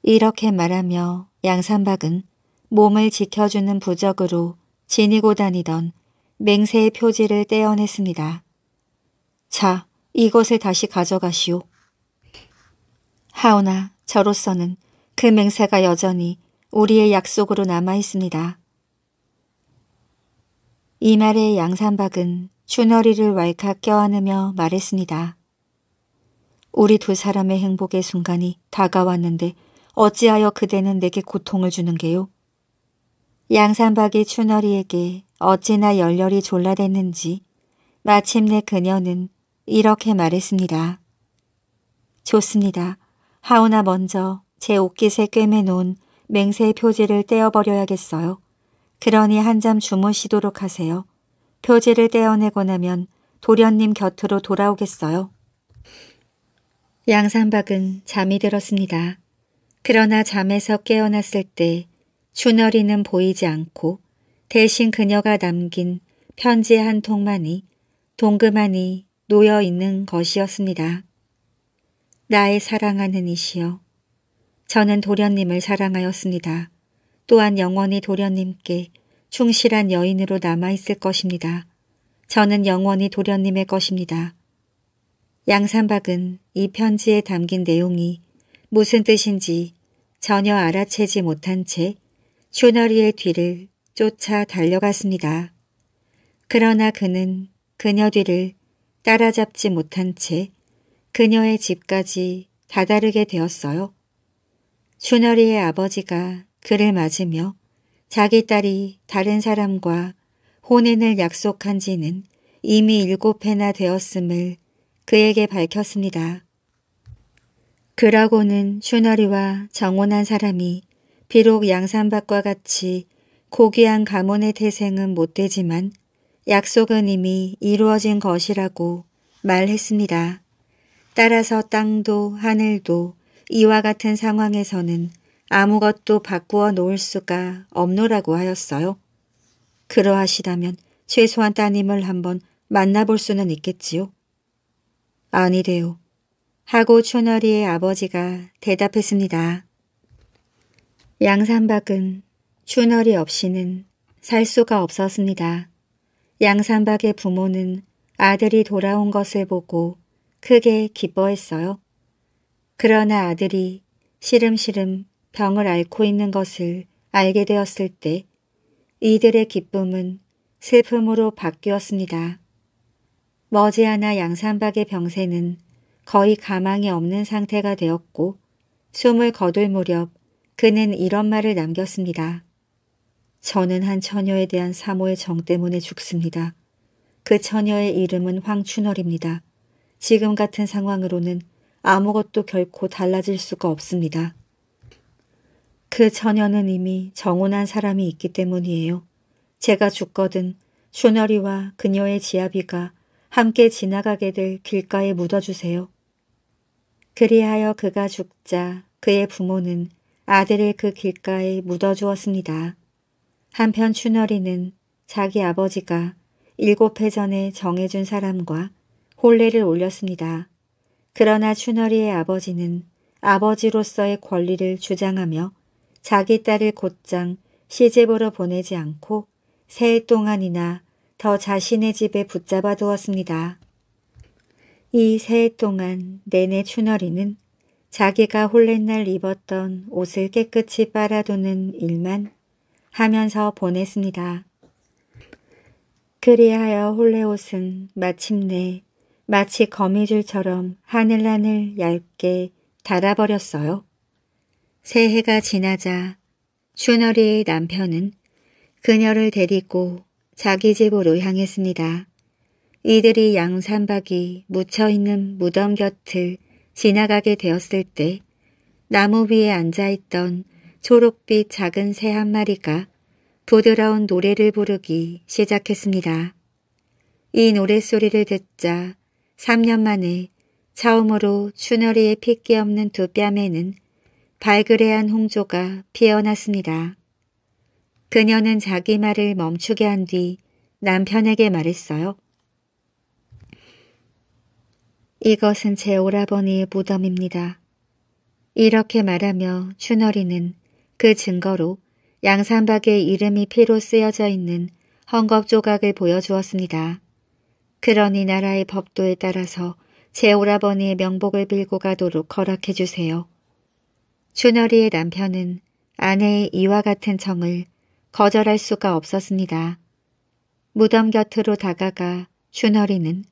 이렇게 말하며 양산박은 몸을 지켜주는 부적으로 지니고 다니던 맹세의 표지를 떼어냈습니다. 자, 이곳에 다시 가져가시오. 하오나 저로서는 그 맹세가 여전히 우리의 약속으로 남아있습니다. 이 말에 양산박은 주너리를 왈칵 껴안으며 말했습니다. 우리 두 사람의 행복의 순간이 다가왔는데 어찌하여 그대는 내게 고통을 주는 게요? 양산박이 추너리에게 어찌나 열렬히 졸라댔는지 마침내 그녀는 이렇게 말했습니다. 좋습니다. 하우나 먼저 제 옷깃에 꿰매놓은 맹세의 표지를 떼어버려야겠어요. 그러니 한잠 주무시도록 하세요. 표지를 떼어내고 나면 도련님 곁으로 돌아오겠어요. 양산박은 잠이 들었습니다. 그러나 잠에서 깨어났을 때 준어리는 보이지 않고 대신 그녀가 남긴 편지 한 통만이 동그만이 놓여 있는 것이었습니다. 나의 사랑하는 이시여, 저는 도련님을 사랑하였습니다. 또한 영원히 도련님께 충실한 여인으로 남아있을 것입니다. 저는 영원히 도련님의 것입니다. 양산박은 이 편지에 담긴 내용이 무슨 뜻인지 전혀 알아채지 못한 채 슈너리의 뒤를 쫓아 달려갔습니다. 그러나 그는 그녀 뒤를 따라잡지 못한 채 그녀의 집까지 다다르게 되었어요. 준열리의 아버지가 그를 맞으며 자기 딸이 다른 사람과 혼인을 약속한 지는 이미 일곱 해나 되었음을 그에게 밝혔습니다. 그라고는 슈너리와 정혼한 사람이 비록 양산박과 같이 고귀한 가문의 태생은 못되지만 약속은 이미 이루어진 것이라고 말했습니다. 따라서 땅도 하늘도 이와 같은 상황에서는 아무것도 바꾸어 놓을 수가 없노라고 하였어요. 그러하시다면 최소한 따님을 한번 만나볼 수는 있겠지요? 아니래요. 하고 초너리의 아버지가 대답했습니다. 양산박은 추너리 없이는 살 수가 없었습니다. 양산박의 부모는 아들이 돌아온 것을 보고 크게 기뻐했어요. 그러나 아들이 시름시름 병을 앓고 있는 것을 알게 되었을 때 이들의 기쁨은 슬픔으로 바뀌었습니다. 머지않아 양산박의 병세는 거의 가망이 없는 상태가 되었고 숨을 거둘 무렵 그는 이런 말을 남겼습니다. 저는 한 처녀에 대한 사모의 정 때문에 죽습니다. 그 처녀의 이름은 황춘월입니다. 지금 같은 상황으로는 아무것도 결코 달라질 수가 없습니다. 그 처녀는 이미 정혼한 사람이 있기 때문이에요. 제가 죽거든 춘월이와 그녀의 지아비가 함께 지나가게 될 길가에 묻어주세요. 그리하여 그가 죽자 그의 부모는 아들을 그 길가에 묻어주었습니다. 한편 춘월이는 자기 아버지가 일곱 해 전에 정해준 사람과 혼례를 올렸습니다. 그러나 춘월이의 아버지는 아버지로서의 권리를 주장하며 자기 딸을 곧장 시집으로 보내지 않고 세해 동안이나 더 자신의 집에 붙잡아 두었습니다. 이 세해 동안 내내 춘월이는 자기가 홀렛날 입었던 옷을 깨끗이 빨아두는 일만 하면서 보냈습니다. 그리하여 홀레옷은 마침내 마치 거미줄처럼 하늘하늘 얇게 달아버렸어요. 새해가 지나자 춘너리의 남편은 그녀를 데리고 자기 집으로 향했습니다. 이들이 양산박이 묻혀있는 무덤 곁을 지나가게 되었을 때 나무 위에 앉아있던 초록빛 작은 새 한 마리가 부드러운 노래를 부르기 시작했습니다. 이 노랫소리를 듣자 3년 만에 처음으로 추너리의 핏기 없는 두 뺨에는 발그레한 홍조가 피어났습니다. 그녀는 자기 말을 멈추게 한 뒤 남편에게 말했어요. 이것은 제 오라버니의 무덤입니다. 이렇게 말하며 추너리는 그 증거로 양산박의 이름이 피로 쓰여져 있는 헝겊 조각을 보여주었습니다. 그러니 나라의 법도에 따라서 제 오라버니의 명복을 빌고 가도록 거락해주세요. 준어리의 남편은 아내의 이와 같은 정을 거절할 수가 없었습니다. 무덤 곁으로 다가가 준어리는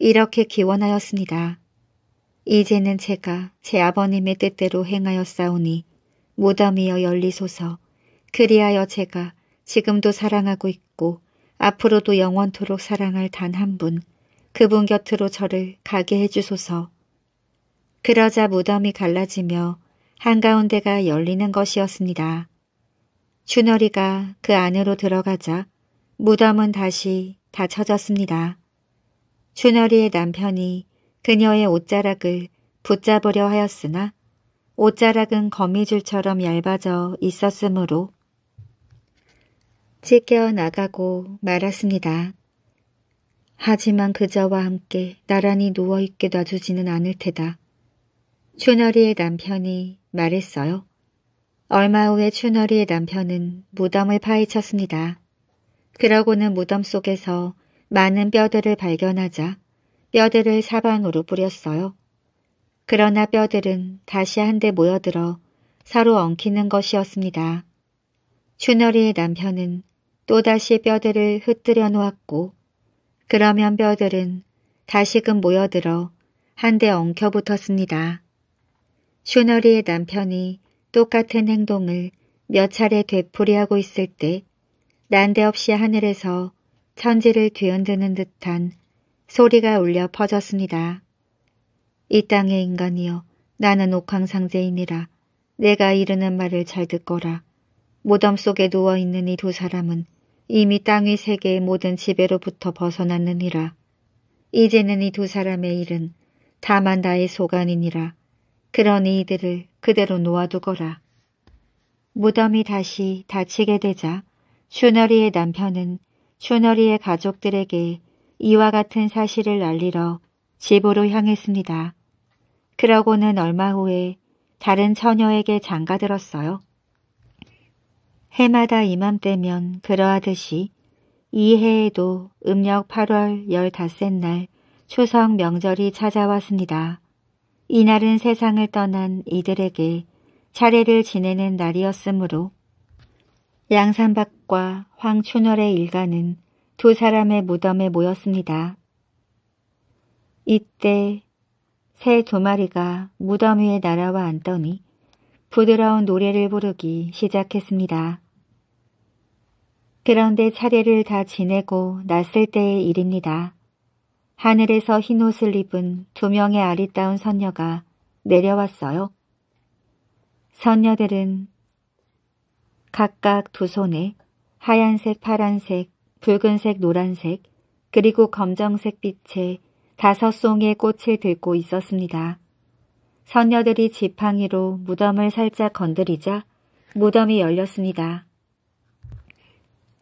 이렇게 기원하였습니다. 이제는 제가 제 아버님의 뜻대로 행하였사오니 무덤이여 열리소서 그리하여 제가 지금도 사랑하고 있고 앞으로도 영원토록 사랑할 단 한 분, 그분 곁으로 저를 가게 해주소서. 그러자 무덤이 갈라지며 한가운데가 열리는 것이었습니다. 준어리가 그 안으로 들어가자 무덤은 다시 닫혀졌습니다. 준어리의 남편이 그녀의 옷자락을 붙잡으려 하였으나 옷자락은 거미줄처럼 얇아져 있었으므로 찢겨 나가고 말았습니다. 하지만 그저와 함께 나란히 누워있게 놔주지는 않을 테다. 춘어리의 남편이 말했어요. 얼마 후에 춘어리의 남편은 무덤을 파헤쳤습니다. 그러고는 무덤 속에서 많은 뼈들을 발견하자 뼈들을 사방으로 뿌렸어요. 그러나 뼈들은 다시 한데 모여들어 서로 엉키는 것이었습니다. 추너리의 남편은 또다시 뼈들을 흩뜨려 놓았고 그러면 뼈들은 다시금 모여들어 한데 엉켜붙었습니다. 슈너리의 남편이 똑같은 행동을 몇 차례 되풀이하고 있을 때 난데없이 하늘에서 천지를 뒤흔드는 듯한 소리가 울려 퍼졌습니다. 이 땅의 인간이여 나는 옥황상제이니라. 내가 이르는 말을 잘 듣거라. 무덤 속에 누워있는 이 두 사람은 이미 땅의 세계의 모든 지배로부터 벗어났느니라. 이제는 이 두 사람의 일은 다만 나의 소관이니라. 그러니 이들을 그대로 놓아두거라. 무덤이 다시 다치게 되자 추너리의 남편은 추너리의 가족들에게 이와 같은 사실을 알리러 집으로 향했습니다. 그러고는 얼마 후에 다른 처녀에게 장가들었어요. 해마다 이맘때면 그러하듯이 이 해에도 음력 8월 15셋 날 추석 명절이 찾아왔습니다. 이날은 세상을 떠난 이들에게 차례를 지내는 날이었으므로 양산박과 황춘월의 일가는 두 사람의 무덤에 모였습니다. 이때 새두 마리가 무덤 위에 날아와 앉더니 부드러운 노래를 부르기 시작했습니다. 그런데 차례를 다 지내고 났을 때의 일입니다. 하늘에서 흰옷을 입은 두 명의 아리따운 선녀가 내려왔어요. 선녀들은 각각 두 손에 하얀색, 파란색, 붉은색, 노란색, 그리고 검정색 빛의 다섯 송의 꽃을 들고 있었습니다. 선녀들이 지팡이로 무덤을 살짝 건드리자 무덤이 열렸습니다.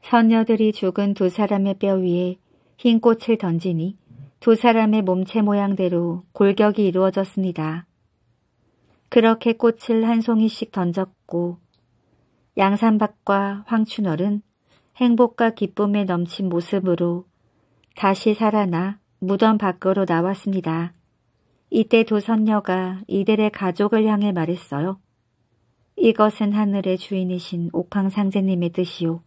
선녀들이 죽은 두 사람의 뼈 위에 흰 꽃을 던지니 두 사람의 몸체 모양대로 골격이 이루어졌습니다. 그렇게 꽃을 한 송이씩 던졌고 양산박과 황춘월은 행복과 기쁨에 넘친 모습으로 다시 살아나 무덤 밖으로 나왔습니다. 이때 도 선녀가 이들의 가족을 향해 말했어요. 이것은 하늘의 주인이신 옥황상제님의 뜻이요.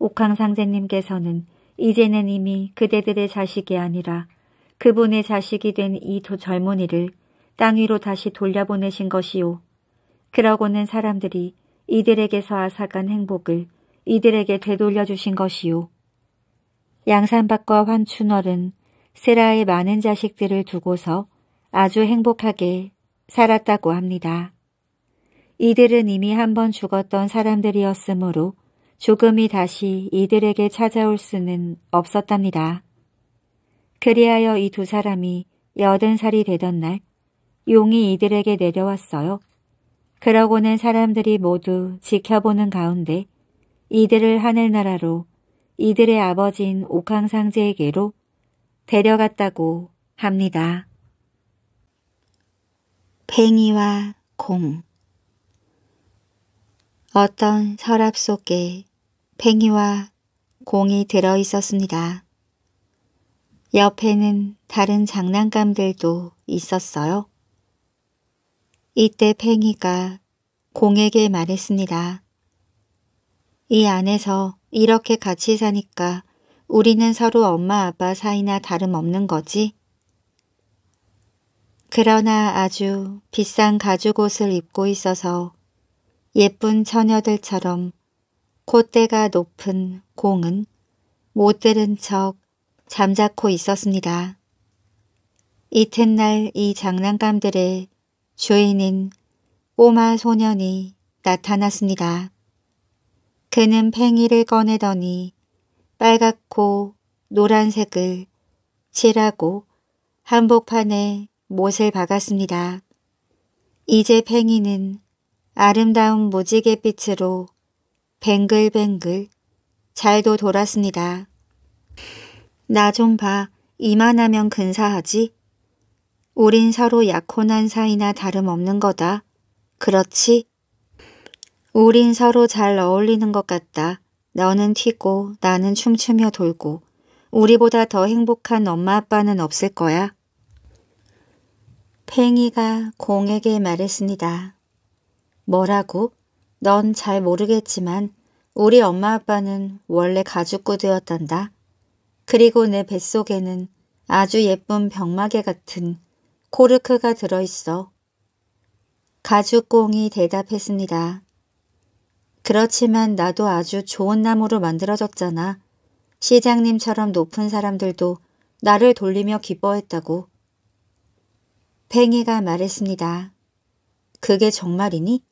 옥황상제님께서는 이제는 이미 그대들의 자식이 아니라 그분의 자식이 된 이 두 젊은이를 땅 위로 다시 돌려보내신 것이요. 그러고는 사람들이 이들에게서 앗아한 행복을 이들에게 되돌려주신 것이요. 양산박과 환춘월은 세라의 많은 자식들을 두고서 아주 행복하게 살았다고 합니다. 이들은 이미 한 번 죽었던 사람들이었으므로 조금이 다시 이들에게 찾아올 수는 없었답니다. 그리하여 이 두 사람이 여든 살이 되던 날 용이 이들에게 내려왔어요. 그러고는 사람들이 모두 지켜보는 가운데 이들을 하늘나라로 이들의 아버지인 옥황상제에게로 데려갔다고 합니다. 팽이와 공 어떤 서랍 속에 팽이와 공이 들어 있었습니다. 옆에는 다른 장난감들도 있었어요. 이때 팽이가 공에게 말했습니다. 이 안에서 이렇게 같이 사니까 우리는 서로 엄마 아빠 사이나 다름없는 거지. 그러나 아주 비싼 가죽 옷을 입고 있어서 예쁜 처녀들처럼 콧대가 높은 공은 못 들은 척 잠자코 있었습니다. 이튿날 이 장난감들의 주인인 꼬마 소년이 나타났습니다. 그는 팽이를 꺼내더니 빨갛고 노란색을 칠하고 한복판에 못을 박았습니다. 이제 팽이는 아름다운 무지개빛으로 뱅글뱅글 잘도 돌았습니다. 나 좀 봐. 이만하면 근사하지? 우린 서로 약혼한 사이나 다름없는 거다. 그렇지? 우린 서로 잘 어울리는 것 같다. 너는 튀고 나는 춤추며 돌고 우리보다 더 행복한 엄마 아빠는 없을 거야. 팽이가 공에게 말했습니다. 뭐라고? 넌 잘 모르겠지만 우리 엄마 아빠는 원래 가죽구두였단다. 그리고 내 뱃속에는 아주 예쁜 병마개 같은 코르크가 들어있어. 가죽공이 대답했습니다. 그렇지만 나도 아주 좋은 나무로 만들어졌잖아. 시장님처럼 높은 사람들도 나를 돌리며 기뻐했다고. 팽이가 말했습니다. 그게 정말이니?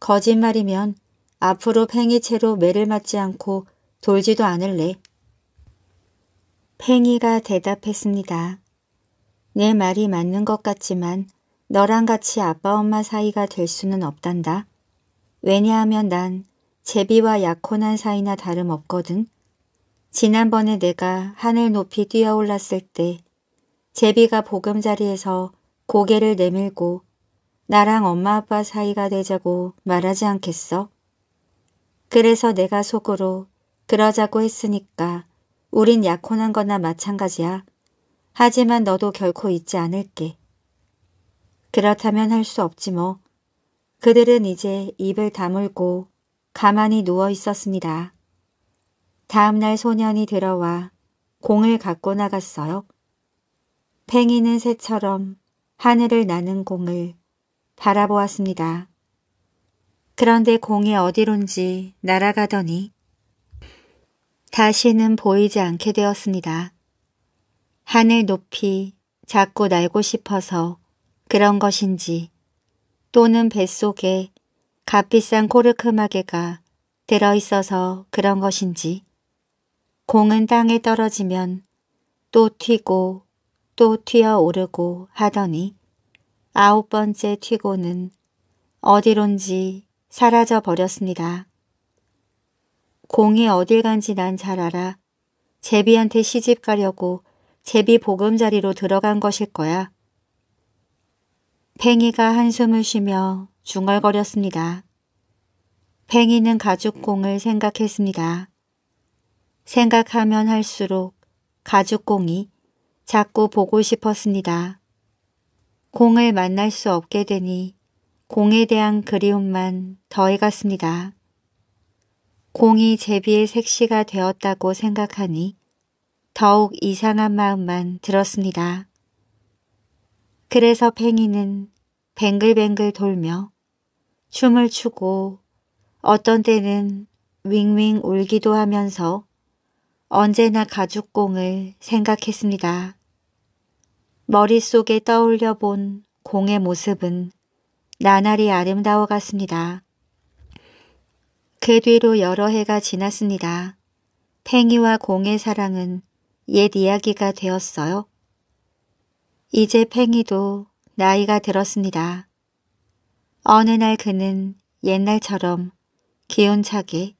거짓말이면 앞으로 팽이채로 매를 맞지 않고 돌지도 않을래. 팽이가 대답했습니다. 내 말이 맞는 것 같지만 너랑 같이 아빠 엄마 사이가 될 수는 없단다. 왜냐하면 난 제비와 약혼한 사이나 다름없거든. 지난번에 내가 하늘 높이 뛰어올랐을 때 제비가 보금자리에서 고개를 내밀고 나랑 엄마 아빠 사이가 되자고 말하지 않겠어? 그래서 내가 속으로 그러자고 했으니까 우린 약혼한 거나 마찬가지야. 하지만 너도 결코 잊지 않을게. 그렇다면 할 수 없지 뭐. 그들은 이제 입을 다물고 가만히 누워 있었습니다. 다음날 소년이 들어와 공을 갖고 나갔어요. 팽이는 새처럼 하늘을 나는 공을 바라보았습니다. 그런데 공이 어디론지 날아가더니 다시는 보이지 않게 되었습니다. 하늘 높이 자꾸 날고 싶어서 그런 것인지 또는 뱃속에 값비싼 코르크마개가 들어있어서 그런 것인지 공은 땅에 떨어지면 또 튀고 또 튀어오르고 하더니 아홉 번째 튀고는 어디론지 사라져 버렸습니다. 공이 어딜 간지 난 잘 알아. 제비한테 시집 가려고 제비 보금자리로 들어간 것일 거야. 팽이가 한숨을 쉬며 중얼거렸습니다. 팽이는 가죽공을 생각했습니다. 생각하면 할수록 가죽공이 자꾸 보고 싶었습니다. 공을 만날 수 없게 되니 공에 대한 그리움만 더해갔습니다. 공이 제비의 색시가 되었다고 생각하니 더욱 이상한 마음만 들었습니다. 그래서 팽이는 뱅글뱅글 돌며 춤을 추고 어떤 때는 윙윙 울기도 하면서 언제나 가죽공을 생각했습니다. 머릿속에 떠올려 본 공의 모습은 나날이 아름다워 갔습니다. 그 뒤로 여러 해가 지났습니다. 팽이와 공의 사랑은 옛 이야기가 되었어요. 이제 팽이도 나이가 들었습니다. 어느 날 그는 옛날처럼 기운차게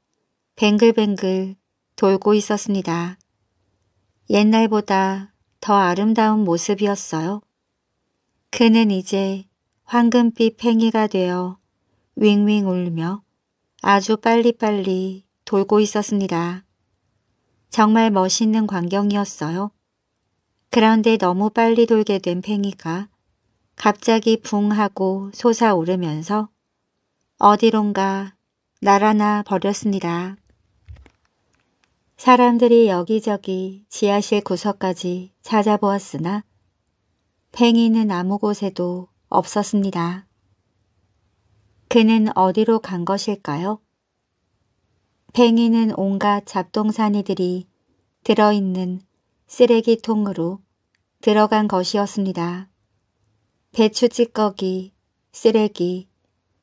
뱅글뱅글 돌고 있었습니다. 옛날보다 더 아름다운 모습이었어요. 그는 이제 황금빛 팽이가 되어 윙윙 울며 아주 빨리빨리 돌고 있었습니다. 정말 멋있는 광경이었어요. 그런데 너무 빨리 돌게 된 팽이가 갑자기 붕 하고 솟아오르면서 어디론가 날아나 버렸습니다. 사람들이 여기저기 지하실 구석까지 찾아보았으나 팽이는 아무 곳에도 없었습니다. 그는 어디로 간 것일까요? 팽이는 온갖 잡동사니들이 들어있는 쓰레기통으로 들어간 것이었습니다. 배추 찌꺼기, 쓰레기,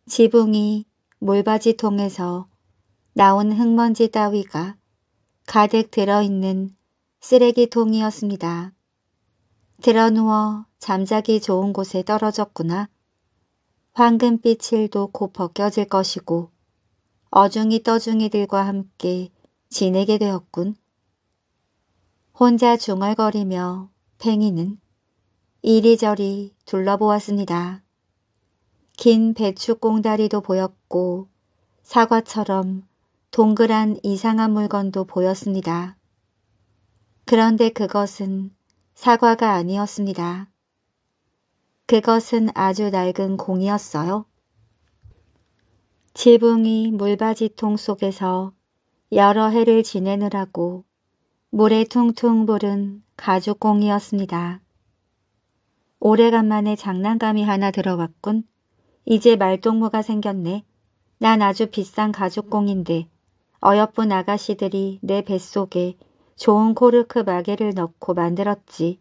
지붕이 몰바지통에서 나온 흙먼지 따위가 가득 들어있는 쓰레기통이었습니다. 드러누워 잠자기 좋은 곳에 떨어졌구나. 황금빛일도 곧 벗겨질 것이고 어중이 떠중이들과 함께 지내게 되었군. 혼자 중얼거리며 팽이는 이리저리 둘러보았습니다. 긴 배추꽁다리도 보였고 사과처럼 동그란 이상한 물건도 보였습니다. 그런데 그것은 사과가 아니었습니다. 그것은 아주 낡은 공이었어요. 지붕이 물바지통 속에서 여러 해를 지내느라고 물에 퉁퉁 부른 가죽공이었습니다. 오래간만에 장난감이 하나 들어왔군. 이제 말동무가 생겼네. 난 아주 비싼 가죽공인데 어여쁜 아가씨들이 내 뱃속에 좋은 코르크 마개를 넣고 만들었지.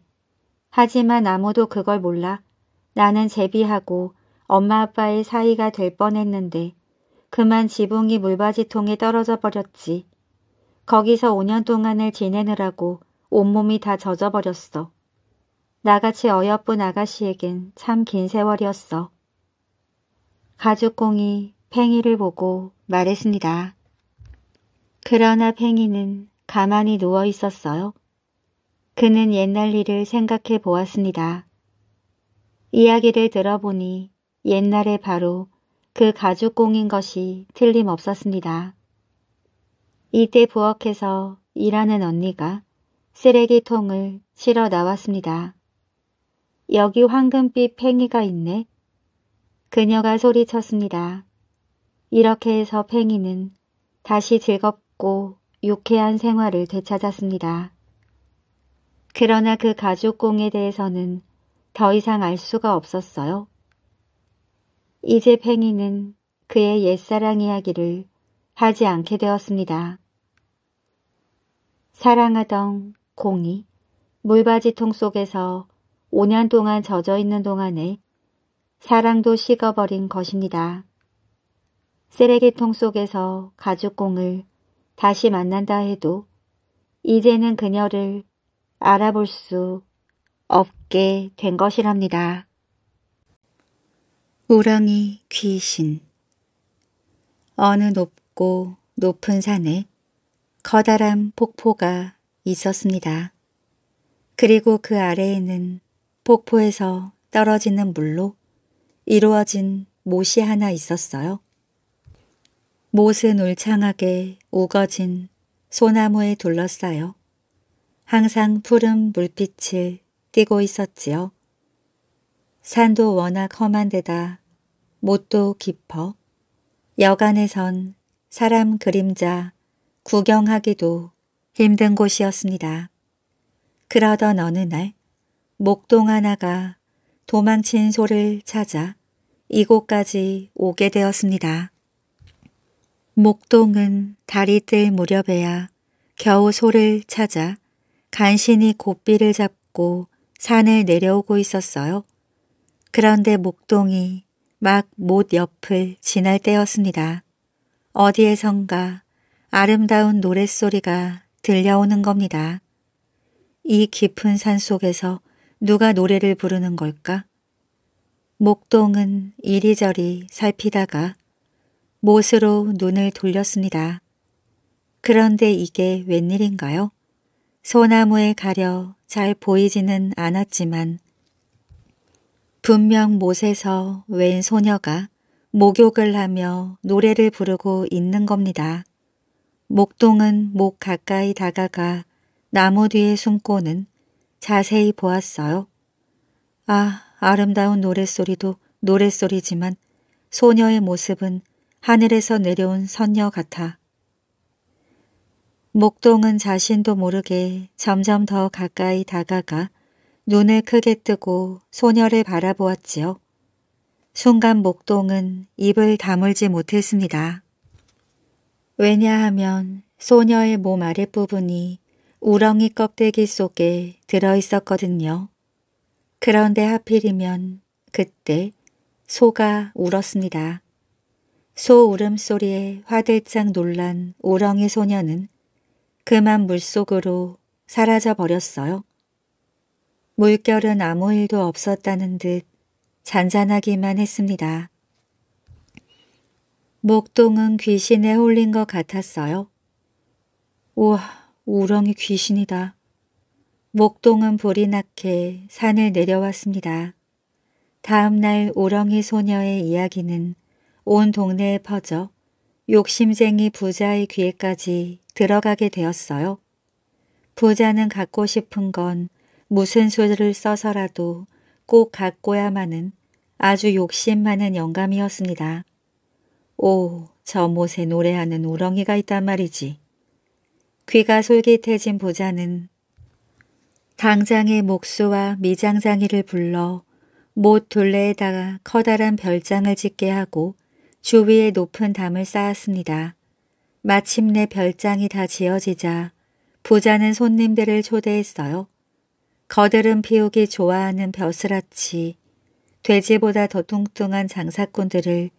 하지만 아무도 그걸 몰라. 나는 제비하고 엄마 아빠의 사이가 될 뻔했는데 그만 지붕이 물바지통에 떨어져 버렸지. 거기서 5년 동안을 지내느라고 온몸이 다 젖어버렸어. 나같이 어여쁜 아가씨에겐 참 긴 세월이었어. 가죽공이 팽이를 보고 말했습니다. 그러나 팽이는 가만히 누워 있었어요. 그는 옛날 일을 생각해 보았습니다. 이야기를 들어보니 옛날에 바로 그 가죽공인 것이 틀림없었습니다. 이때 부엌에서 일하는 언니가 쓰레기통을 실어 나왔습니다. 여기 황금빛 팽이가 있네. 그녀가 소리쳤습니다. 이렇게 해서 팽이는 다시 즐겁고 유쾌한 생활을 되찾았습니다. 그러나 그 가죽공에 대해서는 더 이상 알 수가 없었어요. 이제 팽이는 그의 옛사랑 이야기를 하지 않게 되었습니다. 사랑하던 공이 물바지통 속에서 5년 동안 젖어있는 동안에 사랑도 식어버린 것입니다. 쓰레기통 속에서 가죽공을 다시 만난다 해도 이제는 그녀를 알아볼 수 없게 된 것이랍니다. 우렁이 귀신 어느 높고 높은 산에 커다란 폭포가 있었습니다. 그리고 그 아래에는 폭포에서 떨어지는 물로 이루어진 못이 하나 있었어요. 못은 울창하게 우거진 소나무에 둘러싸여 항상 푸른 물빛을 띠고 있었지요. 산도 워낙 험한 데다 못도 깊어 여간에선 사람 그림자 구경하기도 힘든 곳이었습니다. 그러던 어느 날 목동 하나가 도망친 소를 찾아 이곳까지 오게 되었습니다. 목동은 달이 뜰 무렵에야 겨우 소를 찾아 간신히 고삐를 잡고 산을 내려오고 있었어요. 그런데 목동이 막 못 옆을 지날 때였습니다. 어디에선가 아름다운 노랫소리가 들려오는 겁니다. 이 깊은 산 속에서 누가 노래를 부르는 걸까? 목동은 이리저리 살피다가 못으로 눈을 돌렸습니다. 그런데 이게 웬일인가요? 소나무에 가려 잘 보이지는 않았지만 분명 못에서 웬 소녀가 목욕을 하며 노래를 부르고 있는 겁니다. 목동은 목 가까이 다가가 나무 뒤에 숨고는 자세히 보았어요. 아, 아름다운 노랫소리도 노랫소리지만 소녀의 모습은 하늘에서 내려온 선녀 같아. 목동은 자신도 모르게 점점 더 가까이 다가가 눈을 크게 뜨고 소녀를 바라보았지요. 순간 목동은 입을 다물지 못했습니다. 왜냐하면 소녀의 몸 아랫부분이 우렁이 껍데기 속에 들어있었거든요. 그런데 하필이면 그때 소가 울었습니다. 소 울음소리에 화들짝 놀란 우렁이 소녀는 그만 물속으로 사라져 버렸어요. 물결은 아무 일도 없었다는 듯 잔잔하기만 했습니다. 목동은 귀신에 홀린 것 같았어요. 우와, 우렁이 귀신이다. 목동은 불이 나게 산을 내려왔습니다. 다음 날 우렁이 소녀의 이야기는 온 동네에 퍼져 욕심쟁이 부자의 귀에까지 들어가게 되었어요. 부자는 갖고 싶은 건 무슨 소리를 써서라도 꼭 갖고야만은 아주 욕심 많은 영감이었습니다. 오, 저 못에 노래하는 우렁이가 있단 말이지. 귀가 솔깃해진 부자는 당장의 목수와 미장장이를 불러 못 둘레에다가 커다란 별장을 짓게 하고 주위에 높은 담을 쌓았습니다. 마침내 별장이 다 지어지자 부자는 손님들을 초대했어요. 거들은 피우기 좋아하는 벼슬아치, 돼지보다 더 뚱뚱한 장사꾼들을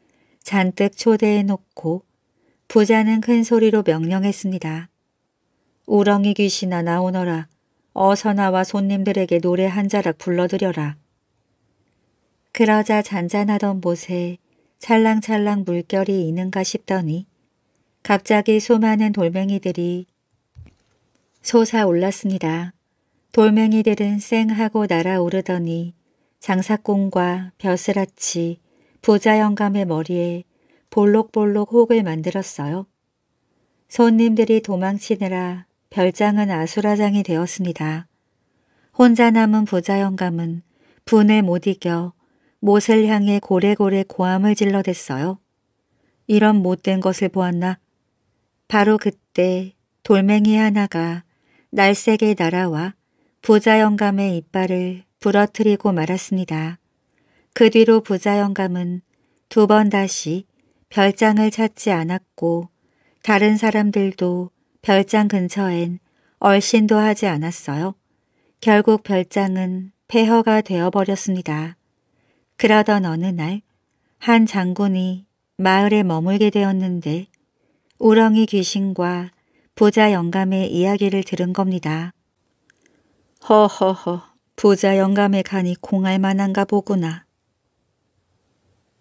잔뜩 초대해 놓고 부자는 큰 소리로 명령했습니다. 우렁이 귀신아 나오너라. 어서 나와 손님들에게 노래 한 자락 불러드려라. 그러자 잔잔하던 못에 찰랑찰랑 물결이 있는가 싶더니 갑자기 수많은 돌멩이들이 솟아올랐습니다. 돌멩이들은 쌩하고 날아오르더니 장사꾼과 벼슬아치 부자 영감의 머리에 볼록볼록 혹을 만들었어요. 손님들이 도망치느라 별장은 아수라장이 되었습니다. 혼자 남은 부자 영감은 분에 못 이겨 못을 향해 고래고래 고함을 질러댔어요. 이런 못된 것을 보았나? 바로 그때 돌멩이 하나가 날색게 날아와 부자 영감의 이빨을 부러뜨리고 말았습니다. 그 뒤로 부자 영감은 두 번 다시 별장을 찾지 않았고 다른 사람들도 별장 근처엔 얼씬도 하지 않았어요. 결국 별장은 폐허가 되어버렸습니다. 그러던 어느 날 한 장군이 마을에 머물게 되었는데 우렁이 귀신과 부자 영감의 이야기를 들은 겁니다. 허허허 부자 영감의 간이 공할 만한가 보구나.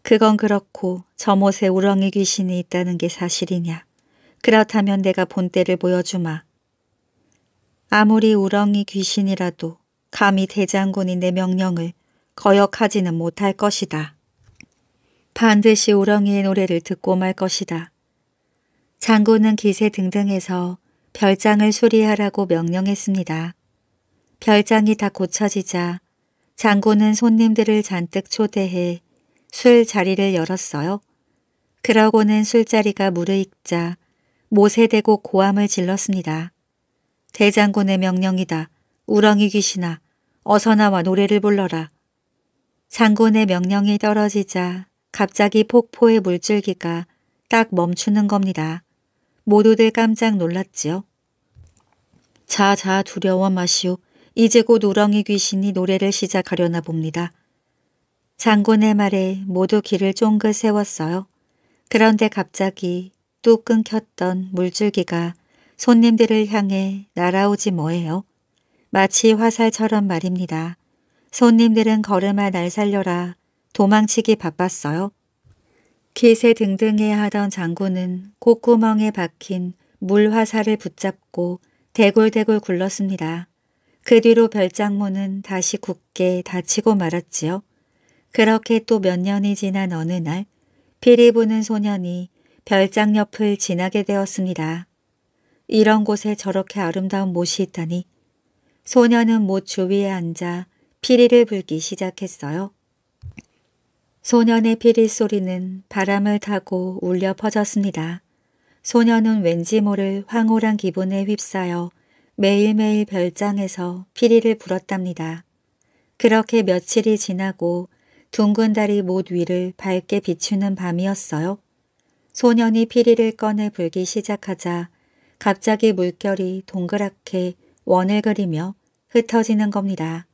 그건 그렇고 저못에 우렁이 귀신이 있다는 게 사실이냐. 그렇다면 내가 본때를 보여주마. 아무리 우렁이 귀신이라도 감히 대장군이 내 명령을 거역하지는 못할 것이다. 반드시 우렁이의 노래를 듣고 말 것이다. 장군은 기세 등등해서 별장을 수리하라고 명령했습니다. 별장이 다 고쳐지자 장군은 손님들을 잔뜩 초대해 술 자리를 열었어요. 그러고는 술자리가 무르익자 모세대고 고함을 질렀습니다. 대장군의 명령이다. 우렁이 귀신아 어서 나와 노래를 불러라. 장군의 명령이 떨어지자 갑자기 폭포의 물줄기가 딱 멈추는 겁니다. 모두들 깜짝 놀랐지요. 자자 두려워 마시오. 이제 곧 우렁이 귀신이 노래를 시작하려나 봅니다. 장군의 말에 모두 귀를 쫑긋 세웠어요. 그런데 갑자기 뚝 끊겼던 물줄기가 손님들을 향해 날아오지 뭐예요. 마치 화살처럼 말입니다. 손님들은 걸음아 날 살려라 도망치기 바빴어요. 기세 등등해 하던 장군은 콧구멍에 박힌 물화살을 붙잡고 대굴대굴 굴렀습니다. 그 뒤로 별장문은 다시 굳게 닫히고 말았지요. 그렇게 또 몇 년이 지난 어느 날 피리 부는 소년이 별장 옆을 지나게 되었습니다. 이런 곳에 저렇게 아름다운 못이 있다니 소년은 못 주위에 앉아 피리를 불기 시작했어요. 소년의 피리 소리는 바람을 타고 울려 퍼졌습니다. 소년은 왠지 모를 황홀한 기분에 휩싸여 매일매일 별장에서 피리를 불었답니다. 그렇게 며칠이 지나고 둥근 다리 못 위를 밝게 비추는 밤이었어요. 소년이 피리를 꺼내 불기 시작하자 갑자기 물결이 동그랗게 원을 그리며 흩어지는 겁니다.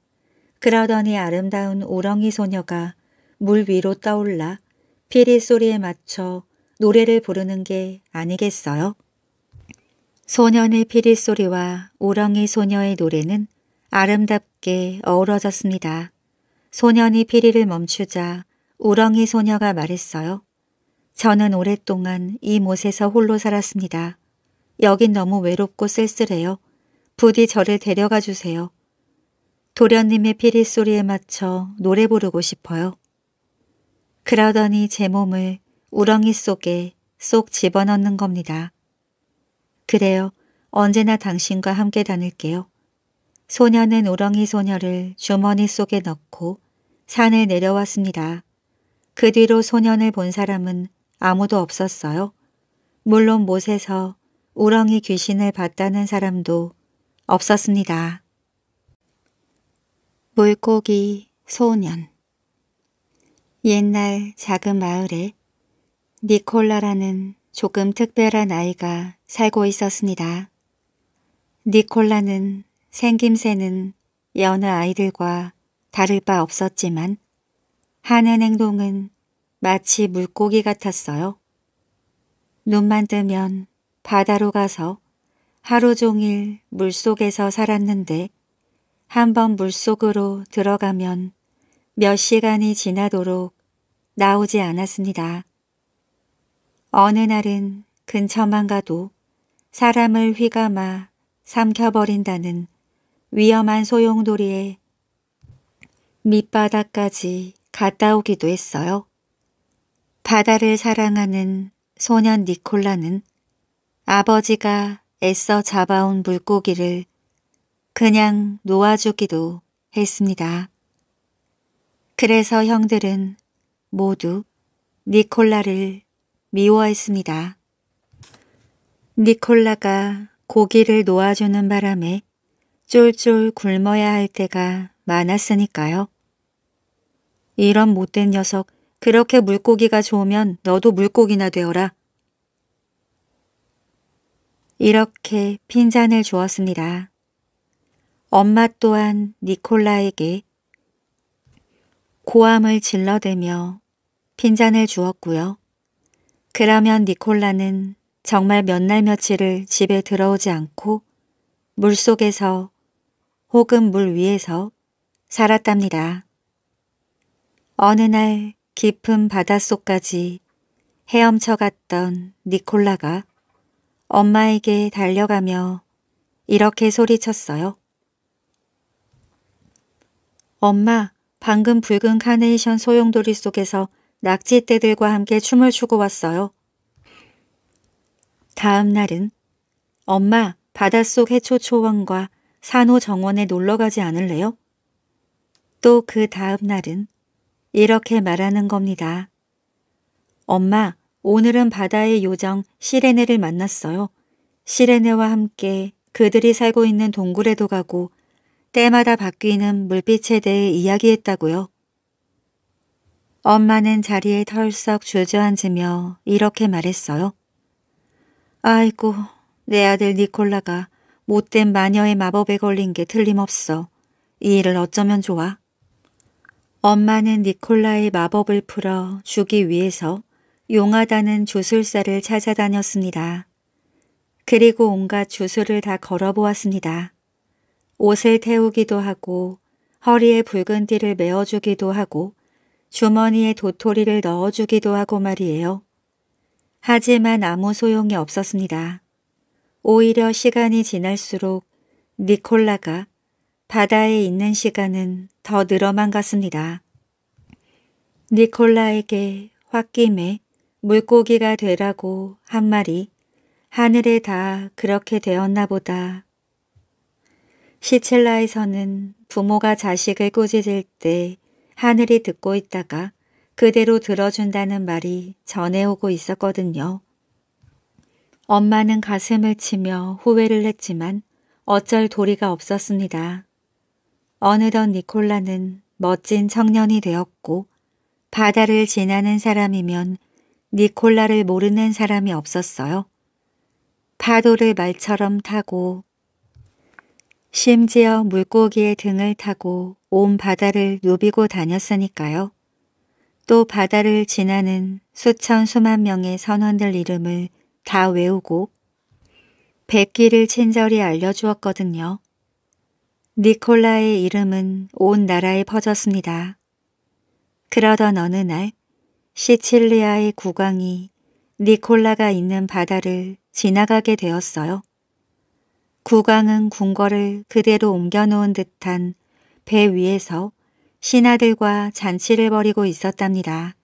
그러더니 아름다운 오렁이 소녀가 물 위로 떠올라 피리 소리에 맞춰 노래를 부르는 게 아니겠어요? 소년의 피리 소리와 오렁이 소녀의 노래는 아름답게 어우러졌습니다. 소년이 피리를 멈추자 우렁이 소녀가 말했어요. 저는 오랫동안 이 못에서 홀로 살았습니다. 여긴 너무 외롭고 쓸쓸해요. 부디 저를 데려가 주세요. 도련님의 피리 소리에 맞춰 노래 부르고 싶어요. 그러더니 제 몸을 우렁이 속에 쏙 집어넣는 겁니다. 그래요. 언제나 당신과 함께 다닐게요. 소녀는 우렁이 소녀를 주머니 속에 넣고 산을 내려왔습니다. 그 뒤로 소년을 본 사람은 아무도 없었어요. 물론 못에서 우렁이 귀신을 봤다는 사람도 없었습니다. 물고기 소년 옛날 작은 마을에 니콜라라는 조금 특별한 아이가 살고 있었습니다. 니콜라는 생김새는 여느 아이들과 다를 바 없었지만 하는 행동은 마치 물고기 같았어요. 눈만 뜨면 바다로 가서 하루 종일 물속에서 살았는데 한번 물속으로 들어가면 몇 시간이 지나도록 나오지 않았습니다. 어느 날은 근처만 가도 사람을 휘감아 삼켜버린다는 위험한 소용돌이에 밑바닥까지 갔다 오기도 했어요. 바다를 사랑하는 소년 니콜라는 아버지가 애써 잡아온 물고기를 그냥 놓아주기도 했습니다. 그래서 형들은 모두 니콜라를 미워했습니다. 니콜라가 고기를 놓아주는 바람에 쫄쫄 굶어야 할 때가 많았으니까요. 이런 못된 녀석, 그렇게 물고기가 좋으면 너도 물고기나 되어라. 이렇게 핀잔을 주었습니다. 엄마 또한 니콜라에게 고함을 질러대며 핀잔을 주었고요. 그러면 니콜라는 정말 몇 날 며칠을 집에 들어오지 않고 물속에서 혹은 물 위에서 살았답니다. 어느 날 깊은 바닷속까지 헤엄쳐 갔던 니콜라가 엄마에게 달려가며 이렇게 소리쳤어요. 엄마, 방금 붉은 카네이션 소용돌이 속에서 낙지떼들과 함께 춤을 추고 왔어요. 다음 날은 엄마, 바닷속 해초 초원과 산호 정원에 놀러 가지 않을래요? 또 그 다음 날은 이렇게 말하는 겁니다. 엄마, 오늘은 바다의 요정 시레네를 만났어요. 시레네와 함께 그들이 살고 있는 동굴에도 가고 때마다 바뀌는 물빛에 대해 이야기했다고요. 엄마는 자리에 털썩 주저앉으며 이렇게 말했어요. 아이고, 내 아들 니콜라가 못된 마녀의 마법에 걸린 게 틀림없어. 이 일을 어쩌면 좋아? 엄마는 니콜라의 마법을 풀어 주기 위해서 용하다는 주술사를 찾아다녔습니다. 그리고 온갖 주술을 다 걸어보았습니다. 옷을 태우기도 하고 허리에 붉은 띠를 메어주기도 하고 주머니에 도토리를 넣어주기도 하고 말이에요. 하지만 아무 소용이 없었습니다. 오히려 시간이 지날수록 니콜라가 바다에 있는 시간은 더 늘어만 갔습니다. 니콜라에게 홧김에 물고기가 되라고 한 말이 하늘에 다 그렇게 되었나 보다. 시첼라에서는 부모가 자식을 꾸짖을 때 하늘이 듣고 있다가 그대로 들어준다는 말이 전해오고 있었거든요. 엄마는 가슴을 치며 후회를 했지만 어쩔 도리가 없었습니다. 어느덧 니콜라는 멋진 청년이 되었고 바다를 지나는 사람이면 니콜라를 모르는 사람이 없었어요. 파도를 말처럼 타고 심지어 물고기의 등을 타고 온 바다를 누비고 다녔으니까요. 또 바다를 지나는 수천 수만 명의 선원들 이름을 다 외우고 백기를 친절히 알려주었거든요. 니콜라의 이름은 온 나라에 퍼졌습니다. 그러던 어느 날 시칠리아의 국왕이 니콜라가 있는 바다를 지나가게 되었어요. 국왕은 궁궐을 그대로 옮겨놓은 듯한 배 위에서 신하들과 잔치를 벌이고 있었답니다.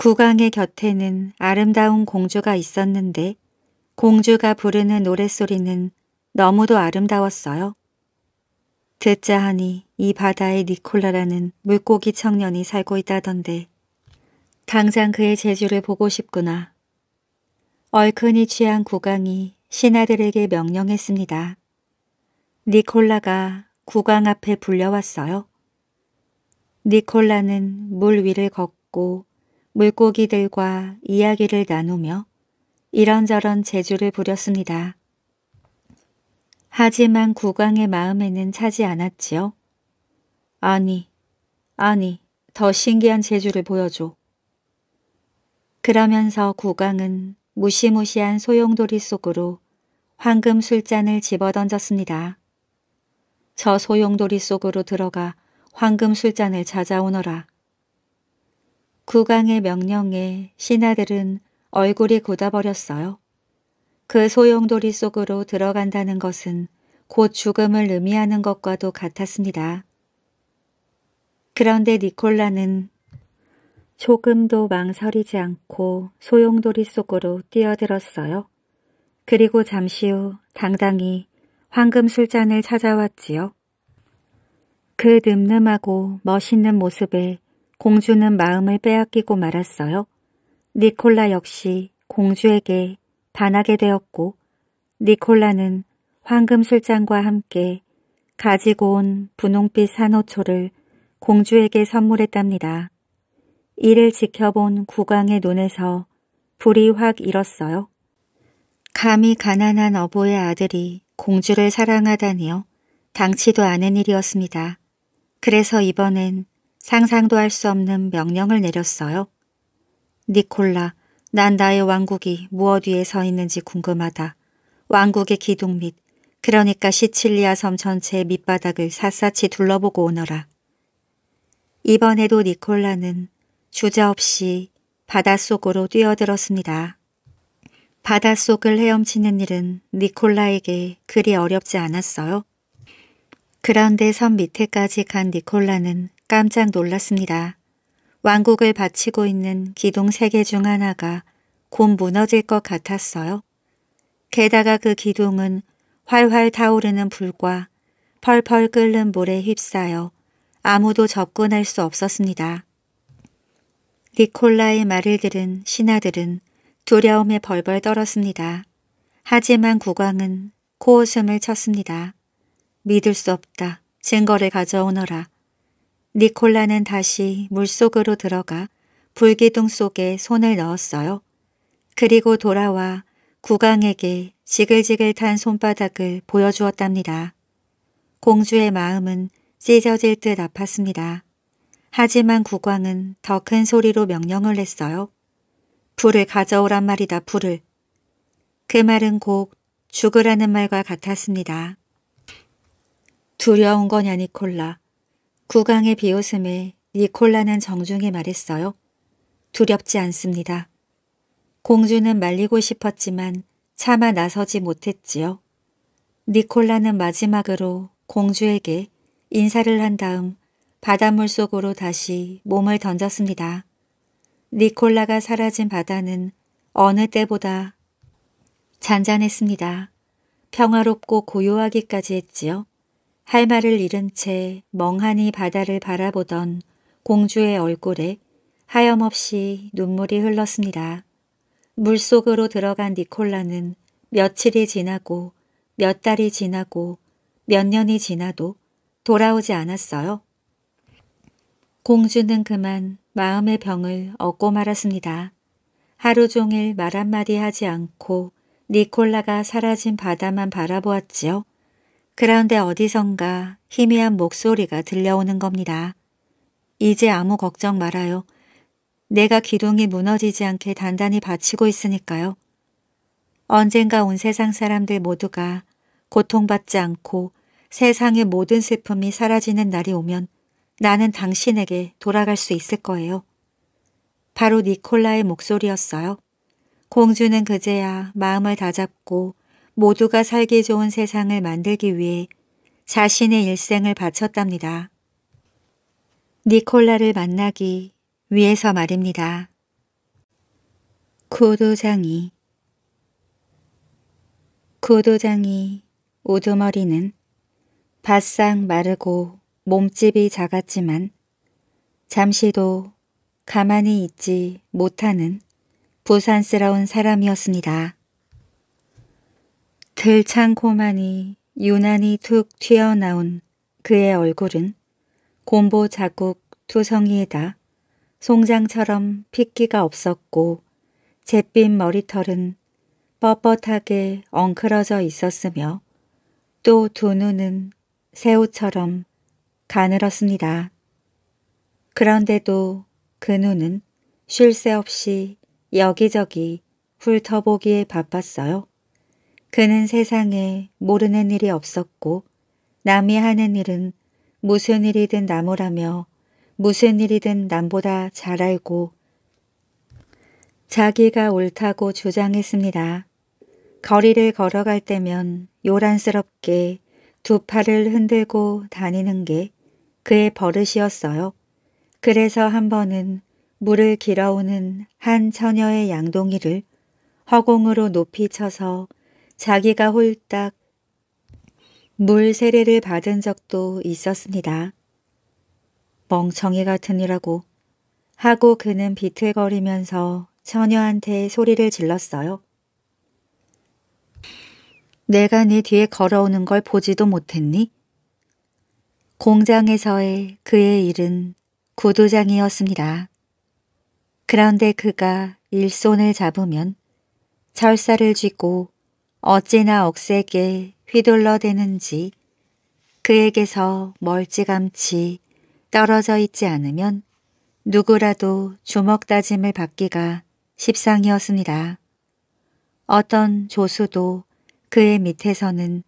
국왕의 곁에는 아름다운 공주가 있었는데 공주가 부르는 노랫소리는 너무도 아름다웠어요. 듣자 하니 이 바다에 니콜라라는 물고기 청년이 살고 있다던데 당장 그의 재주를 보고 싶구나. 얼큰이 취한 국왕이 신하들에게 명령했습니다. 니콜라가 국왕 앞에 불려왔어요. 니콜라는 물 위를 걷고 물고기들과 이야기를 나누며 이런저런 재주를 부렸습니다. 하지만 국왕의 마음에는 차지 않았지요. 아니, 아니, 더 신기한 재주를 보여줘. 그러면서 국왕은 무시무시한 소용돌이 속으로 황금 술잔을 집어던졌습니다. 저 소용돌이 속으로 들어가 황금 술잔을 찾아오너라. 국왕의 명령에 신하들은 얼굴이 굳어버렸어요. 그 소용돌이 속으로 들어간다는 것은 곧 죽음을 의미하는 것과도 같았습니다. 그런데 니콜라는 조금도 망설이지 않고 소용돌이 속으로 뛰어들었어요. 그리고 잠시 후 당당히 황금 술잔을 찾아왔지요. 그 늠름하고 멋있는 모습에 공주는 마음을 빼앗기고 말았어요. 니콜라 역시 공주에게 반하게 되었고 니콜라는 황금 술잔과 함께 가지고 온 분홍빛 산호초를 공주에게 선물했답니다. 이를 지켜본 국왕의 눈에서 불이 확 일었어요. 감히 가난한 어부의 아들이 공주를 사랑하다니요. 당치도 않은 일이었습니다. 그래서 이번엔 상상도 할 수 없는 명령을 내렸어요. 니콜라, 난 나의 왕국이 무엇 위에 서 있는지 궁금하다. 왕국의 기둥 및, 그러니까 시칠리아 섬 전체의 밑바닥을 샅샅이 둘러보고 오너라. 이번에도 니콜라는 주저없이 바닷속으로 뛰어들었습니다. 바닷속을 헤엄치는 일은 니콜라에게 그리 어렵지 않았어요. 그런데 섬 밑에까지 간 니콜라는 깜짝 놀랐습니다. 왕국을 바치고 있는 기둥 세 개 중 하나가 곧 무너질 것 같았어요. 게다가 그 기둥은 활활 타오르는 불과 펄펄 끓는 물에 휩싸여 아무도 접근할 수 없었습니다. 니콜라의 말을 들은 신하들은 두려움에 벌벌 떨었습니다. 하지만 국왕은 코웃음을 쳤습니다. 믿을 수 없다. 증거를 가져오너라. 니콜라는 다시 물속으로 들어가 불기둥 속에 손을 넣었어요. 그리고 돌아와 국왕에게 지글지글 탄 손바닥을 보여주었답니다. 공주의 마음은 찢어질 듯 아팠습니다. 하지만 국왕은 더 큰 소리로 명령을 냈어요. 불을 가져오란 말이다, 불을. 그 말은 곧 죽으라는 말과 같았습니다. 두려운 거냐, 니콜라. 구강의 비웃음에 니콜라는 정중히 말했어요. 두렵지 않습니다. 공주는 말리고 싶었지만 차마 나서지 못했지요. 니콜라는 마지막으로 공주에게 인사를 한 다음 바닷물 속으로 다시 몸을 던졌습니다. 니콜라가 사라진 바다는 어느 때보다 잔잔했습니다. 평화롭고 고요하기까지 했지요. 할 말을 잃은 채 멍하니 바다를 바라보던 공주의 얼굴에 하염없이 눈물이 흘렀습니다. 물속으로 들어간 니콜라는 며칠이 지나고 몇 달이 지나고 몇 년이 지나도 돌아오지 않았어요. 공주는 그만 마음의 병을 얻고 말았습니다. 하루 종일 말 한마디 하지 않고 니콜라가 사라진 바다만 바라보았지요. 그런데 어디선가 희미한 목소리가 들려오는 겁니다. 이제 아무 걱정 말아요. 내가 기둥이 무너지지 않게 단단히 받치고 있으니까요. 언젠가 온 세상 사람들 모두가 고통받지 않고 세상의 모든 슬픔이 사라지는 날이 오면 나는 당신에게 돌아갈 수 있을 거예요. 바로 니콜라의 목소리였어요. 공주는 그제야 마음을 다잡고 모두가 살기 좋은 세상을 만들기 위해 자신의 일생을 바쳤답니다. 니콜라를 만나기 위해서 말입니다. 구도장이 구도장이 우두머리는 바싹 마르고 몸집이 작았지만 잠시도 가만히 있지 못하는 부산스러운 사람이었습니다. 들창고만이 유난히 툭 튀어나온 그의 얼굴은 곰보 자국 투성이에다 송장처럼 핏기가 없었고 잿빛 머리털은 뻣뻣하게 엉클어져 있었으며 또 두 눈은 새우처럼 가늘었습니다. 그런데도 그 눈은 쉴 새 없이 여기저기 훑어보기에 바빴어요. 그는 세상에 모르는 일이 없었고 남이 하는 일은 무슨 일이든 나무라며 무슨 일이든 남보다 잘 알고 자기가 옳다고 주장했습니다. 거리를 걸어갈 때면 요란스럽게 두 팔을 흔들고 다니는 게 그의 버릇이었어요. 그래서 한 번은 물을 길어오는 한 처녀의 양동이를 허공으로 높이 쳐서 자기가 홀딱 물 세례를 받은 적도 있었습니다. 멍청이 같으니라고 하고 그는 비틀거리면서 처녀한테 소리를 질렀어요. 내가 네 뒤에 걸어오는 걸 보지도 못했니? 공장에서의 그의 일은 구두장이었습니다. 그런데 그가 일손을 잡으면 철사를 쥐고 어찌나 억세게 휘둘러대는지 그에게서 멀찌감치 떨어져 있지 않으면 누구라도 주먹다짐을 받기가 십상이었습니다. 어떤 조수도 그의 밑에서는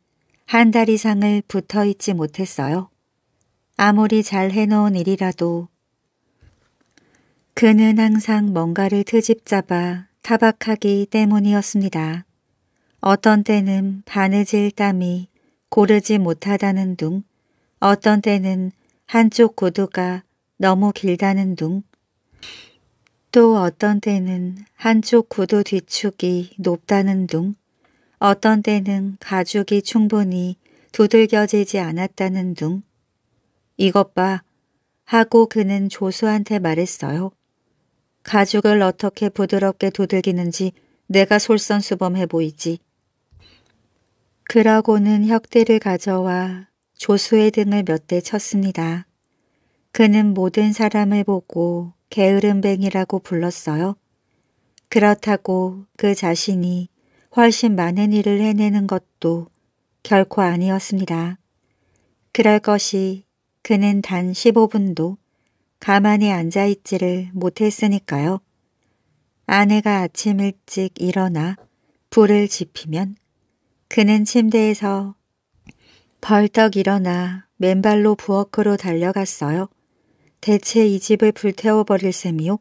한 달 이상을 붙어 있지 못했어요. 아무리 잘 해놓은 일이라도 그는 항상 뭔가를 트집잡아 타박하기 때문이었습니다. 어떤 때는 바느질 땀이 고르지 못하다는 둥, 어떤 때는 한쪽 구두가 너무 길다는 둥, 또 어떤 때는 한쪽 구두 뒤축이 높다는 둥, 어떤 때는 가죽이 충분히 두들겨지지 않았다는 둥, 이것 봐 하고 그는 조수한테 말했어요. 가죽을 어떻게 부드럽게 두들기는지 내가 솔선수범해 보이지. 그러고는 혁대를 가져와 조수의 등을 몇 대 쳤습니다. 그는 모든 사람을 보고 게으름뱅이라고 불렀어요. 그렇다고 그 자신이 훨씬 많은 일을 해내는 것도 결코 아니었습니다. 그럴 것이 그는 단 15분도 가만히 앉아있지를 못했으니까요. 아내가 아침 일찍 일어나 불을 지피면 그는 침대에서 벌떡 일어나 맨발로 부엌으로 달려갔어요. 대체 이 집을 불태워버릴 셈이요?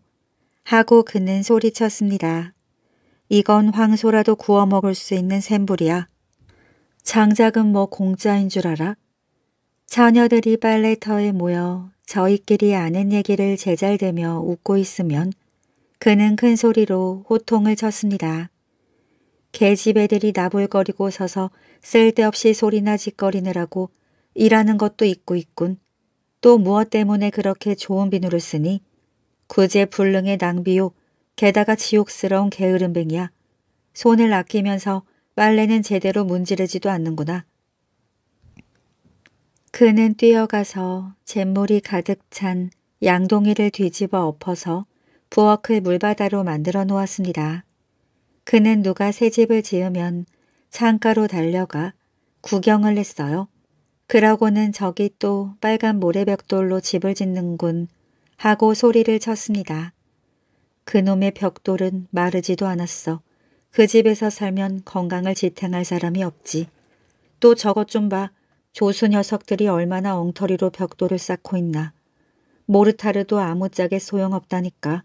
하고 그는 소리쳤습니다. 이건 황소라도 구워 먹을 수 있는 샘불이야. 장작은 뭐 공짜인 줄 알아? 처녀들이 빨래터에 모여 저희끼리 아는 얘기를 제잘대며 웃고 있으면 그는 큰 소리로 호통을 쳤습니다. 개집애들이 나불거리고 서서 쓸데없이 소리나 짓거리느라고 일하는 것도 있고 있군. 또 무엇 때문에 그렇게 좋은 비누를 쓰니? 구제 불능의 낭비요. 게다가 지옥스러운 게으름뱅이야. 손을 아끼면서 빨래는 제대로 문지르지도 않는구나. 그는 뛰어가서 잿물이 가득 찬 양동이를 뒤집어 엎어서 부엌을 물바다로 만들어 놓았습니다. 그는 누가 새 집을 지으면 창가로 달려가 구경을 했어요. 그러고는 저기 또 빨간 모래벽돌로 집을 짓는군 하고 소리를 쳤습니다. 그놈의 벽돌은 마르지도 않았어. 그 집에서 살면 건강을 지탱할 사람이 없지. 또 저것 좀 봐. 조수 녀석들이 얼마나 엉터리로 벽돌을 쌓고 있나. 모르타르도 아무짝에 소용없다니까.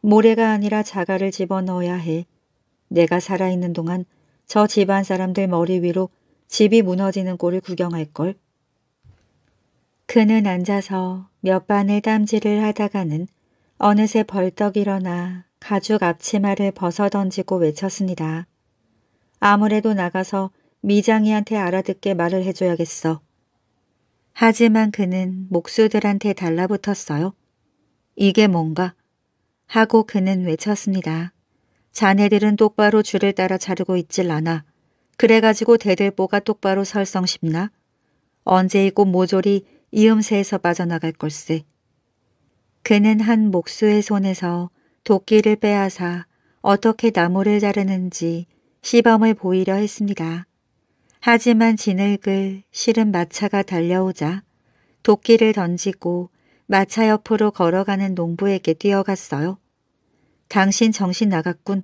모래가 아니라 자갈을 집어넣어야 해. 내가 살아있는 동안 저 집안 사람들 머리 위로 집이 무너지는 꼴을 구경할 걸. 그는 앉아서 몇반늘 땀질을 하다가는 어느새 벌떡 일어나 가죽 앞치마를 벗어던지고 외쳤습니다. 아무래도 나가서 미장이한테 알아듣게 말을 해줘야겠어. 하지만 그는 목수들한테 달라붙었어요. 이게 뭔가? 하고 그는 외쳤습니다. 자네들은 똑바로 줄을 따라 자르고 있질 않아. 그래가지고 대들보가 똑바로 설성싶나 언제 이고 모조리 이음새에서 빠져나갈 걸세. 그는 한 목수의 손에서 도끼를 빼앗아 어떻게 나무를 자르는지 시범을 보이려 했습니다. 하지만 진흙을 실은 마차가 달려오자 도끼를 던지고 마차 옆으로 걸어가는 농부에게 뛰어갔어요. 당신 정신 나갔군.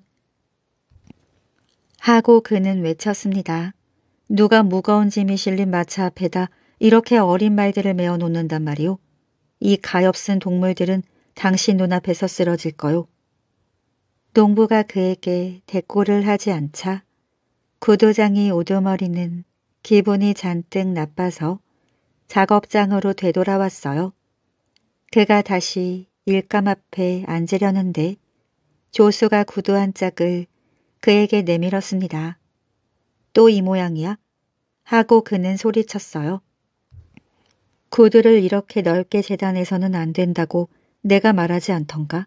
하고 그는 외쳤습니다. 누가 무거운 짐이 실린 마차 앞에다 이렇게 어린 말들을 메어 놓는단 말이오. 이 가엾은 동물들은 당신 눈앞에서 쓰러질 거요. 농부가 그에게 대꼬를 하지 않자 구도장이 오두머리는 기분이 잔뜩 나빠서 작업장으로 되돌아왔어요. 그가 다시 일감 앞에 앉으려는데 조수가 구두 한 짝을 그에게 내밀었습니다. 또 이 모양이야? 하고 그는 소리쳤어요. 구두를 이렇게 넓게 재단해서는 안 된다고 내가 말하지 않던가?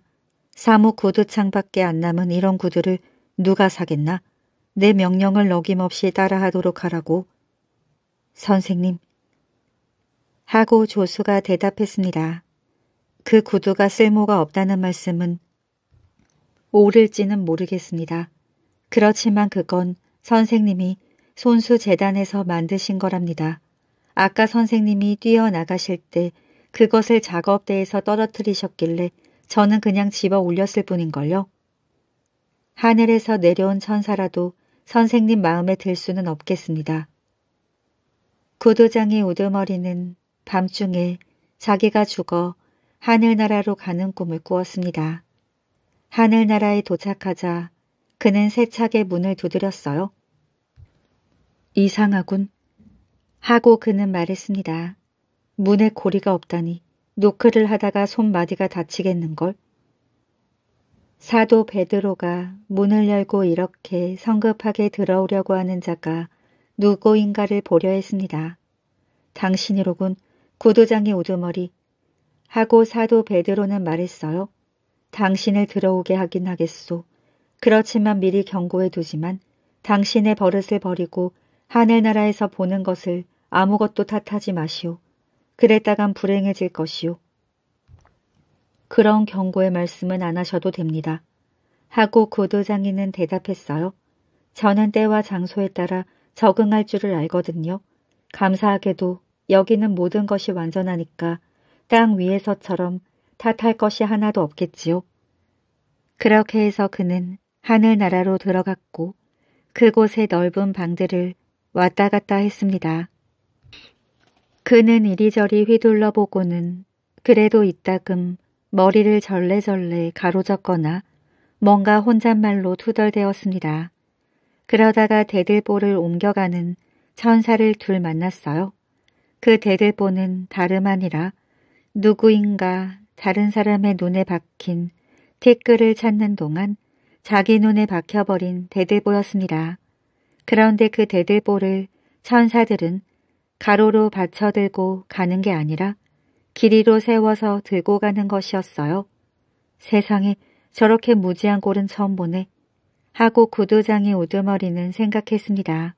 사무 구두창밖에 안 남은 이런 구두를 누가 사겠나? 내 명령을 어김없이 따라하도록 하라고. 선생님. 하고 조수가 대답했습니다. 그 구두가 쓸모가 없다는 말씀은 오를지는 모르겠습니다. 그렇지만 그건 선생님이 손수 재단에서 만드신 거랍니다. 아까 선생님이 뛰어나가실 때 그것을 작업대에서 떨어뜨리셨길래 저는 그냥 집어 올렸을 뿐인걸요. 하늘에서 내려온 천사라도 선생님 마음에 들 수는 없겠습니다. 구도장의 우두머리는 밤중에 자기가 죽어 하늘나라로 가는 꿈을 꾸었습니다. 하늘나라에 도착하자 그는 세차게 문을 두드렸어요. 이상하군. 하고 그는 말했습니다. 문에 고리가 없다니 노크를 하다가 손마디가 다치겠는걸. 사도 베드로가 문을 열고 이렇게 성급하게 들어오려고 하는 자가 누구인가를 보려 했습니다. 당신이로군 구도장의 우두머리 하고 사도 베드로는 말했어요. 당신을 들어오게 하긴 하겠소. 그렇지만 미리 경고해 두지만 당신의 버릇을 버리고 하늘나라에서 보는 것을 아무것도 탓하지 마시오. 그랬다간 불행해질 것이오. 그런 경고의 말씀은 안 하셔도 됩니다. 하고 구두 장인은 대답했어요. 저는 때와 장소에 따라 적응할 줄을 알거든요. 감사하게도 여기는 모든 것이 완전하니까 땅 위에서처럼 탓할 것이 하나도 없겠지요. 그렇게 해서 그는 하늘나라로 들어갔고 그곳의 넓은 방들을 왔다 갔다 했습니다. 그는 이리저리 휘둘러 보고는 그래도 이따금 머리를 절레절레 가로젓거나 뭔가 혼잣말로 투덜대었습니다. 그러다가 대들보를 옮겨가는 천사를 둘 만났어요. 그 대들보는 다름 아니라 누구인가 다른 사람의 눈에 박힌 티끌을 찾는 동안 자기 눈에 박혀버린 대들보였습니다. 그런데 그 대들보를 천사들은 가로로 받쳐들고 가는 게 아니라 길이로 세워서 들고 가는 것이었어요. 세상에 저렇게 무지한 골은 처음 보네. 하고 구두장이 우두머리는 생각했습니다.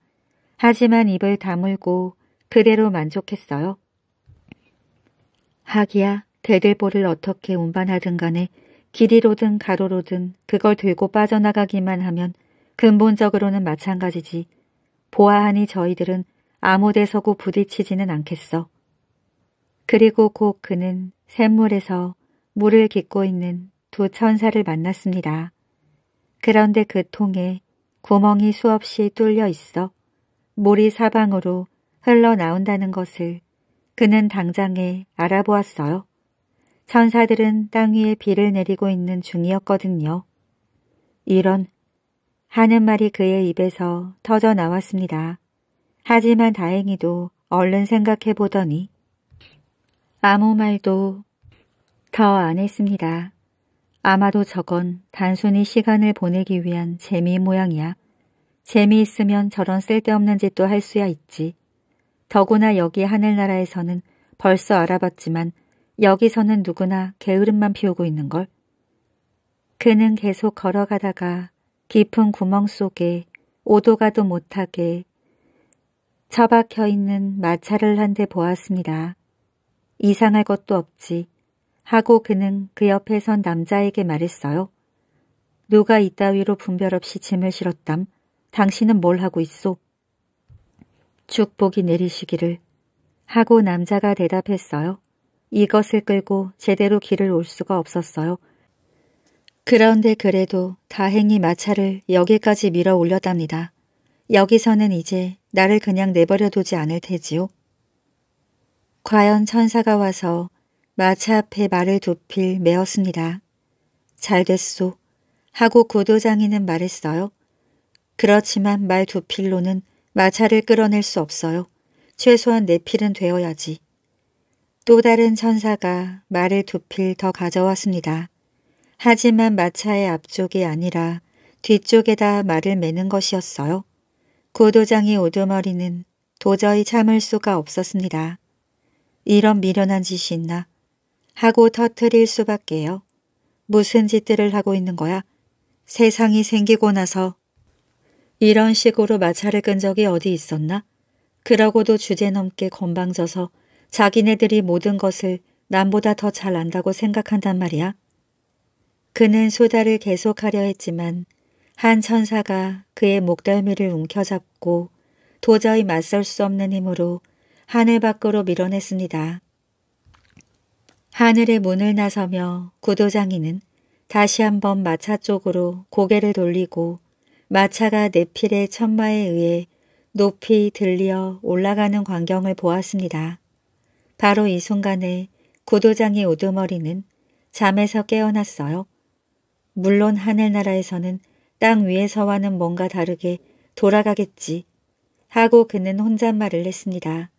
하지만 입을 다물고 그대로 만족했어요. 하기야, 대대보를 어떻게 운반하든 간에 길이로든 가로로든 그걸 들고 빠져나가기만 하면 근본적으로는 마찬가지지. 보아하니 저희들은 아무 데서고 부딪히지는 않겠어. 그리고 곧 그는 샘물에서 물을 깃고 있는 두 천사를 만났습니다. 그런데 그 통에 구멍이 수없이 뚫려 있어 물이 사방으로 흘러나온다는 것을 그는 당장에 알아보았어요. 천사들은 땅 위에 비를 내리고 있는 중이었거든요. 이런 하는 말이 그의 입에서 터져 나왔습니다. 하지만 다행히도 얼른 생각해 보더니 아무 말도 더 안 했습니다. 아마도 저건 단순히 시간을 보내기 위한 재미 모양이야. 재미있으면 저런 쓸데없는 짓도 할 수야 있지. 더구나 여기 하늘나라에서는 벌써 알아봤지만 여기서는 누구나 게으름만 피우고 있는 걸. 그는 계속 걸어가다가 깊은 구멍 속에 오도가도 못하게 처박혀 있는 마차를한 대 보았습니다. 이상할 것도 없지 하고 그는 그 옆에 선 남자에게 말했어요. 누가 이따위로 분별 없이 짐을 실었담. 당신은 뭘 하고 있소? 축복이 내리시기를 하고 남자가 대답했어요. 이것을 끌고 제대로 길을 올 수가 없었어요. 그런데 그래도 다행히 마차를 여기까지 밀어 올렸답니다. 여기서는 이제 나를 그냥 내버려 두지 않을 테지요. 과연 천사가 와서 마차 앞에 말을 두 필 메었습니다. 잘 됐소. 하고 구도장이는 말했어요. 그렇지만 말 두 필로는 마차를 끌어낼 수 없어요. 최소한 네 필은 되어야지. 또 다른 천사가 말을 두 필 더 가져왔습니다. 하지만 마차의 앞쪽이 아니라 뒤쪽에다 말을 매는 것이었어요. 구도장의 오두머리는 도저히 참을 수가 없었습니다. 이런 미련한 짓이 있나? 하고 터트릴 수밖에요. 무슨 짓들을 하고 있는 거야? 세상이 생기고 나서 이런 식으로 마차를끈 적이 어디 있었나? 그러고도 주제넘게 건방져서 자기네들이 모든 것을 남보다 더 잘 안다고 생각한단 말이야. 그는 소다를 계속하려 했지만 한 천사가 그의 목덜미를 움켜잡고 도저히 맞설 수 없는 힘으로 하늘 밖으로 밀어냈습니다. 하늘의 문을 나서며 구도장이는 다시 한번 마차 쪽으로 고개를 돌리고 마차가 내필의 천마에 의해 높이 들려 올라가는 광경을 보았습니다. 바로 이 순간에 구도장의 우두머리는 잠에서 깨어났어요. 물론 하늘나라에서는 땅 위에서와는 뭔가 다르게 돌아가겠지 하고 그는 혼잣말을 했습니다.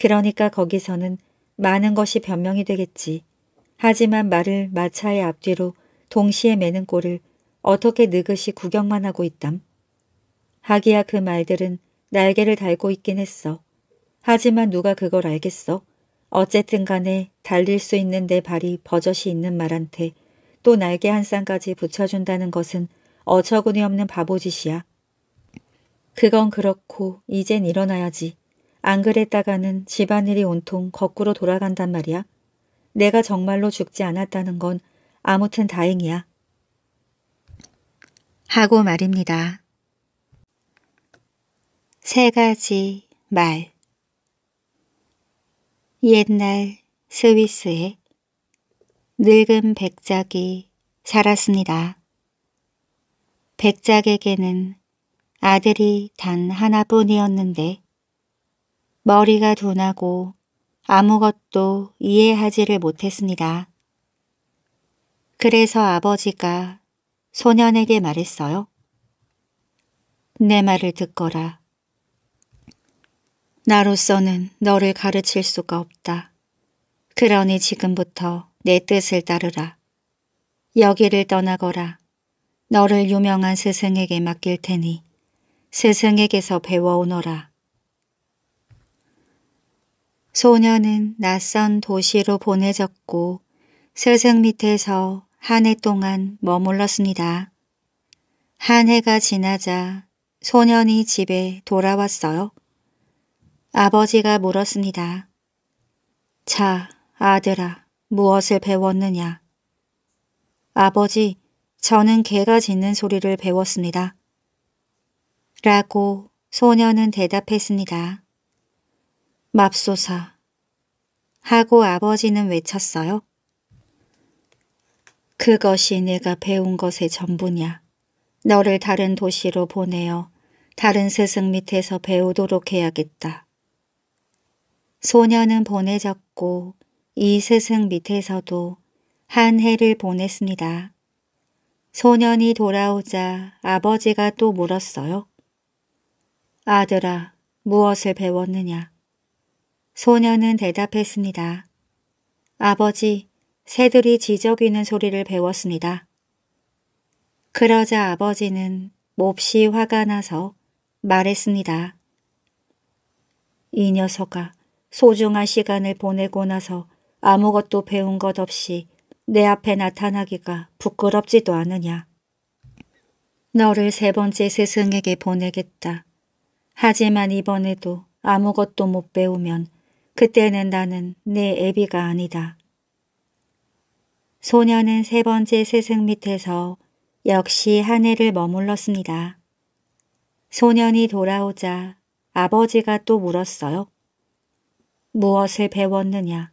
그러니까 거기서는 많은 것이 변명이 되겠지. 하지만 말을 마차의 앞뒤로 동시에 매는 꼴을 어떻게 느긋이 구경만 하고 있담. 하기야 그 말들은 날개를 달고 있긴 했어. 하지만 누가 그걸 알겠어? 어쨌든 간에 달릴 수 있는 내 발이 버젓이 있는 말한테 또 날개 한 쌍까지 붙여준다는 것은 어처구니 없는 바보짓이야. 그건 그렇고 이젠 일어나야지. 안 그랬다가는 집안일이 온통 거꾸로 돌아간단 말이야. 내가 정말로 죽지 않았다는 건 아무튼 다행이야. 하고 말입니다. 세 가지 말 옛날 스위스에 늙은 백작이 살았습니다. 백작에게는 아들이 단 하나뿐이었는데 머리가 둔하고 아무것도 이해하지를 못했습니다. 그래서 아버지가 소년에게 말했어요. 내 말을 듣거라. 나로서는 너를 가르칠 수가 없다. 그러니 지금부터 내 뜻을 따르라. 여기를 떠나거라. 너를 유명한 스승에게 맡길 테니 스승에게서 배워오너라. 소녀는 낯선 도시로 보내졌고 스승 밑에서 한 해 동안 머물렀습니다. 한 해가 지나자 소년이 집에 돌아왔어요. 아버지가 물었습니다. 자, 아들아, 무엇을 배웠느냐? 아버지, 저는 개가 짖는 소리를 배웠습니다. 라고 소녀는 대답했습니다. 맙소사. 하고 아버지는 외쳤어요. 그것이 내가 배운 것의 전부냐. 너를 다른 도시로 보내어 다른 스승 밑에서 배우도록 해야겠다. 소녀는 보내졌고 이 스승 밑에서도 한 해를 보냈습니다. 소년이 돌아오자 아버지가 또 물었어요. 아들아, 무엇을 배웠느냐? 소년은 대답했습니다. 아버지, 새들이 지저귀는 소리를 배웠습니다. 그러자 아버지는 몹시 화가 나서 말했습니다. 이 녀석아, 소중한 시간을 보내고 나서 아무것도 배운 것 없이 내 앞에 나타나기가 부끄럽지도 않으냐. 너를 세 번째 스승에게 보내겠다. 하지만 이번에도 아무것도 못 배우면 그때는 나는 내 애비가 아니다. 소녀는 세 번째 스승 밑에서 역시 한 해를 머물렀습니다. 소년이 돌아오자 아버지가 또 물었어요. 무엇을 배웠느냐.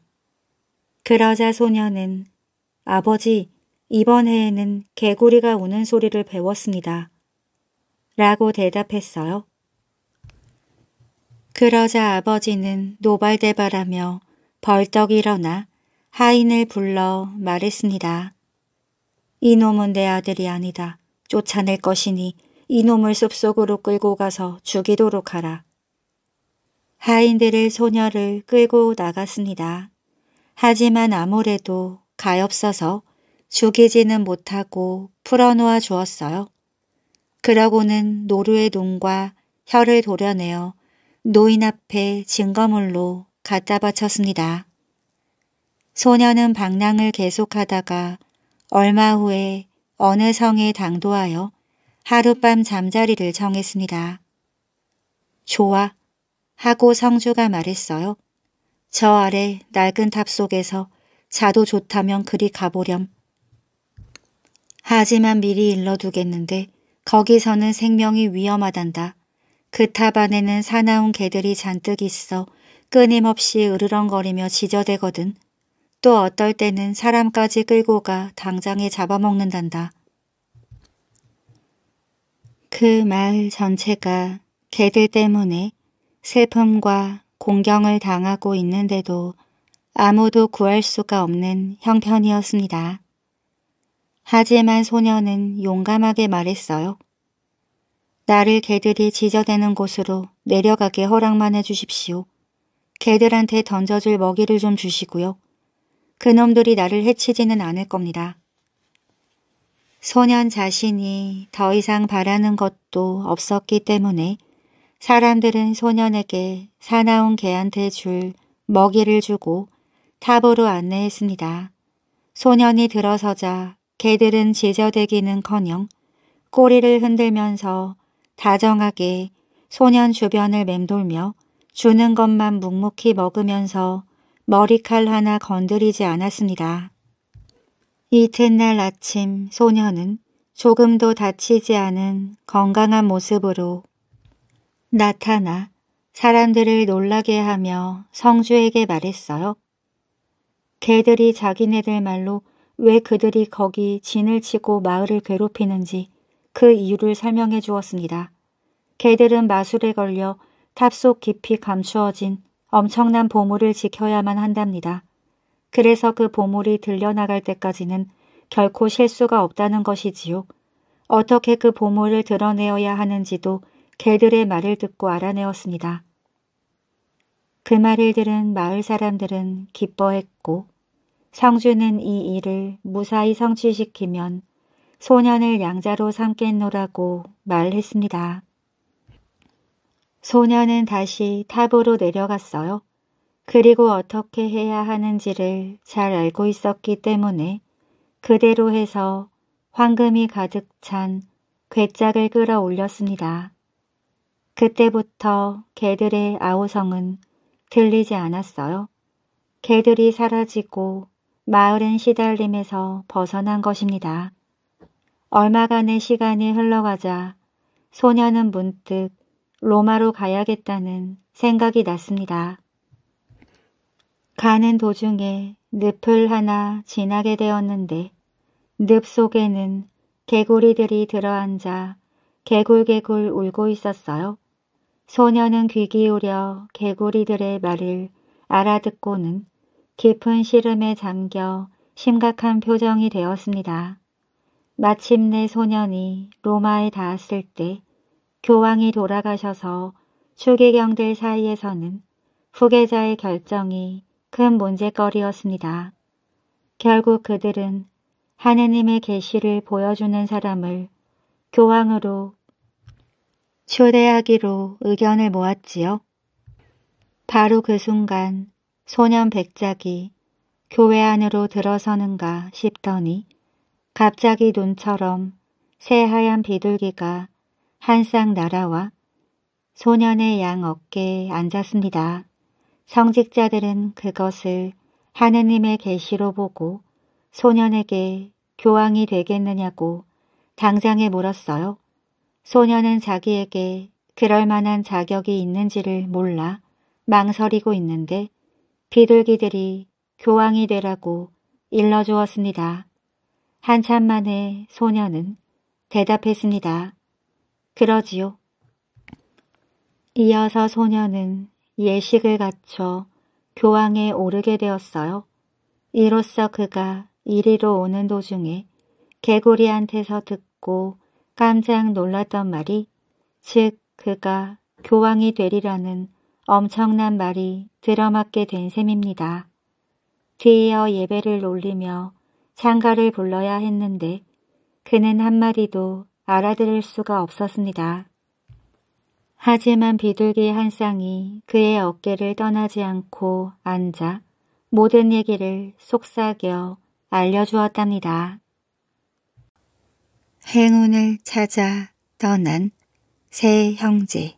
그러자 소녀는 아버지, 이번 해에는 개구리가 우는 소리를 배웠습니다. 라고 대답했어요. 그러자 아버지는 노발대발하며 벌떡 일어나 하인을 불러 말했습니다. 이놈은 내 아들이 아니다. 쫓아낼 것이니 이놈을 숲속으로 끌고 가서 죽이도록 하라. 하인들의 소녀를 끌고 나갔습니다. 하지만 아무래도 가엾어서 죽이지는 못하고 풀어놓아 주었어요. 그러고는 노루의 눈과 혀를 도려내어 노인 앞에 증거물로 갖다 바쳤습니다. 소녀는 방랑을 계속하다가 얼마 후에 어느 성에 당도하여 하룻밤 잠자리를 정했습니다. 좋아, 하고 성주가 말했어요. 저 아래 낡은 탑 속에서 자도 좋다면 그리 가보렴. 하지만 미리 일러두겠는데 거기서는 생명이 위험하단다. 그 탑 안에는 사나운 개들이 잔뜩 있어 끊임없이 으르렁거리며 지저대거든. 또 어떨 때는 사람까지 끌고 가 당장에 잡아먹는단다. 그 마을 전체가 개들 때문에 슬픔과 공경을 당하고 있는데도 아무도 구할 수가 없는 형편이었습니다. 하지만 소녀는 용감하게 말했어요. 나를 개들이 지저대는 곳으로 내려가게 허락만 해주십시오. 개들한테 던져줄 먹이를 좀 주시고요. 그놈들이 나를 해치지는 않을 겁니다. 소년 자신이 더 이상 바라는 것도 없었기 때문에 사람들은 소년에게 사나운 개한테 줄 먹이를 주고 탑으로 안내했습니다. 소년이 들어서자 개들은 지저대기는커녕 꼬리를 흔들면서 다정하게 소년 주변을 맴돌며 주는 것만 묵묵히 먹으면서 머리칼 하나 건드리지 않았습니다. 이튿날 아침 소년은 조금도 다치지 않은 건강한 모습으로 나타나 사람들을 놀라게 하며 성주에게 말했어요. 개들이 자기네들 말로 왜 그들이 거기 진을 치고 마을을 괴롭히는지 그 이유를 설명해 주었습니다. 개들은 마술에 걸려 탑 속 깊이 감추어진 엄청난 보물을 지켜야만 한답니다. 그래서 그 보물이 들려나갈 때까지는 결코 실수가 없다는 것이지요. 어떻게 그 보물을 드러내어야 하는지도 개들의 말을 듣고 알아내었습니다. 그 말을 들은 마을 사람들은 기뻐했고 성주는 이 일을 무사히 성취시키면 소년을 양자로 삼겠노라고 말했습니다. 소년은 다시 탑으로 내려갔어요. 그리고 어떻게 해야 하는지를 잘 알고 있었기 때문에 그대로 해서 황금이 가득 찬 괴짝을 끌어올렸습니다. 그때부터 개들의 아우성은 들리지 않았어요. 개들이 사라지고 마을은 시달림에서 벗어난 것입니다. 얼마간의 시간이 흘러가자 소녀는 문득 로마로 가야겠다는 생각이 났습니다. 가는 도중에 늪을 하나 지나게 되었는데 늪 속에는 개구리들이 들어앉아 개굴개굴 울고 있었어요. 소녀는 귀 기울여 개구리들의 말을 알아듣고는 깊은 시름에 잠겨 심각한 표정이 되었습니다. 마침내 소년이 로마에 닿았을 때 교황이 돌아가셔서 추기경들 사이에서는 후계자의 결정이 큰 문제거리였습니다. 결국 그들은 하느님의 계시를 보여주는 사람을 교황으로 초대하기로 의견을 모았지요. 바로 그 순간 소년 백작이 교회 안으로 들어서는가 싶더니 갑자기 눈처럼 새하얀 비둘기가 한 쌍 날아와 소년의 양 어깨에 앉았습니다. 성직자들은 그것을 하느님의 계시로 보고 소년에게 교황이 되겠느냐고 당장에 물었어요. 소녀는 자기에게 그럴 만한 자격이 있는지를 몰라 망설이고 있는데 비둘기들이 교황이 되라고 일러주었습니다. 한참 만에 소녀는 대답했습니다. 그러지요. 이어서 소녀는 예식을 갖춰 교황에 오르게 되었어요. 이로써 그가 이리로 오는 도중에 개구리한테서 듣고 깜짝 놀랐던 말이 즉 그가 교황이 되리라는 엄청난 말이 들어맞게 된 셈입니다. 뒤이어 예배를 올리며 찬가를 불러야 했는데 그는 한마디도 알아들을 수가 없었습니다. 하지만 비둘기 한 쌍이 그의 어깨를 떠나지 않고 앉아 모든 얘기를 속삭여 알려주었답니다. 행운을 찾아 떠난 세 형제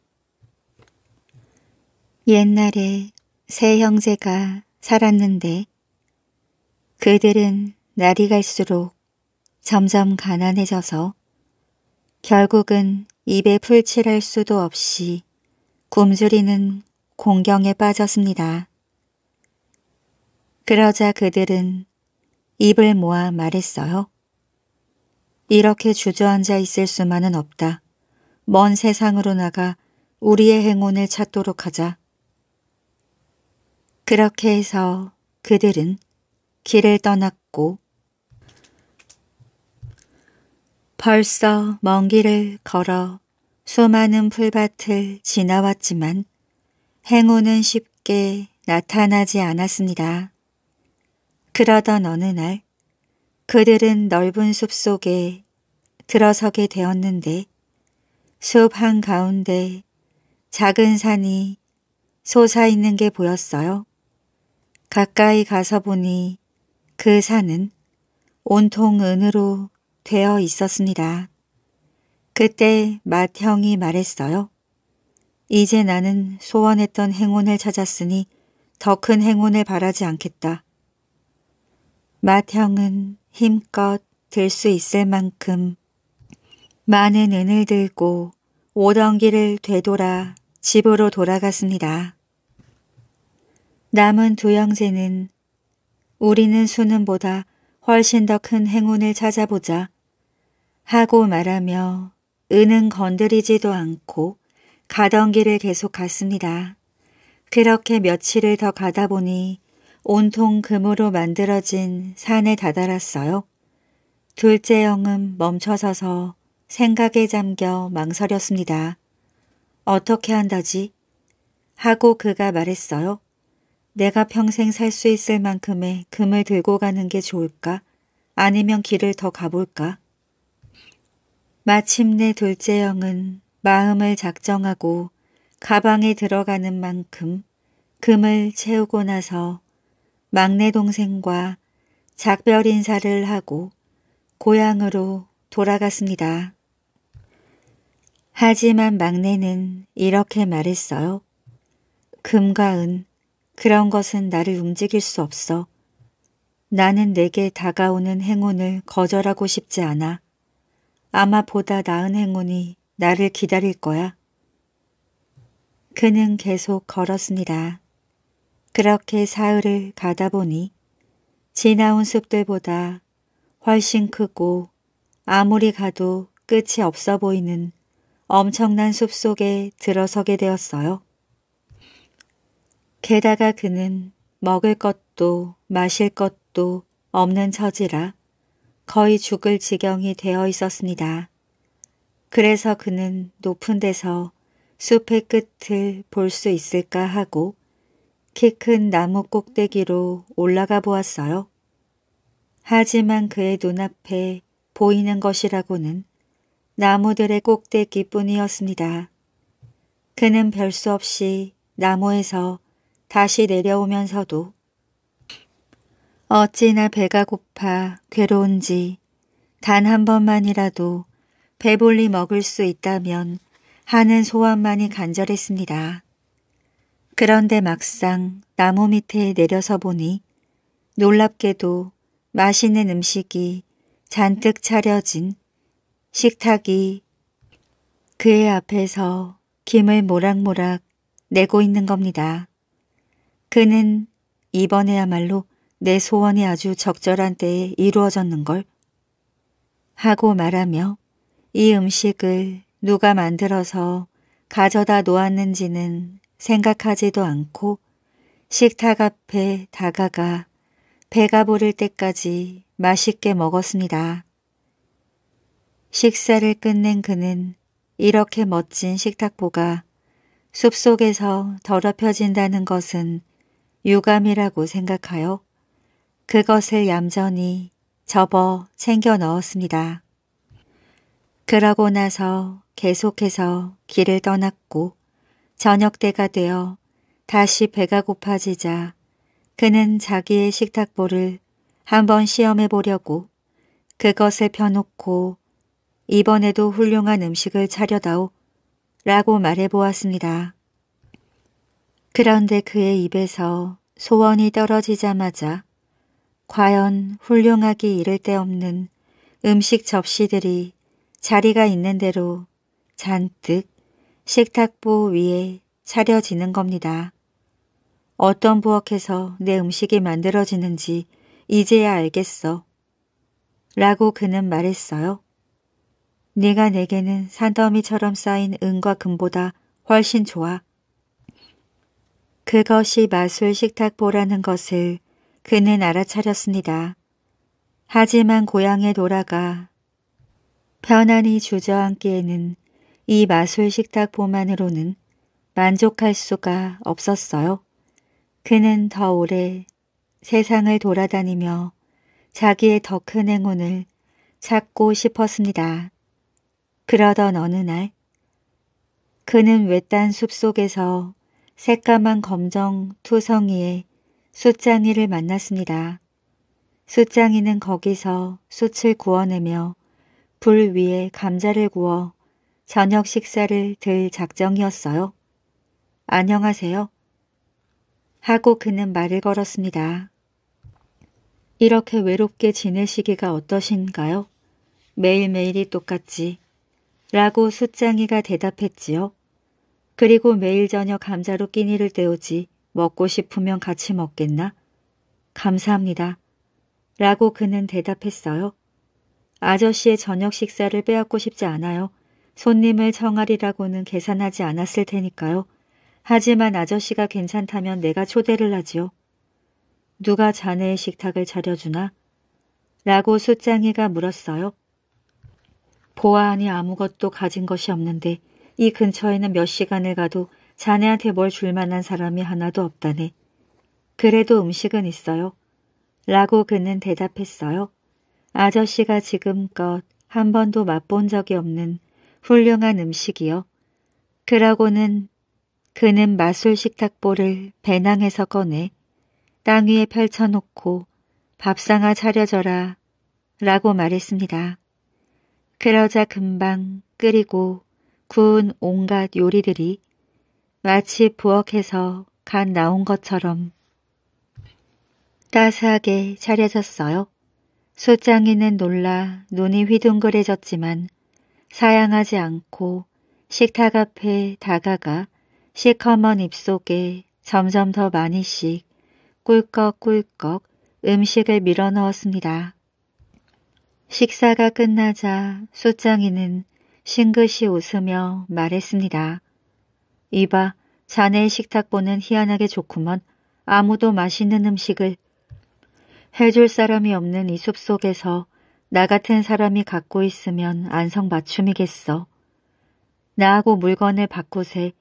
옛날에 세 형제가 살았는데 그들은 날이 갈수록 점점 가난해져서 결국은 입에 풀칠할 수도 없이 굶주리는 공경에 빠졌습니다. 그러자 그들은 입을 모아 말했어요. 이렇게 주저앉아 있을 수만은 없다. 먼 세상으로 나가 우리의 행운을 찾도록 하자. 그렇게 해서 그들은 길을 떠났고 벌써 먼 길을 걸어 수많은 풀밭을 지나왔지만 행운은 쉽게 나타나지 않았습니다. 그러던 어느 날 그들은 넓은 숲 속에 들어서게 되었는데 숲 한가운데 작은 산이 솟아있는 게 보였어요. 가까이 가서 보니 그 산은 온통 은으로 되어 있었습니다. 그때 맏형이 말했어요. 이제 나는 소원했던 행운을 찾았으니 더 큰 행운을 바라지 않겠다. 맏형은 힘껏 들 수 있을 만큼 많은 은을 들고 오던 길을 되돌아 집으로 돌아갔습니다. 남은 두 형제는 우리는 수능보다 훨씬 더 큰 행운을 찾아보자 하고 말하며 은은 건드리지도 않고 가던 길을 계속 갔습니다. 그렇게 며칠을 더 가다 보니 온통 금으로 만들어진 산에 다다랐어요. 둘째 형은 멈춰서서 생각에 잠겨 망설였습니다. 어떻게 한다지? 하고 그가 말했어요. 내가 평생 살 수 있을 만큼의 금을 들고 가는 게 좋을까? 아니면 길을 더 가볼까? 마침내 둘째 형은 마음을 작정하고 가방에 들어가는 만큼 금을 채우고 나서 막내 동생과 작별 인사를 하고 고향으로 돌아갔습니다. 하지만 막내는 이렇게 말했어요. 금과 은, 그런 것은 나를 움직일 수 없어. 나는 내게 다가오는 행운을 거절하고 싶지 않아. 아마 보다 나은 행운이 나를 기다릴 거야. 그는 계속 걸었습니다. 그렇게 사흘을 가다 보니 지나온 숲들보다 훨씬 크고 아무리 가도 끝이 없어 보이는 엄청난 숲속에 들어서게 되었어요. 게다가 그는 먹을 것도 마실 것도 없는 처지라 거의 죽을 지경이 되어 있었습니다. 그래서 그는 높은 데서 숲의 끝을 볼 수 있을까 하고 지극히 큰 나무 꼭대기로 올라가 보았어요. 하지만 그의 눈앞에 보이는 것이라고는 나무들의 꼭대기뿐이었습니다. 그는 별수 없이 나무에서 다시 내려오면서도 어찌나 배가 고파 괴로운지 단 한 번만이라도 배불리 먹을 수 있다면 하는 소원만이 간절했습니다. 그런데 막상 나무 밑에 내려서 보니 놀랍게도 맛있는 음식이 잔뜩 차려진 식탁이 그의 앞에서 김을 모락모락 내고 있는 겁니다. 그는 이번에야말로 내 소원이 아주 적절한 때에 이루어졌는걸 하고 말하며 이 음식을 누가 만들어서 가져다 놓았는지는 생각하지도 않고 식탁 앞에 다가가 배가 부를 때까지 맛있게 먹었습니다. 식사를 끝낸 그는 이렇게 멋진 식탁보가 숲속에서 더럽혀진다는 것은 유감이라고 생각하여 그것을 얌전히 접어 챙겨 넣었습니다. 그러고 나서 계속해서 길을 떠났고 저녁 때가 되어 다시 배가 고파지자 그는 자기의 식탁보를 한번 시험해 보려고 그것에 펴놓고 이번에도 훌륭한 음식을 차려다오 라고 말해보았습니다. 그런데 그의 입에서 소원이 떨어지자마자 과연 훌륭하기 이를 데 없는 음식 접시들이 자리가 있는 대로 잔뜩 식탁보 위에 차려지는 겁니다. 어떤 부엌에서 내 음식이 만들어지는지 이제야 알겠어. 라고 그는 말했어요. 네가 내게는 산더미처럼 쌓인 은과 금보다 훨씬 좋아. 그것이 마술 식탁보라는 것을 그는 알아차렸습니다. 하지만 고향에 돌아가 편안히 주저앉기에는 이 마술 식탁 보만으로는 만족할 수가 없었어요. 그는 더 오래 세상을 돌아다니며 자기의 더 큰 행운을 찾고 싶었습니다. 그러던 어느 날 그는 외딴 숲속에서 새까만 검정 투성이의 숫장이를 만났습니다. 숫장이는 거기서 숯을 구워내며 불 위에 감자를 구워 저녁 식사를 들 작정이었어요. 안녕하세요. 하고 그는 말을 걸었습니다. 이렇게 외롭게 지내시기가 어떠신가요? 매일매일이 똑같지. 라고 숫장이가 대답했지요. 그리고 매일 저녁 감자로 끼니를 때우지. 먹고 싶으면 같이 먹겠나? 감사합니다. 라고 그는 대답했어요. 아저씨의 저녁 식사를 빼앗고 싶지 않아요. 손님을 청하리라고는 계산하지 않았을 테니까요. 하지만 아저씨가 괜찮다면 내가 초대를 하지요. 누가 자네의 식탁을 차려주나? 라고 숫장이가 물었어요. 보아하니 아무것도 가진 것이 없는데 이 근처에는 몇 시간을 가도 자네한테 뭘 줄만한 사람이 하나도 없다네. 그래도 음식은 있어요. 라고 그는 대답했어요. 아저씨가 지금껏 한 번도 맛본 적이 없는 훌륭한 음식이요. 그러고는 그는 마술 식탁보를 배낭에서 꺼내 땅 위에 펼쳐놓고 밥상아 차려져라 라고 말했습니다. 그러자 금방 끓이고 구운 온갖 요리들이 마치 부엌에서 갓 나온 것처럼 따스하게 차려졌어요. 소장이는 놀라 눈이 휘둥그레졌지만 사양하지 않고 식탁 앞에 다가가 시커먼 입속에 점점 더 많이씩 꿀꺽꿀꺽 음식을 밀어 넣었습니다. 식사가 끝나자 숫장이는 싱긋이 웃으며 말했습니다. 이봐, 자네의 식탁보는 희한하게 좋구먼 아무도 맛있는 음식을 해줄 사람이 없는 이 숲속에서 나 같은 사람이 갖고 있으면 안성맞춤이겠어. 나하고 물건을 바꾸세.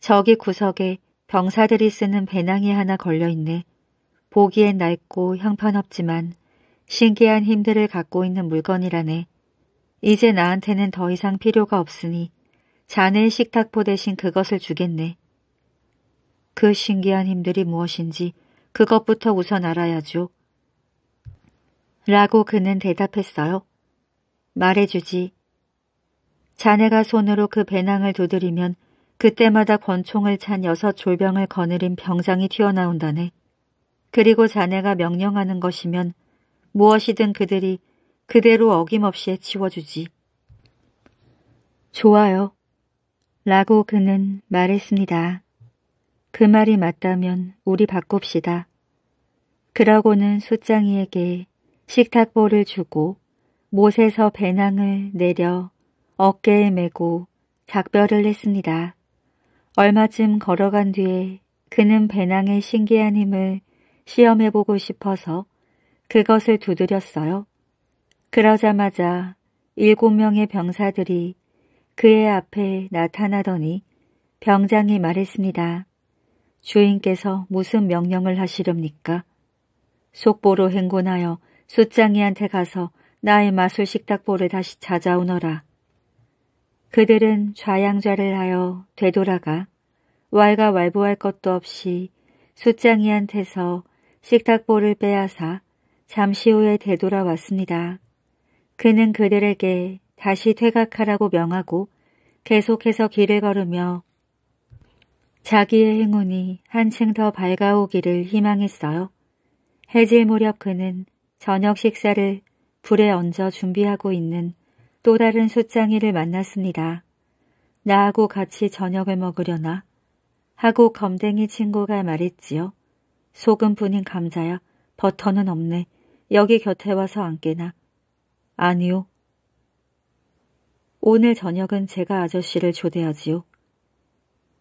저기 구석에 병사들이 쓰는 배낭이 하나 걸려있네. 보기엔 낡고 형편없지만 신기한 힘들을 갖고 있는 물건이라네. 이제 나한테는 더 이상 필요가 없으니 자네 의 식탁포 대신 그것을 주겠네. 그 신기한 힘들이 무엇인지 그것부터 우선 알아야죠. 라고 그는 대답했어요. 말해주지. 자네가 손으로 그 배낭을 두드리면 그때마다 권총을 찬 여섯 졸병을 거느린 병장이 튀어나온다네. 그리고 자네가 명령하는 것이면 무엇이든 그들이 그대로 어김없이 치워주지. 좋아요. 라고 그는 말했습니다. 그 말이 맞다면 우리 바꿉시다. 그러고는 숫장이에게 식탁보를 주고 못에서 배낭을 내려 어깨에 메고 작별을 했습니다. 얼마쯤 걸어간 뒤에 그는 배낭의 신기한 힘을 시험해보고 싶어서 그것을 두드렸어요. 그러자마자 일곱 명의 병사들이 그의 앞에 나타나더니 병장이 말했습니다. 주인께서 무슨 명령을 하시렵니까? 속보로 행군하여 숫장이한테 가서 나의 마술 식탁보를 다시 찾아오너라. 그들은 좌양좌를 하여 되돌아가 왈가 왈부할 것도 없이 숫장이한테서 식탁보를 빼앗아 잠시 후에 되돌아왔습니다. 그는 그들에게 다시 퇴각하라고 명하고 계속해서 길을 걸으며 자기의 행운이 한층 더 밝아오기를 희망했어요. 해질 무렵 그는 저녁 식사를 불에 얹어 준비하고 있는 또 다른 숫장이를 만났습니다. 나하고 같이 저녁을 먹으려나? 하고 검댕이 친구가 말했지요. 소금뿐인 감자야. 버터는 없네. 여기 곁에 와서 앉게나. 아니요. 오늘 저녁은 제가 아저씨를 초대하지요.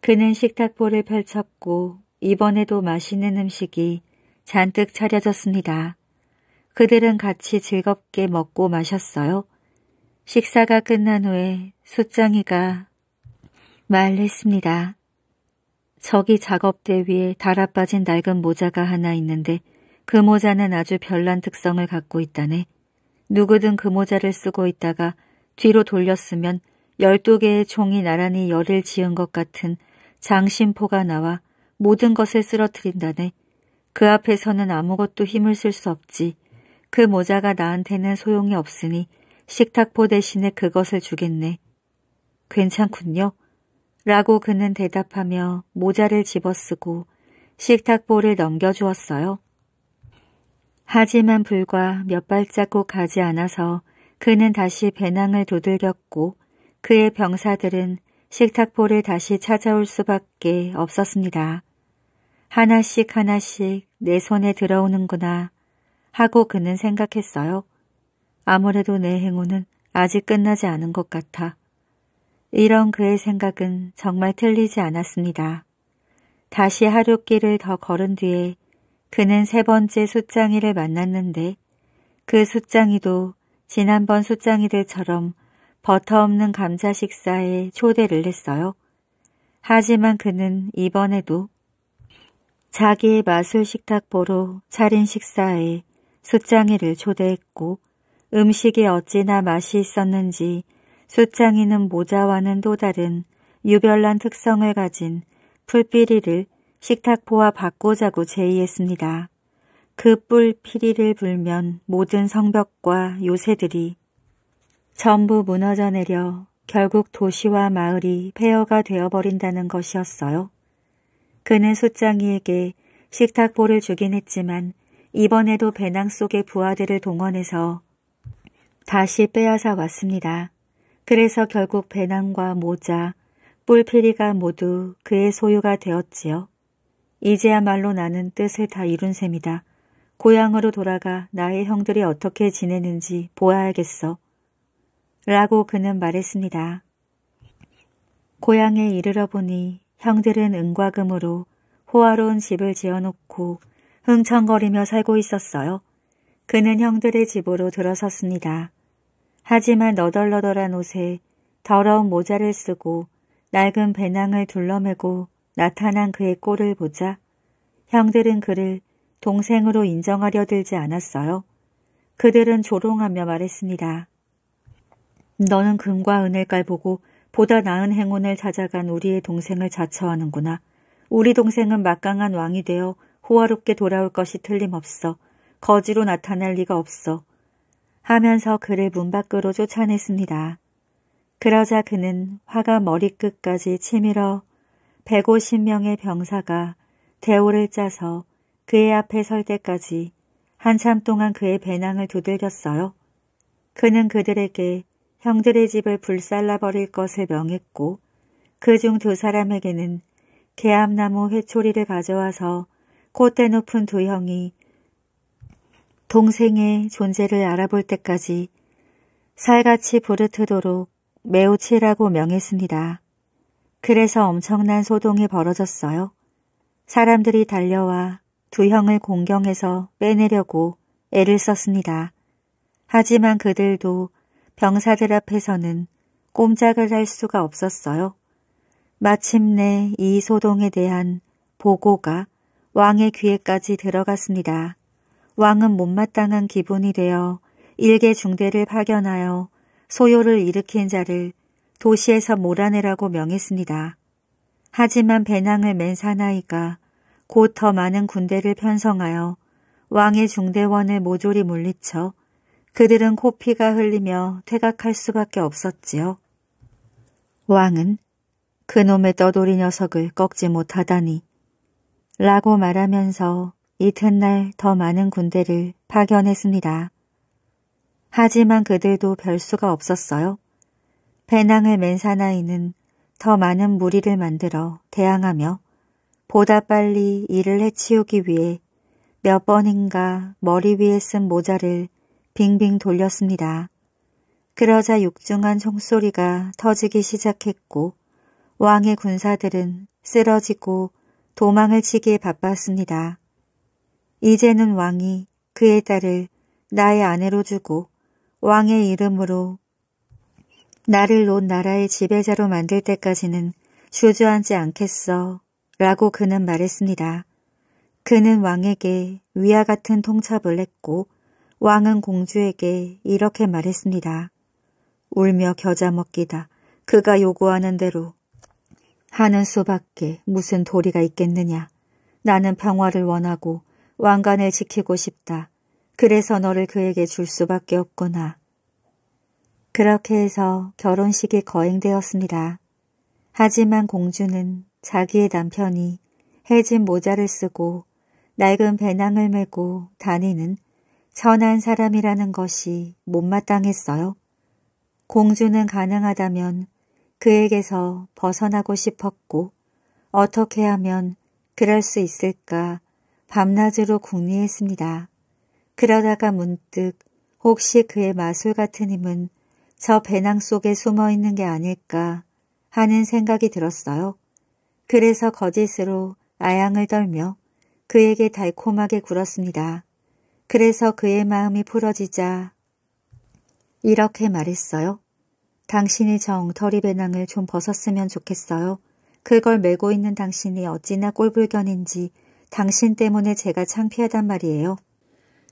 그는 식탁보를 펼쳤고 이번에도 맛있는 음식이 잔뜩 차려졌습니다. 그들은 같이 즐겁게 먹고 마셨어요. 식사가 끝난 후에 숫장이가 말했습니다. 을 저기 작업대 위에 달아빠진 낡은 모자가 하나 있는데 그 모자는 아주 별난 특성을 갖고 있다네. 누구든 그 모자를 쓰고 있다가 뒤로 돌렸으면 12개의 총이 나란히 열을 지은 것 같은 장신포가 나와 모든 것을 쓰러뜨린다네. 그 앞에서는 아무것도 힘을 쓸 수 없지. 그 모자가 나한테는 소용이 없으니 식탁포 대신에 그것을 주겠네. 괜찮군요. 라고 그는 대답하며 모자를 집어쓰고 식탁보를 넘겨주었어요. 하지만 불과 몇 발자국 가지 않아서 그는 다시 배낭을 두들겼고 그의 병사들은 식탁보를 다시 찾아올 수밖에 없었습니다. 하나씩 하나씩 내 손에 들어오는구나 하고 그는 생각했어요. 아무래도 내 행운은 아직 끝나지 않은 것 같아. 이런 그의 생각은 정말 틀리지 않았습니다. 다시 하룻길을 더 걸은 뒤에 그는 세 번째 숫장이를 만났는데 그 숫장이도 지난번 숫장이들처럼 버터 없는 감자 식사에 초대를 했어요. 하지만 그는 이번에도 자기의 마술 식탁보로 차린 식사에 숫장이를 초대했고 음식이 어찌나 맛이 있었는지 숫장이는 모자와는 또 다른 유별난 특성을 가진 풀삐리를 식탁보와 바꾸자고 제의했습니다. 그 뿔피리를 불면 모든 성벽과 요새들이 전부 무너져 내려 결국 도시와 마을이 폐허가 되어버린다는 것이었어요. 그는 숫장이에게 식탁보를 주긴 했지만 이번에도 배낭 속의 부하들을 동원해서 다시 빼앗아 왔습니다. 그래서 결국 배낭과 모자, 뿔피리가 모두 그의 소유가 되었지요. 이제야말로 나는 뜻을 다 이룬 셈이다. 고향으로 돌아가 나의 형들이 어떻게 지내는지 보아야겠어. 라고 그는 말했습니다. 고향에 이르러 보니 형들은 은과금으로 호화로운 집을 지어놓고 흥청거리며 살고 있었어요. 그는 형들의 집으로 들어섰습니다. 하지만 너덜너덜한 옷에 더러운 모자를 쓰고 낡은 배낭을 둘러매고 나타난 그의 꼴을 보자 형들은 그를 동생으로 인정하려 들지 않았어요. 그들은 조롱하며 말했습니다. 너는 금과 은을 깔보고 보다 나은 행운을 찾아간 우리의 동생을 자처하는구나. 우리 동생은 막강한 왕이 되어 호화롭게 돌아올 것이 틀림없어. 거지로 나타날 리가 없어. 하면서 그를 문 밖으로 쫓아냈습니다. 그러자 그는 화가 머리끝까지 치밀어 150명의 병사가 대오를 짜서 그의 앞에 설 때까지 한참 동안 그의 배낭을 두들겼어요. 그는 그들에게 형들의 집을 불살라버릴 것을 명했고 그 중 두 사람에게는 개암나무 회초리를 가져와서 콧대 높은 두 형이 동생의 존재를 알아볼 때까지 살같이 부르트도록 매우 칠하고 명했습니다. 그래서 엄청난 소동이 벌어졌어요. 사람들이 달려와 두 형을 공경해서 빼내려고 애를 썼습니다. 하지만 그들도 병사들 앞에서는 꼼짝을 할 수가 없었어요. 마침내 이 소동에 대한 보고가 왕의 귀에까지 들어갔습니다. 왕은 못마땅한 기분이 되어 일개 중대를 파견하여 소요를 일으킨 자를 도시에서 몰아내라고 명했습니다. 하지만 배낭을 맨 사나이가 곧 더 많은 군대를 편성하여 왕의 중대원을 모조리 물리쳐 그들은 코피가 흘리며 퇴각할 수밖에 없었지요. 왕은 그놈의 떠돌이 녀석을 꺾지 못하다니 라고 말하면서 이튿날 더 많은 군대를 파견했습니다. 하지만 그들도 별 수가 없었어요. 배낭을 맨 사나이는 더 많은 무리를 만들어 대항하며 보다 빨리 일을 해치우기 위해 몇 번인가 머리 위에 쓴 모자를 빙빙 돌렸습니다. 그러자 육중한 총소리가 터지기 시작했고 왕의 군사들은 쓰러지고 도망을 치기에 바빴습니다. 이제는 왕이 그의 딸을 나의 아내로 주고 왕의 이름으로 나를 놓은 나라의 지배자로 만들 때까지는 주저앉지 않겠어 라고 그는 말했습니다. 그는 왕에게 위와 같은 통첩을 했고 왕은 공주에게 이렇게 말했습니다. 울며 겨자 먹기다. 그가 요구하는 대로 하는 수밖에 무슨 도리가 있겠느냐. 나는 평화를 원하고 왕관을 지키고 싶다. 그래서 너를 그에게 줄 수밖에 없구나. 그렇게 해서 결혼식이 거행되었습니다. 하지만 공주는 자기의 남편이 해진 모자를 쓰고 낡은 배낭을 메고 다니는 천한 사람이라는 것이 못마땅했어요. 공주는 가능하다면 그에게서 벗어나고 싶었고 어떻게 하면 그럴 수 있을까 밤낮으로 궁리했습니다. 그러다가 문득 혹시 그의 마술 같은 힘은 저 배낭 속에 숨어 있는 게 아닐까 하는 생각이 들었어요. 그래서 거짓으로 아양을 떨며 그에게 달콤하게 굴었습니다. 그래서 그의 마음이 풀어지자 이렇게 말했어요. 당신이 정 털이 배낭을 좀 벗었으면 좋겠어요. 그걸 메고 있는 당신이 어찌나 꼴불견인지 당신 때문에 제가 창피하단 말이에요.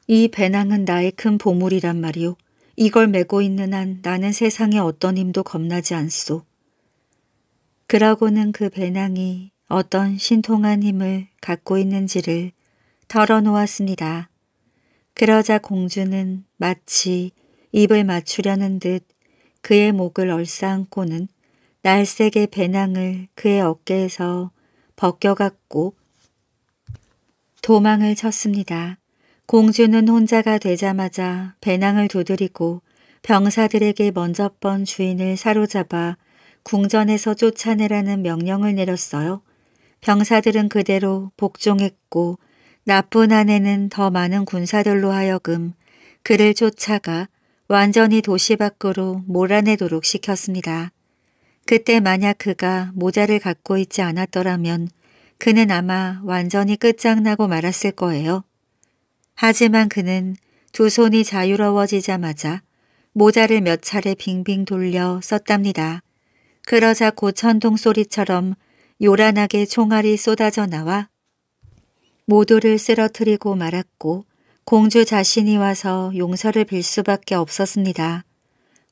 이 배낭은 나의 큰 보물이란 말이오. 이걸 메고 있는 한 나는 세상에 어떤 힘도 겁나지 않소. 그러고는 그 배낭이 어떤 신통한 힘을 갖고 있는지를 털어놓았습니다. 그러자 공주는 마치 입을 맞추려는 듯 그의 목을 얼싸안고는 날색의 배낭을 그의 어깨에서 벗겨갔고 도망을 쳤습니다. 공주는 혼자가 되자마자 배낭을 두드리고 병사들에게 먼저 번 주인을 사로잡아 궁전에서 쫓아내라는 명령을 내렸어요. 병사들은 그대로 복종했고 나쁜 아내는 더 많은 군사들로 하여금 그를 쫓아가 완전히 도시 밖으로 몰아내도록 시켰습니다. 그때 만약 그가 모자를 갖고 있지 않았더라면 그는 아마 완전히 끝장나고 말았을 거예요. 하지만 그는 두 손이 자유로워지자마자 모자를 몇 차례 빙빙 돌려 썼답니다. 그러자 고 천둥 소리처럼 요란하게 총알이 쏟아져 나와 모두를 쓰러뜨리고 말았고 공주 자신이 와서 용서를 빌 수밖에 없었습니다.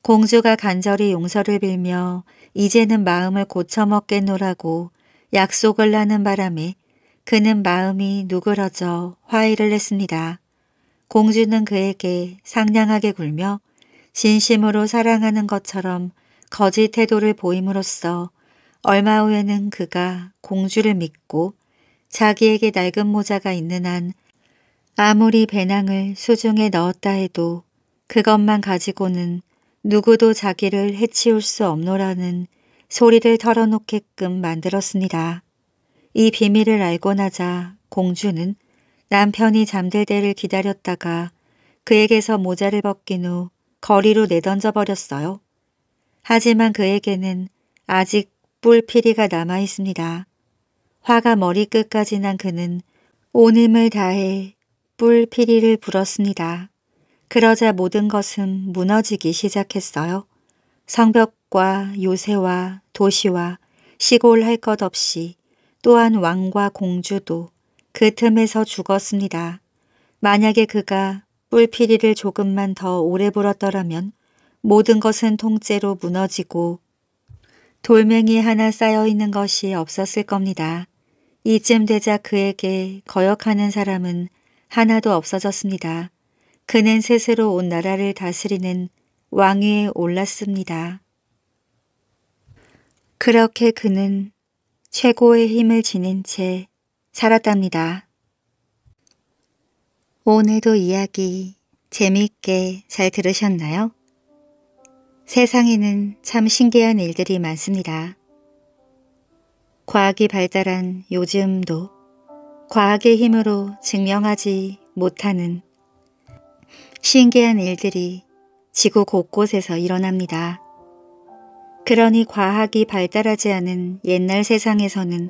공주가 간절히 용서를 빌며 이제는 마음을 고쳐먹겠노라고 약속을 하는 바람에 그는 마음이 누그러져 화해를 했습니다. 공주는 그에게 상냥하게 굴며 진심으로 사랑하는 것처럼 거짓 태도를 보임으로써 얼마 후에는 그가 공주를 믿고 자기에게 낡은 모자가 있는 한 아무리 배낭을 수중에 넣었다 해도 그것만 가지고는 누구도 자기를 해치울 수 없노라는 소리를 털어놓게끔 만들었습니다. 이 비밀을 알고 나자 공주는 남편이 잠들 때를 기다렸다가 그에게서 모자를 벗긴 후 거리로 내던져 버렸어요. 하지만 그에게는 아직 뿔피리가 남아 있습니다. 화가 머리끝까지 난 그는 온 힘을 다해 뿔 피리를 불었습니다. 그러자 모든 것은 무너지기 시작했어요. 성벽과 요새와 도시와 시골 할 것 없이 또한 왕과 공주도 그 틈에서 죽었습니다. 만약에 그가 뿔피리를 조금만 더 오래 불었더라면 모든 것은 통째로 무너지고 돌멩이 하나 쌓여있는 것이 없었을 겁니다. 이쯤 되자 그에게 거역하는 사람은 하나도 없어졌습니다. 그는 스스로 온 나라를 다스리는 왕위에 올랐습니다. 그렇게 그는 최고의 힘을 지닌 채 살았답니다. 오늘도 이야기 재미있게 잘 들으셨나요? 세상에는 참 신기한 일들이 많습니다. 과학이 발달한 요즘도 과학의 힘으로 증명하지 못하는 신기한 일들이 지구 곳곳에서 일어납니다. 그러니 과학이 발달하지 않은 옛날 세상에서는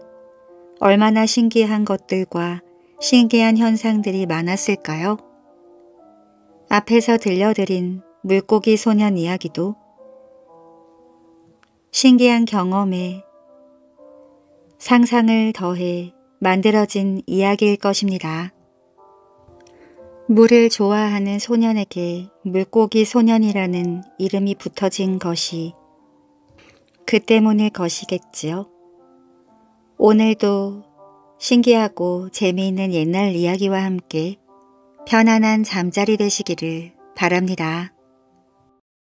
얼마나 신기한 것들과 신기한 현상들이 많았을까요? 앞에서 들려드린 물고기 소년 이야기도 신기한 경험에 상상을 더해 만들어진 이야기일 것입니다. 물을 좋아하는 소년에게 물고기 소년이라는 이름이 붙어진 것이 그 때문일 것이겠지요. 오늘도 신기하고 재미있는 옛날 이야기와 함께 편안한 잠자리 되시기를 바랍니다.